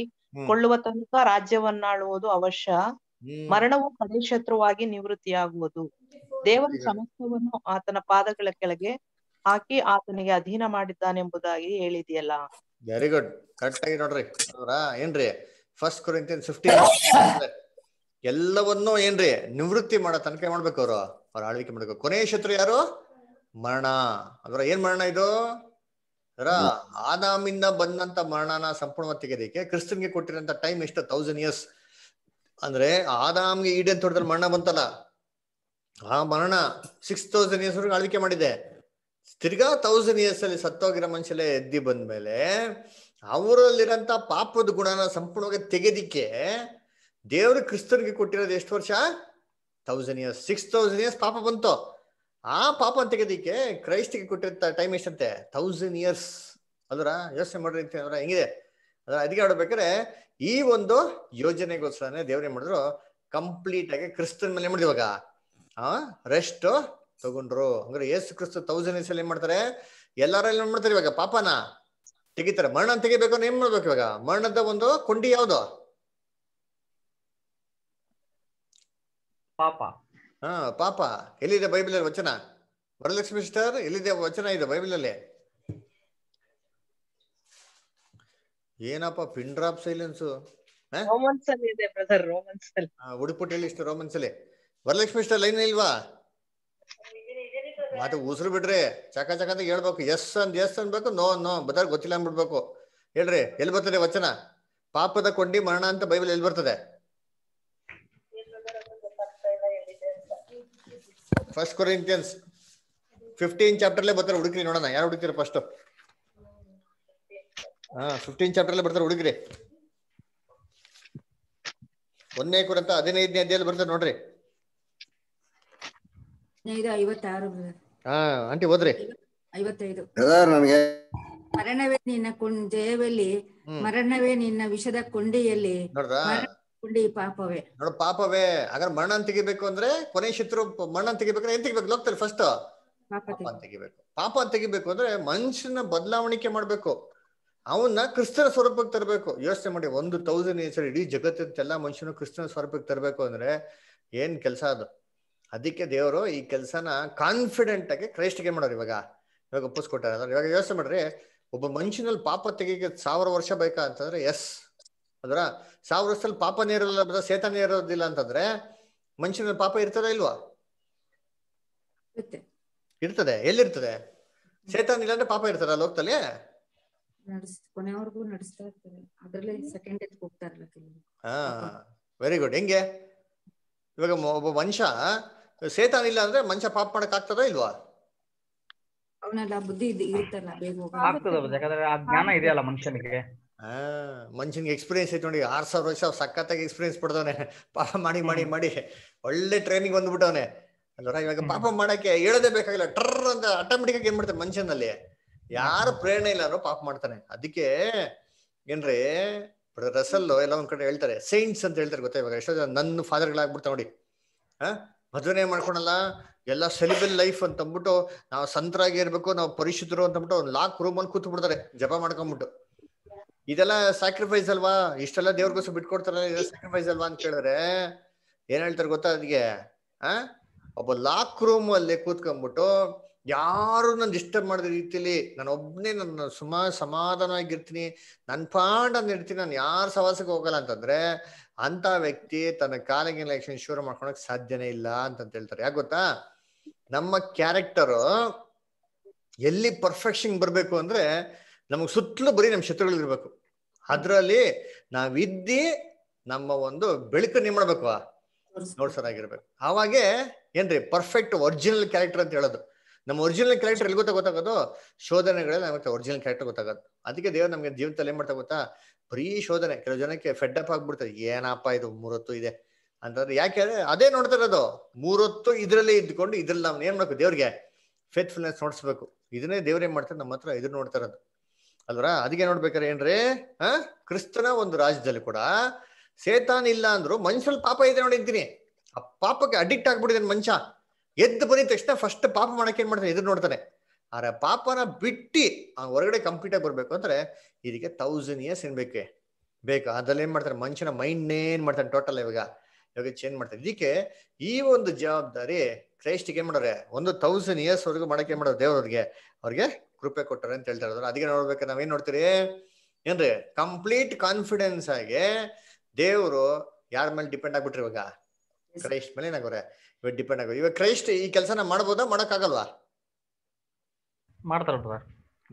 ಕೊಳ್ಳುವ ತನಕ ರಾಜ್ಯವನ್ನಾಳುವುದು ಅವಶ್ಯ ಮರಣವು ಕಡೆಶತ್ರುವಾಗಿ ನಿವೃತ್ತಿಯಾಗುವುದು ದೇವರ ಸಮಸ್ತವನ್ನು ಆತನ ಪಾದಗಳ ಕೆಳಗೆ ಹಾಕಿ ಆತನಿಗೆ ಅಧೀನ ಮಾಡಿದ್ದಾನೆಂಬುದಾಗಿ ಹೇಳಿದೆಯಲ್ಲ ವೆರಿ ಗುಡ್ ಕರೆಕ್ಟ್ ಆಗಿ ನೋಡ್ರಿ ಏನ್ರಿ ಫಸ್ಟ್ ಕೊರಿಂತಿಯನ್ ಫಿಫ್ಟಿ ಎಲ್ಲವನ್ನೂ ಏನ್ರಿ ನಿವೃತ್ತಿ ಮಾಡೋ ತನಕ ಮಾಡ್ಬೇಕು ಅವರು ಅವ್ರ ಆಳ್ವಿಕೆ ಮಾಡ್ಬೇಕು ಕೊನೆಯ ಶತ್ರು ಯಾರು ಮರಣ ಅದರ ಏನ್ ಮರಣ ಇದು ಅದರ ಆದಾಮಿಂದ ಬಂದಂತ ಮರಣನ ಸಂಪೂರ್ಣವಾಗಿ ತೆಗೆದಿಕ್ಕೆ ಕ್ರಿಸ್ತನ್ಗೆ ಕೊಟ್ಟಿರೋಂಥ ಟೈಮ್ ಎಷ್ಟು ತೌಸಂಡ್ ಇಯರ್ಸ್ ಅಂದ್ರೆ ಆದಾಮ್ಗೆ ಈಡೇನ್ ತೋಟದಲ್ಲಿ ಮರಣ ಬಂತಲ್ಲ ಆ ಮರಣ ಸಿಕ್ಸ್ ತೌಸಂಡ್ ಇಯರ್ಸ್ ವರೆಗೂ ಆಳ್ವಿಕೆ ಮಾಡಿದೆ ತಿರ್ಗಾ ತೌಸಂಡ್ ಇಯರ್ಸ್ ಅಲ್ಲಿ ಸತ್ತೋಗಿರೋ ಮನುಷ್ಯಲ್ಲೇ ಎದ್ದಿ ಬಂದ್ಮೇಲೆ ಅವರಲ್ಲಿರಂತ ಪಾಪದ ಗುಣನ ಸಂಪೂರ್ಣವಾಗಿ ತೆಗೆದಿಕ್ಕೆ ದೇವರು ಕ್ರಿಸ್ತನ್ಗೆ ಕೊಟ್ಟಿರೋದು ಎಷ್ಟು ವರ್ಷ thousand years six thousand years ಪಾಪ ಬಂತು ಆ ಪಾಪ ತೆಗೆದಿಕ್ಕೆ ಕ್ರೈಸ್ತಿಗೆ ಕೊಟ್ಟಿರ್ತ ಟೈಮ್ ಎಷ್ಟಂತೆ ಥೌಸಂಡ್ ಇಯರ್ಸ್ ಅದರ ಯೋಚನೆ ಮಾಡ್ರಿ ಅಂದ್ರೆ ಹೆಂಗಿದೆ ಅದರ ಅದಕ್ಕೆ ಆಡ್ಬೇಕಾದ್ರೆ ಈ ಒಂದು ಯೋಜನೆಗೋಸ್ಕರನೇ ದೇವ್ರೇನ್ ಮಾಡಿದ್ರು ಕಂಪ್ಲೀಟ್ ಆಗಿ ಕ್ರಿಸ್ತನ್ ಮೇಲೆ ಮಾಡಿದ್ರು ಇವಾಗ ಆ ರೆಸ್ಟ್ ತಗೊಂಡ್ರು ಅಂದ್ರೆ ಯೇಸು ಕ್ರಿಸ್ತ ತೌಸಂಡ್ ಇಯರ್ಸ್ ಅಲ್ಲಿ ಏನ್ ಮಾಡ್ತಾರೆ ಎಲ್ಲಾರಲ್ಲಿ ಮಾಡ್ತಾರೆ ಇವಾಗ ಪಾಪನ ತೆಗಿತಾರೆ ಮರಣ ತೆಗಿಬೇಕು ಅಂದ್ರೆ ಏನ್ ಮಾಡ್ಬೇಕು ಇವಾಗ ಮರಣದ ಒಂದು ಕೊಂಡಿ ಯಾವ್ದು ಪಾಪ ಹಾ ಪಾಪ ಎಲ್ಲಿದೆ ಅಲ್ಲಿ ವಚನ ವರಲಕ್ಷ್ಮಿ ಸಿಸ್ಟರ್ ಎಲ್ಲಿದೆ ವಚನ ಇದೆ ಬೈಬಲಲ್ಲಿ ಏನಪ್ಪ ಪಿನ್ ಡ್ರಾಪ್ ಸೈಲೆನ್ಸು ಉಡುಪುಟ್ಟಲ್ಲಿ ಇಷ್ಟು ರೋಮನ್ಸ್ ಅಲ್ಲಿ ವರಲಕ್ಷ್ಮಿ ಸಿಸ್ಟರ್ ಲೈನ್ ಇಲ್ವಾ ಮತ್ತೆ ಉಸಿರು ಬಿಡ್ರಿ ಚಕ ಚಕ ಅಂತ ಹೇಳ್ಬೇಕು ಎಸ್ ಅಂದ್ ಎಸ್ ಅನ್ಬೇಕು ನೋ ನೋ ಬದಾರ್ ಗೊತ್ತಿಲ್ಲ ಅಂದ್ಬಿಡ್ಬೇಕು ಹೇಳ್ರಿ ಎಲ್ಲಿ ಬರ್ತದೆ ವಚನ ಪಾಪದ ಕೊಂಡಿ ಮರಣ ಅಂತ ಬೈಬಲ್ ಎಲ್ಲಿ ಬರ್ತದೆ ಫಸ್ಟ್ ಕೊರಿಂಥಿಯನ್ಸ್ ಫಿಫ್ಟೀನ್ ಚಾಪ್ಟರ್ ಅಲ್ಲೇ ಬರ್ತಾರೆ ಹುಡುಕ್ರಿ ನೋಡೋಣ ಯಾರು ಹುಡುಕ್ತೀರ ಫಸ್ಟ್ ಹಾ ಫಿಫ್ಟೀನ್ ಚಾಪ್ಟರ್ ಅಲ್ಲೇ ಬರ್ತಾರೆ ಹುಡುಗ್ರಿ ಒಂದನೇ ಕುರಂತ ಹದಿನೈದನೇ ಅಧ್ಯಾಯದಲ್ಲಿ ಬರ್ತಾರೆ ನೋಡ್ರಿ ಹಾ ಆಂಟಿ ಹೋದ್ರಿ ಐವತ್ತೈದು ನನಗೆ ಮರಣವೇ ನಿನ್ನ ಜಯವಲ್ಲಿ ಮರಣವೇ ನಿನ್ನ ವಿಷದ ಕೊಂಡಿಯಲ್ಲಿ ಪಾಪವೇ ನೋಡ ಪಾಪವೇ ಹಾಗಾದ್ರೆ ಮರಣ ತೆಗಿಬೇಕು ಅಂದ್ರೆ ಕೊನೆ ಶತ್ರು ಮರಣ ತೆಗಿಬೇಕಂದ್ರೆ ಏನ್ ತೆಗಿಬೇಕು ಹೋಗ್ತಾರೆ ಫಸ್ಟ್ ಪಾಪ ತೆಗಿಬೇಕು ಪಾಪ ತೆಗಿಬೇಕು ಅಂದ್ರೆ ಮನುಷ್ಯನ ಬದಲಾವಣಿಕೆ ಮಾಡ್ಬೇಕು ಅವನ್ನ ಕ್ರಿಸ್ತನ ಸ್ವರೂಪಕ್ಕೆ ತರಬೇಕು ಯೋಚನೆ ಮಾಡಿ ಒಂದು ತೌಸಂಡ್ ಇಯರ್ಸ್ ಇಡೀ ಜಗತ್ತಿನ ಮನುಷ್ಯನ ಕ್ರಿಸ್ತನ ಸ್ವರೂಪಕ್ಕೆ ತರಬೇಕು ಅಂದ್ರೆ ಏನ್ ಕೆಲಸ ಅದು ಅದಕ್ಕೆ ದೇವರು ಈ ಕೆಲಸನ ಕಾನ್ಫಿಡೆಂಟ್ ಆಗಿ ಕ್ರೈಸ್ಟ್ಗೆ ಮಾಡೋರು ಇವಾಗ ಇವಾಗ ಒಪ್ಪಿಸ್ಕೊಟ್ಟಾರೆ ಇವಾಗ ಯೋಚನೆ ಮಾಡ್ರಿ ಒಬ್ಬ ಮನುಷ್ಯನಲ್ಲಿ ಪಾಪ ತೆಗಿಗೆ ಸಾವಿರ ವರ್ಷ ಬೇಕಾ ಅಂತಂದ್ರೆ ಎಸ್ ಅದರ ಸಾವಿರ ವರ್ಷದಲ್ಲಿ ಪಾಪನೇ ಇರೋಲ್ಲ ಬದ ಸೇತನೇ ಇರೋದಿಲ್ಲ ಅಂತಂದ್ರೆ ಮನುಷ್ಯನ ಪಾಪ ಇರ್ತದ ಇಲ್ವಾ ಇರ್ತದೆ ಎಲ್ಲಿರ್ತದೆ ಸೇತಾನ್ ಇಲ್ಲ ಅಂದ್ರೆ ಪಾಪ ಇರ್ತದ ಲೋಕದಲ್ಲಿ ಹಾ ವೆರಿ ಗುಡ್ ಹೆಂಗೆ ಇವಾಗ ಒಬ್ಬ ಮನುಷ್ಯ ಸೇತಾನ್ ಇಲ್ಲ ಅಂದ್ರೆ ಮನುಷ್ಯ ಪಾಪ ಮಾಡಕ್ ಆಗ್ತದ ಇಲ್ವಾ ಅವನೆಲ್ಲ ಬುದ್ಧಿ ಇರ್ತಲ್ಲ ಬೇಗ ಆಗ್ತದ ಯಾಕಂದ್ರೆ ಆ ಜ್ಞಾನ ಇದೆಯಲ್ಲ ಮನುಷ್ಯನಿಗೆ ಆ ಮನುಷ್ಯನ್ಗೆ ಎಕ್ಸ್ಪೀರಿಯನ್ಸ್ ಐತೆ ನೋಡಿ ಆರ್ ಸಾವಿರ ವರ್ಷ ಸಖತ್ತಾಗಿ ಎಕ್ಸ್ಪೀರಿಯನ್ಸ್ ಪಡ್ದವನೆ ಪಾಪ ಮಾಡಿ ಮಾಡಿ ಮಾಡಿ ಒಳ್ಳೆ ಟ್ರೈನಿಂಗ್ ಬಂದ್ಬಿಟ್ಟವನೆ ಅಲ್ವರ ಇವಾಗ ಪಾಪ ಮಾಡಕ್ಕೆ ಹೇಳೋದೇ ಬೇಕಾಗಿಲ್ಲ ಟರ್ ಅಂತ ಆಟೋಮೆಟಿಕ್ ಆಗಿ ಏನ್ ಮಾಡ್ತಾರೆ ಮನುಷ್ಯನಲ್ಲಿ ಯಾರು ಪ್ರೇರಣೆ ಇಲ್ಲ ಅನ್ನೋ ಪಾಪ ಮಾಡ್ತಾನೆ ಅದಕ್ಕೆ ಏನ್ರಿ ರಸಲ್ ಎಲ್ಲ ಒಂದ್ ಕಡೆ ಹೇಳ್ತಾರೆ ಸೈಂಟ್ಸ್ ಅಂತ ಹೇಳ್ತಾರೆ ಗೊತ್ತಾ ಇವಾಗ ಎಷ್ಟೋ ಜನ ನನ್ನ ಫಾದರ್ಗಳಾಗ್ಬಿಡ್ತಾವ ನೋಡಿ ಹ ಮದುವೆ ಮಾಡ್ಕೊಳಲ್ಲ ಎಲ್ಲ ಸೆಲಿಬಲ್ ಲೈಫ್ ಅಂತ ಅಂದ್ಬಿಟ್ಟು ನಾವು ಸಂತರಾಗಿ ಇರ್ಬೇಕು ನಾವು ಪರಿಶುದ್ಧರು ಅಂತ ಒಂದು ಲಾಕ್ ರೂಮ್ ಅಲ್ಲಿ ಕೂತ್ ಬಿಡ್ತಾರೆ ಜಪ ಮಾಡ್ಕೊಂಡ್ಬಿಟ್ಟು ಇದೆಲ್ಲ ಸ್ಯಾಕ್ರಿಫೈಸ್ ಅಲ್ವಾ ಇಷ್ಟೆಲ್ಲ ದೇವ್ರಿಗೋಸ್ಕರ ಬಿಟ್ಕೊಡ್ತಾರಲ್ಲ ಇದೆಲ್ಲ ಸ್ಯಾಕ್ರಿಫೈಸ್ ಅಲ್ವಾ ಅಂತ ಕೇಳಿದ್ರೆ ಏನ್ ಹೇಳ್ತಾರೆ ಗೊತ್ತಾ ಅದ್ಗೆ ಆ ಒಬ್ಬ ಲಾಕ್ ರೂಮ್ ಅಲ್ಲಿ ಕೂತ್ಕೊಂಡ್ಬಿಟ್ಟು ಯಾರು ನಾನು ಡಿಸ್ಟರ್ಬ್ ಮಾಡಿದ ರೀತಿಲಿ ನಾನು ಒಬ್ನೇ ನನ್ನ ಸುಮಾ ಸಮಾಧಾನವಾಗಿರ್ತೀನಿ ನನ್ನ ಪಾಂಡ್ ಅಂತ ಇರ್ತೀನಿ ನಾನು ಯಾರು ಸವಾಸಕ್ಕೆ ಹೋಗಲ್ಲ ಅಂತಂದ್ರೆ ಅಂತ ವ್ಯಕ್ತಿ ತನ್ನ ಕಾಲಿಗೆ ಎಲೆಕ್ಷನ್ ಶುರು ಮಾಡ್ಕೊಳಕ್ ಸಾಧ್ಯನೇ ಇಲ್ಲ ಅಂತ ಹೇಳ್ತಾರೆ ಯಾಕೆ ಗೊತ್ತಾ ನಮ್ಮ ಕ್ಯಾರೆಕ್ಟರ್ ಎಲ್ಲಿ ಪರ್ಫೆಕ್ಷನ್ ಬರಬೇಕು ಅಂದ್ರೆ ನಮಗೆ ಸುತ್ತಲೂ ಬರೀ ನಮ್ಮ ಶತ್ರುಗಳಿರ್ಬೇಕು ಅದ್ರಲ್ಲಿ ನಾವಿದ್ದಿ ನಮ್ಮ ಒಂದು ಬೆಳಕು ಮಾಡ್ಬೇಕು ನೋಡ್ಸೋದಾಗಿರ್ಬೇಕು ಅವಾಗೆ ಏನ್ರಿ ಪರ್ಫೆಕ್ಟ್ ಒರಿಜಿನಲ್ ಕ್ಯಾರೆಕ್ಟರ್ ಅಂತ ಹೇಳೋದು ನಮ್ಮ ಒರಿಜಿನಲ್ ಕ್ಯಾರೆಕ್ಟರ್ ಎಲ್ಲಿ ಗೊತ್ತಾಗೋದು ಶೋಧನೆಗಳಲ್ಲಿ ನಮಗೆ ಒರಿಜಿನಲ್ ಕ್ಯಾರೆಕ್ಟರ್ ಗೊತ್ತಾಗೋದು ಅದಕ್ಕೆ ದೇವ್ರು ನಮಗೆ ಜೀವನದಲ್ಲಿ ಏನ್ ಮಾಡ್ತಾ ಗೊತ್ತಾ ಬರೀ ಶೋಧನೆ ಕೆಲವು ಜನಕ್ಕೆ ಫೆಡ್ ಅಪ್ ಆಗ್ಬಿಡ್ತದೆ ಏನಪ್ಪ ಇದು ಮೂರೊತ್ತು ಇದೆ ಅಂತಂದ್ರೆ ಯಾಕೆ ಅದೇ ನೋಡ್ತಾ ಇರೋದು ಮೂರೊತ್ತು ಇದರಲ್ಲಿ ಇದ್ಕೊಂಡು ಇದ್ರಲ್ಲಿ ನಾವು ಏನ್ ಮಾಡ್ಬೇಕು ದೇವ್ರಿಗೆ ಫೇತ್ಫುಲ್ನೆಸ್ ನೋಡ್ಸ್ಬೇಕು ಇದನ್ನೇ ದೇವ್ರು ಏನ್ ಮಾಡ್ತಾರೆ ನಮ್ಮ ಹತ್ರ ಇದನ್ನ ನೋಡ್ತಾ ಅಲ್ವರ ಅದಕ್ಕೆ ನೋಡ್ಬೇಕಾರೆ ಏನ್ರಿ ಹ ಕ್ರಿಸ್ತನ ಒಂದು ರಾಜ್ಯದಲ್ಲಿ ಕೂಡ ಸೇತಾನ್ ಇಲ್ಲ ಅಂದ್ರು ಮನುಷ್ಯಲ್ಲಿ ಪಾಪ ಇದೆ ನೋಡಿದ್ದೀನಿ ಆ ಪಾಪಕ್ಕೆ ಅಡಿಕ್ಟ್ ಆಗ್ಬಿಟ್ಟಿದೆ ಮನುಷ್ಯ ಎದ್ದು ಬಂದಿದ ತಕ್ಷಣ ಫಸ್ಟ್ ಪಾಪ ಮಾಡಕ್ಕೆ ಏನ್ ಮಾಡ್ತಾನೆ ಎದುರು ನೋಡ್ತಾನೆ ಆದ್ರೆ ಪಾಪನ ಬಿಟ್ಟು ಆ ಹೊರಗಡೆ ಕಂಪ್ಲೀಟ್ ಆಗಿ ಬರ್ಬೇಕು ಅಂದ್ರೆ ಇದಕ್ಕೆ ತೌಸಂಡ್ ಇಯರ್ಸ್ ಏನ್ ಬೇಕೆ ಬೇಕು ಅದ್ರಲ್ಲಿ ಏನ್ ಮಾಡ್ತಾರೆ ಮನುಷ್ಯನ ಮೈಂಡ್ ಏನ್ ಮಾಡ್ತಾನೆ ಟೋಟಲ್ ಇವಾಗ ಇವಾಗ ಚೇಂಜ್ ಮಾಡ್ತಾರೆ ಇದಕ್ಕೆ ಈ ಒಂದು ಜವಾಬ್ದಾರಿ ಕ್ರೈಸ್ಟ್ಗೆ ಏನ್ ಮಾಡೋರೆ ಒಂದು ತೌಸಂಡ್ ಇಯರ್ಸ್ ವರೆಗೂ ಮಾಡಕ್ಕೆ ಮಾಡೋರು ದೇವ್ರವ್ರಿಗೆ ಅವ್ರಿಗೆ ಕೃಪೆ ಕೊಟ್ಟರೆ ಅಂತ ಹೇಳ್ತಾ ಇರೋದು ಅದಕ್ಕೆ ನೋಡ್ಬೇಕು ನಾವೇನ್ ನೋಡ್ತೀರಿ ಏನ್ರಿ ಕಂಪ್ಲೀಟ್ ಕಾನ್ಫಿಡೆನ್ಸ್ ಆಗಿ ದೇವರು ಯಾರ ಮೇಲೆ ಡಿಪೆಂಡ್ ಆಗ್ಬಿಟ್ರಿ ಇವಾಗ ಕ್ರೈಸ್ಟ್ ಮೇಲೆ ಏನಾಗವ್ರೆ ಇವಾಗ ಡಿಪೆಂಡ್ ಆಗೋದು ಇವಾಗ ಕ್ರೈಸ್ಟ್ ಈ ಕೆಲಸನ ಮಾಡ್ಬೋದಾ ಮಾಡಕ್ಕಾಗಲ್ವಾ ಮಾಡ್ತಾರೆ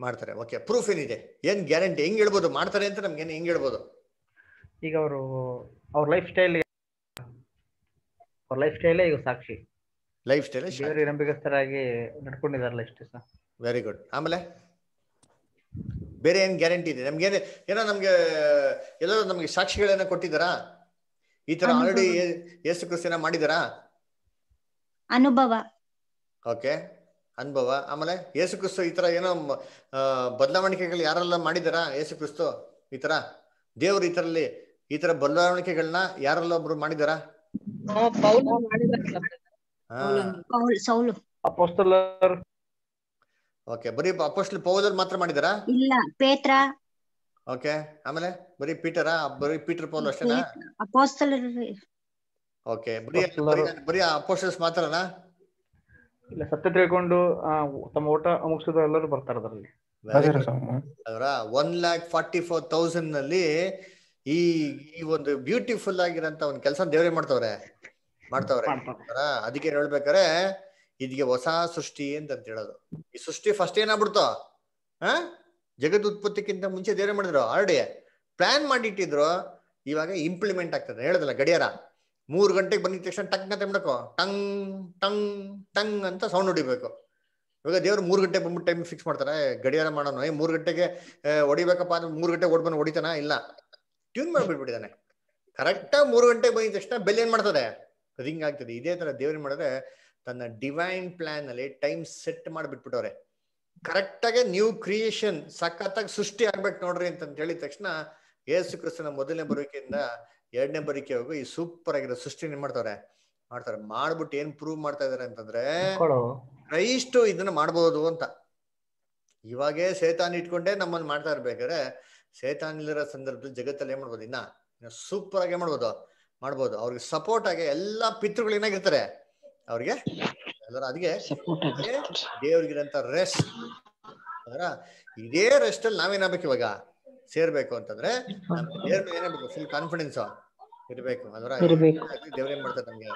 ಮಾಡ್ತಾರೆ ಓಕೆ ಪ್ರೂಫ್ ಏನಿದೆ ಏನ್ ಗ್ಯಾರಂಟಿ ಹೆಂಗ್ ಹೇಳ್ಬೋದು ಮಾಡ್ತಾರೆ ಅಂತ ನಮ್ಗೆ ಏನು ಹೆಂಗ್ ಹೇಳ್ಬೋದು ಈಗ ಅವರು ಅವ್ರ ಲೈಫ್ ಸ್ಟೈಲ್ ಅವ್ರ ಲೈಫ್ ಸ್ಟೈಲೇ ಈಗ ಸಾಕ್ಷಿ ಲೈಫ್ ಸ್ಟೈಲ್ ನಂಬಿಕಸ್ಥರಾಗಿ ನಡ್ಕೊಂಡಿದಾರಲ್ಲ ಇಷ್ಟೇ ಸರ್ ವೆರಿ ಗುಡ್ ಆಮೇಲೆ ಬೇರೆ ಏನ್ ಗ್ಯಾರಂಟಿ ಇದೆ ನಮ್ಗೆ ಏನೋ ನಮ್ಗೆ ಎಲ್ಲರೂ ನಮ್ಗೆ ಸಾಕ್ಷಿಗಳೇನ ಕೊಟ್ಟಿದ್ದಾರಾ ಈ ತರ ಆಲ್ರೆಡಿ ಯೇಸು ಕ್ರಿಸ್ತನ ಮಾಡಿದಾರಾ ಅನುಭವ ಓಕೆ ಅನುಭವ ಆಮೇಲೆ ಯೇಸು ಕ್ರಿಸ್ತು ಈ ತರ ಏನೋ ಬದಲಾವಣಿಕೆಗಳು ಯಾರೆಲ್ಲ ಮಾಡಿದಾರಾ ಯೇಸು ಕ್ರಿಸ್ತು ಈ ತರ ದೇವ್ರ ಈ ತರಲ್ಲಿ ಈ ತರ ಬದಲಾವಣೆಗಳನ್ನ ಯಾರೆಲ್ಲ ಒಬ್ರು ಮಾಡಿದಾರಾ ಸೌಲು ಅಪೋಸ್ತಲರ್ ಓಕೆ ಬರೀ ಅಪೋಸ್ಟಲ್ ಪೌಲರ್ ಮಾತ್ರ ಮಾಡಿದಾರಾ ಇಲ್ಲ ಪೇತ್ರ ಓಕೆ ಆಮೇಲೆ ಬರೀ ಪೀಟರ್ ಬರೀ ಪೀಟರ್ ಪೌಲ್ ಅಷ್ಟೇನಾ ಅಪೋಸ್ತಲರ್ ಓಕೆ ಬರೀ ಬರೀ ಅಪೋಸ್ಟಲ್ಸ್ ಮಾತ್ರನಾ ಇಲ್ಲ ಸತ್ಯ ತಿಳ್ಕೊಂಡು ತಮ್ಮ ಓಟ ಮುಗಿಸಿದ ಎಲ್ಲರೂ ಬರ್ತಾರೆ ಅದರಲ್ಲಿ one lakh forty four thousand ನಲ್ಲಿ ಈ ಈ ಒಂದು ಬ್ಯೂಟಿಫುಲ್ ಆಗಿರಂತ ಒಂದು ಕೆಲಸ ದೇವರೇ ಮಾಡ್ತವ್ರೆ ಮಾಡ್ತಾವ್ರೆ ಅದಕ್ಕೆ ಹೇಳ್ಬೇಕಾರೆ ಇದ್ಗೆ ಹೊಸ ಸೃಷ್ಟಿ ಅಂತ ಅಂತ ಹೇಳೋದು ಈ ಸೃಷ್ಟಿ ಫಸ್ಟ್ ಏನಾಗ್ಬಿಡ್ತು ಹಾ ಜಗದ್ ಉತ್ಪತ್ತಿಕ್ಕಿಂತ ಮುಂಚೆ ದೇವ್ರೆ ಮಾಡಿದ್ರು ಆಲ್ರೆಡಿ ಪ್ಲಾನ್ ಮಾಡಿಟ್ಟಿದ್ರು ಇವಾಗ ಇಂಪ್ಲಿಮೆಂಟ್ ಆಗ್ತದೆ ಹೇಳದಲ್ಲ ಗಡಿಯಾರ ಮೂರು ಗಂಟೆಗೆ ಬಂದಿದ ತಕ್ಷಣ ಟಂಗ್ ಅಂತ ಬಿಡಕು ಟಂಗ್ ಟಂಗ್ ಟಂಗ್ ಅಂತ ಸೌಂಡ್ ಹೊಡಿಬೇಕು ಇವಾಗ ದೇವ್ರು ಮೂರು ಗಂಟೆ ಬಂದ್ಬಿಟ್ಟು ಟೈಮ್ ಫಿಕ್ಸ್ ಮಾಡ್ತಾರೆ ಗಡಿಯಾರ ಮಾಡೋನು ಏ ಮೂರ್ ಗಂಟೆಗೆ ಹೊಡಿಬೇಕಪ್ಪ ಅಂದ್ರೆ ಮೂರು ಗಂಟೆ ಓಡ್ಬಂದು ಹೊಡಿತಾನ ಇಲ್ಲ ಟ್ಯೂನ್ ಕರೆಕ್ಟ್ ಕರೆಕ್ಟಾಗಿ ಮೂರ್ ಗಂಟೆಗೆ ಬಂದಿದ ತಕ್ಷಣ ಬೆಲ್ ಏನ್ ಮಾಡ್ತದೆ ಅದು ಆಗ್ತದೆ ಇದೇ ತರ ದೇವ್ರೇನ್ ಮಾಡಿದ್ರೆ ತನ್ನ ಡಿವೈನ್ ಪ್ಲಾನ್ ಅಲ್ಲಿ ಟೈಮ್ ಸೆಟ್ ಕರೆಕ್ಟ್ ಆಗಿ ನ್ಯೂ ಕ್ರಿಯೇಷನ್ ಸಖತ್ತಾಗಿ ಸೃಷ್ಟಿ ಆಗ್ಬೇಕು ನೋಡ್ರಿ ಅಂತ ಹೇಳಿದ ತಕ್ಷಣ ಯೇಸು ಕ್ರಿಸ್ತನ ಮೊದಲನೇ ಬರೋಕೆಯಿಂದ ಎರಡನೇ ಬರುವಿಕೆವರೆಗೂ ಈ ಸೂಪರ್ ಆಗಿರೋ ಸೃಷ್ಟಿ ಮಾಡ್ತಾರೆ ಮಾಡ್ತಾರೆ ಮಾಡ್ಬಿಟ್ಟು ಏನ್ ಪ್ರೂವ್ ಮಾಡ್ತಾ ಇದಾರೆ ಅಂತಂದ್ರೆ ಕ್ರೈಸ್ಟು ಇದನ್ನ ಮಾಡ್ಬೋದು ಅಂತ ಇವಾಗೇ ಸೇತಾನ್ ಇಟ್ಕೊಂಡೇ ನಮ್ಮನ್ನ ಮಾಡ್ತಾ ಇರ್ಬೇಕಾದ್ರೆ ಸೇತಾನ್ ಇಲ್ಲಿರೋ ಸಂದರ್ಭದಲ್ಲಿ ಜಗತ್ತಲ್ಲಿ ಏನ್ ಮಾಡ್ಬೋದು ಇನ್ನ ಸೂಪರ್ ಆಗಿ ಮಾಡ್ಬೋದು ಮಾಡ್ಬೋದು ಅವ್ರಿಗೆ ಸಪೋರ್ಟ್ ಆಗಿ ಎಲ್ಲಾ ಪಿತೃಗಳು ಏನಾಗಿರ್ತಾರೆ ಅವ್ರಿಗೆ ಎಲ್ಲರೂ ಅದಕ್ಕೆ ದೇವ್ರಿಗಿರಂತ ರೆಸ್ಟ್ ಇದೇ ರೆಸ್ಟ್ ಅಲ್ಲಿ ನಾವೇನಾಗ್ಬೇಕು ಇವಾಗ ಸೇರ್ಬೇಕು ಅಂತಂದ್ರೆ ಏನಾಗ್ಬೇಕು ಫುಲ್ ಕಾನ್ಫಿಡೆನ್ಸ್ ಇರ್ಬೇಕು ಅದರ ದೇವ್ರ ಏನ್ ಮಾಡ್ತಾರೆ ನಮ್ಗೆ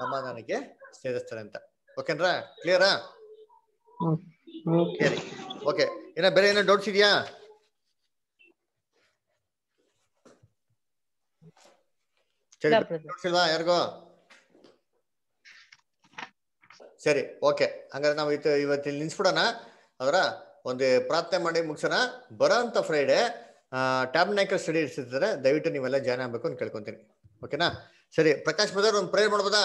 ಸಮಾಧಾನಕ್ಕೆ ಸೇರಿಸ್ತಾರೆ ಅಂತ ಓಕೆನ್ರ ಕ್ಲಿಯರಾ ಓಕೆ ಏನ ಬೇರೆ ಏನೋ ಡೌಟ್ಸ್ ಇದೆಯಾ ಯಾರಿಗೋ ಸರಿ ಓಕೆ ಹಂಗಾದ್ರೆ ನಾವು ಇವತ್ತು ಇವತ್ತಿಲ್ಲಿ ನಿಲ್ಸ್ಬಿಡೋಣ ಅವರ ಒಂದು ಪ್ರಾರ್ಥನೆ ಮಾಡಿ ಮುಗಿಸೋಣ ಬರೋ ಅಂತ ಟ್ಯಾಬ್ ನೈಕರ್ ಸ್ಟಡಿ ಇರ್ತಿದ್ದಾರೆ ದಯವಿಟ್ಟು ನೀವೆಲ್ಲ ಜಾಯ್ನ್ ಆಗ್ಬೇಕು ಅಂತ ಕೇಳ್ಕೊಂತೀನಿ ಓಕೆನಾ ಸರಿ ಪ್ರಕಾಶ್ ಬದರ್ ಒಂದು ಪ್ರೇಯರ್ ಮಾಡ್ಬೋದಾ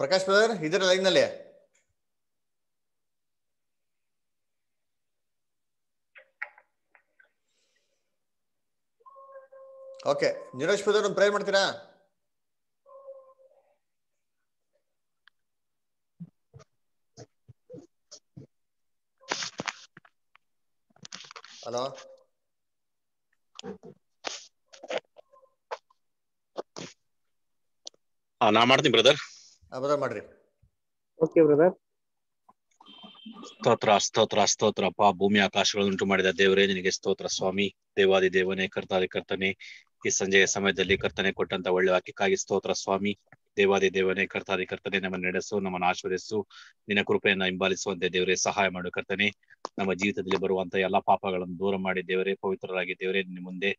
ಪ್ರಕಾಶ್ ಬದರ್ ಇದರ ಲೈನ್ನಲ್ಲಿ ಓಕೆ ನಿರೇಶ್ ಪೂಜಾರ್ ಒಂದು ಪ್ರೇರ್ ಮಾಡ್ತೀರಾ ಹಲೋ ನಾ ಮಾಡ್ತೀನಿ ಬ್ರದರ್ ಬ್ರದರ್ ಮಾಡ್ರಿ ಓಕೆ ಬ್ರದರ್ ಸ್ತೋತ್ರ ಸ್ತೋತ್ರ ಸ್ತೋತ್ರಪ್ಪ ಭೂಮಿ ಆಕಾಶಗಳನ್ನು ಉಂಟು ಮಾಡಿದ ದೇವರೇ ನಿನಗೆ ಸ್ತೋತ್ರ ಸ್ವಾಮಿ ದೇವಾದಿ ದೇವನೇ ಕರ್ತಾದಿ ಕರ್ತನೆ ಈ ಸಂಜೆಯ ಸಮಯದಲ್ಲಿ ಕರ್ತನೆ ಕೊಟ್ಟಂತ ಒಳ್ಳೆ ವಾಕ್ಯಕ್ಕಾಗಿ ಸ್ತೋತ್ರ ಸ್ವಾಮಿ ದೇವಾದಿ ದೇವನೇ ಕರ್ತಾದಿ ಕರ್ತನೆ ನಮ್ಮನ್ನು ನಡೆಸು ನಮ್ಮನ್ನು ಆಶ್ವರಿಸು ನಿನ್ನ ಕೃಪೆಯನ್ನು ಹಿಂಬಾಲಿಸುವಂತೆ ದೇವರೇ ಸಹಾಯ ಮಾಡು ಕರ್ತನೆ ನಮ್ಮ ಜೀವಿತದಲ್ಲಿ ಬರುವಂತ ಎಲ್ಲಾ ಪಾಪಗಳನ್ನು ದೂರ ಮಾಡಿ ದೇವರೇ ಪವಿತ್ರರಾಗಿ ದೇವರೇ ನಿನ್ನ ಮುಂದೆ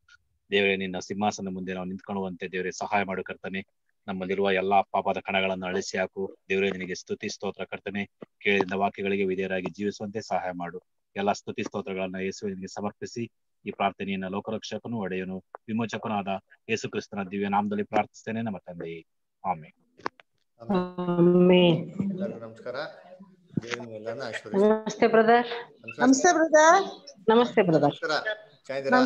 ದೇವರೇ ನಿನ್ನ ಸಿಂಹಾಸನ ಮುಂದೆ ನಾವು ನಿಂತ್ಕೊಳ್ಳುವಂತೆ ದೇವರೇ ಸಹಾಯ ಮಾಡು ಕರ್ತನೆ ನಮ್ಮಲ್ಲಿರುವ ಎಲ್ಲಾ ಪಾಪದ ಕಣಗಳನ್ನು ಅಳಿಸಿ ಹಾಕು ದೇವರೇ ನಿನಗೆ ಸ್ತುತಿ ಸ್ತೋತ್ರ ಕರ್ತನೆ ಕೇಳಿದ ವಾಕ್ಯಗಳಿಗೆ ವಿಧೇಯರಾಗಿ ಜೀವಿಸುವಂತೆ ಸಹಾಯ ಮಾಡು ಎಲ್ಲಾ ಸ್ತುತಿ ಸ್ತೋತ್ರಗಳನ್ನ ಯೇಸುವಿನಿಗೆ ಸಮರ್ಪಿಸಿ ಈ ಪ್ರಾರ್ಥನೆಯನ್ನ ಲೋಕರಕ್ಷಕನು ಒಡೆಯನು ವಿಮೋಚಕನಾದ ಯೇಸು ಕ್ರಿಸ್ತನ ದಿವ್ಯ ನಾಮದಲ್ಲಿ ಪ್ರಾರ್ಥಿಸ್ತೇನೆ ನಮ್ಮ ತಂದೆ ಆಮೆ ನಮಸ್ಕಾರ ನಮಸ್ತೆ ಬ್ರದರ್ ನಮಸ್ತೆ ಬ್ರದರ್ ನಮಸ್ತೆ ಬ್ರದರ್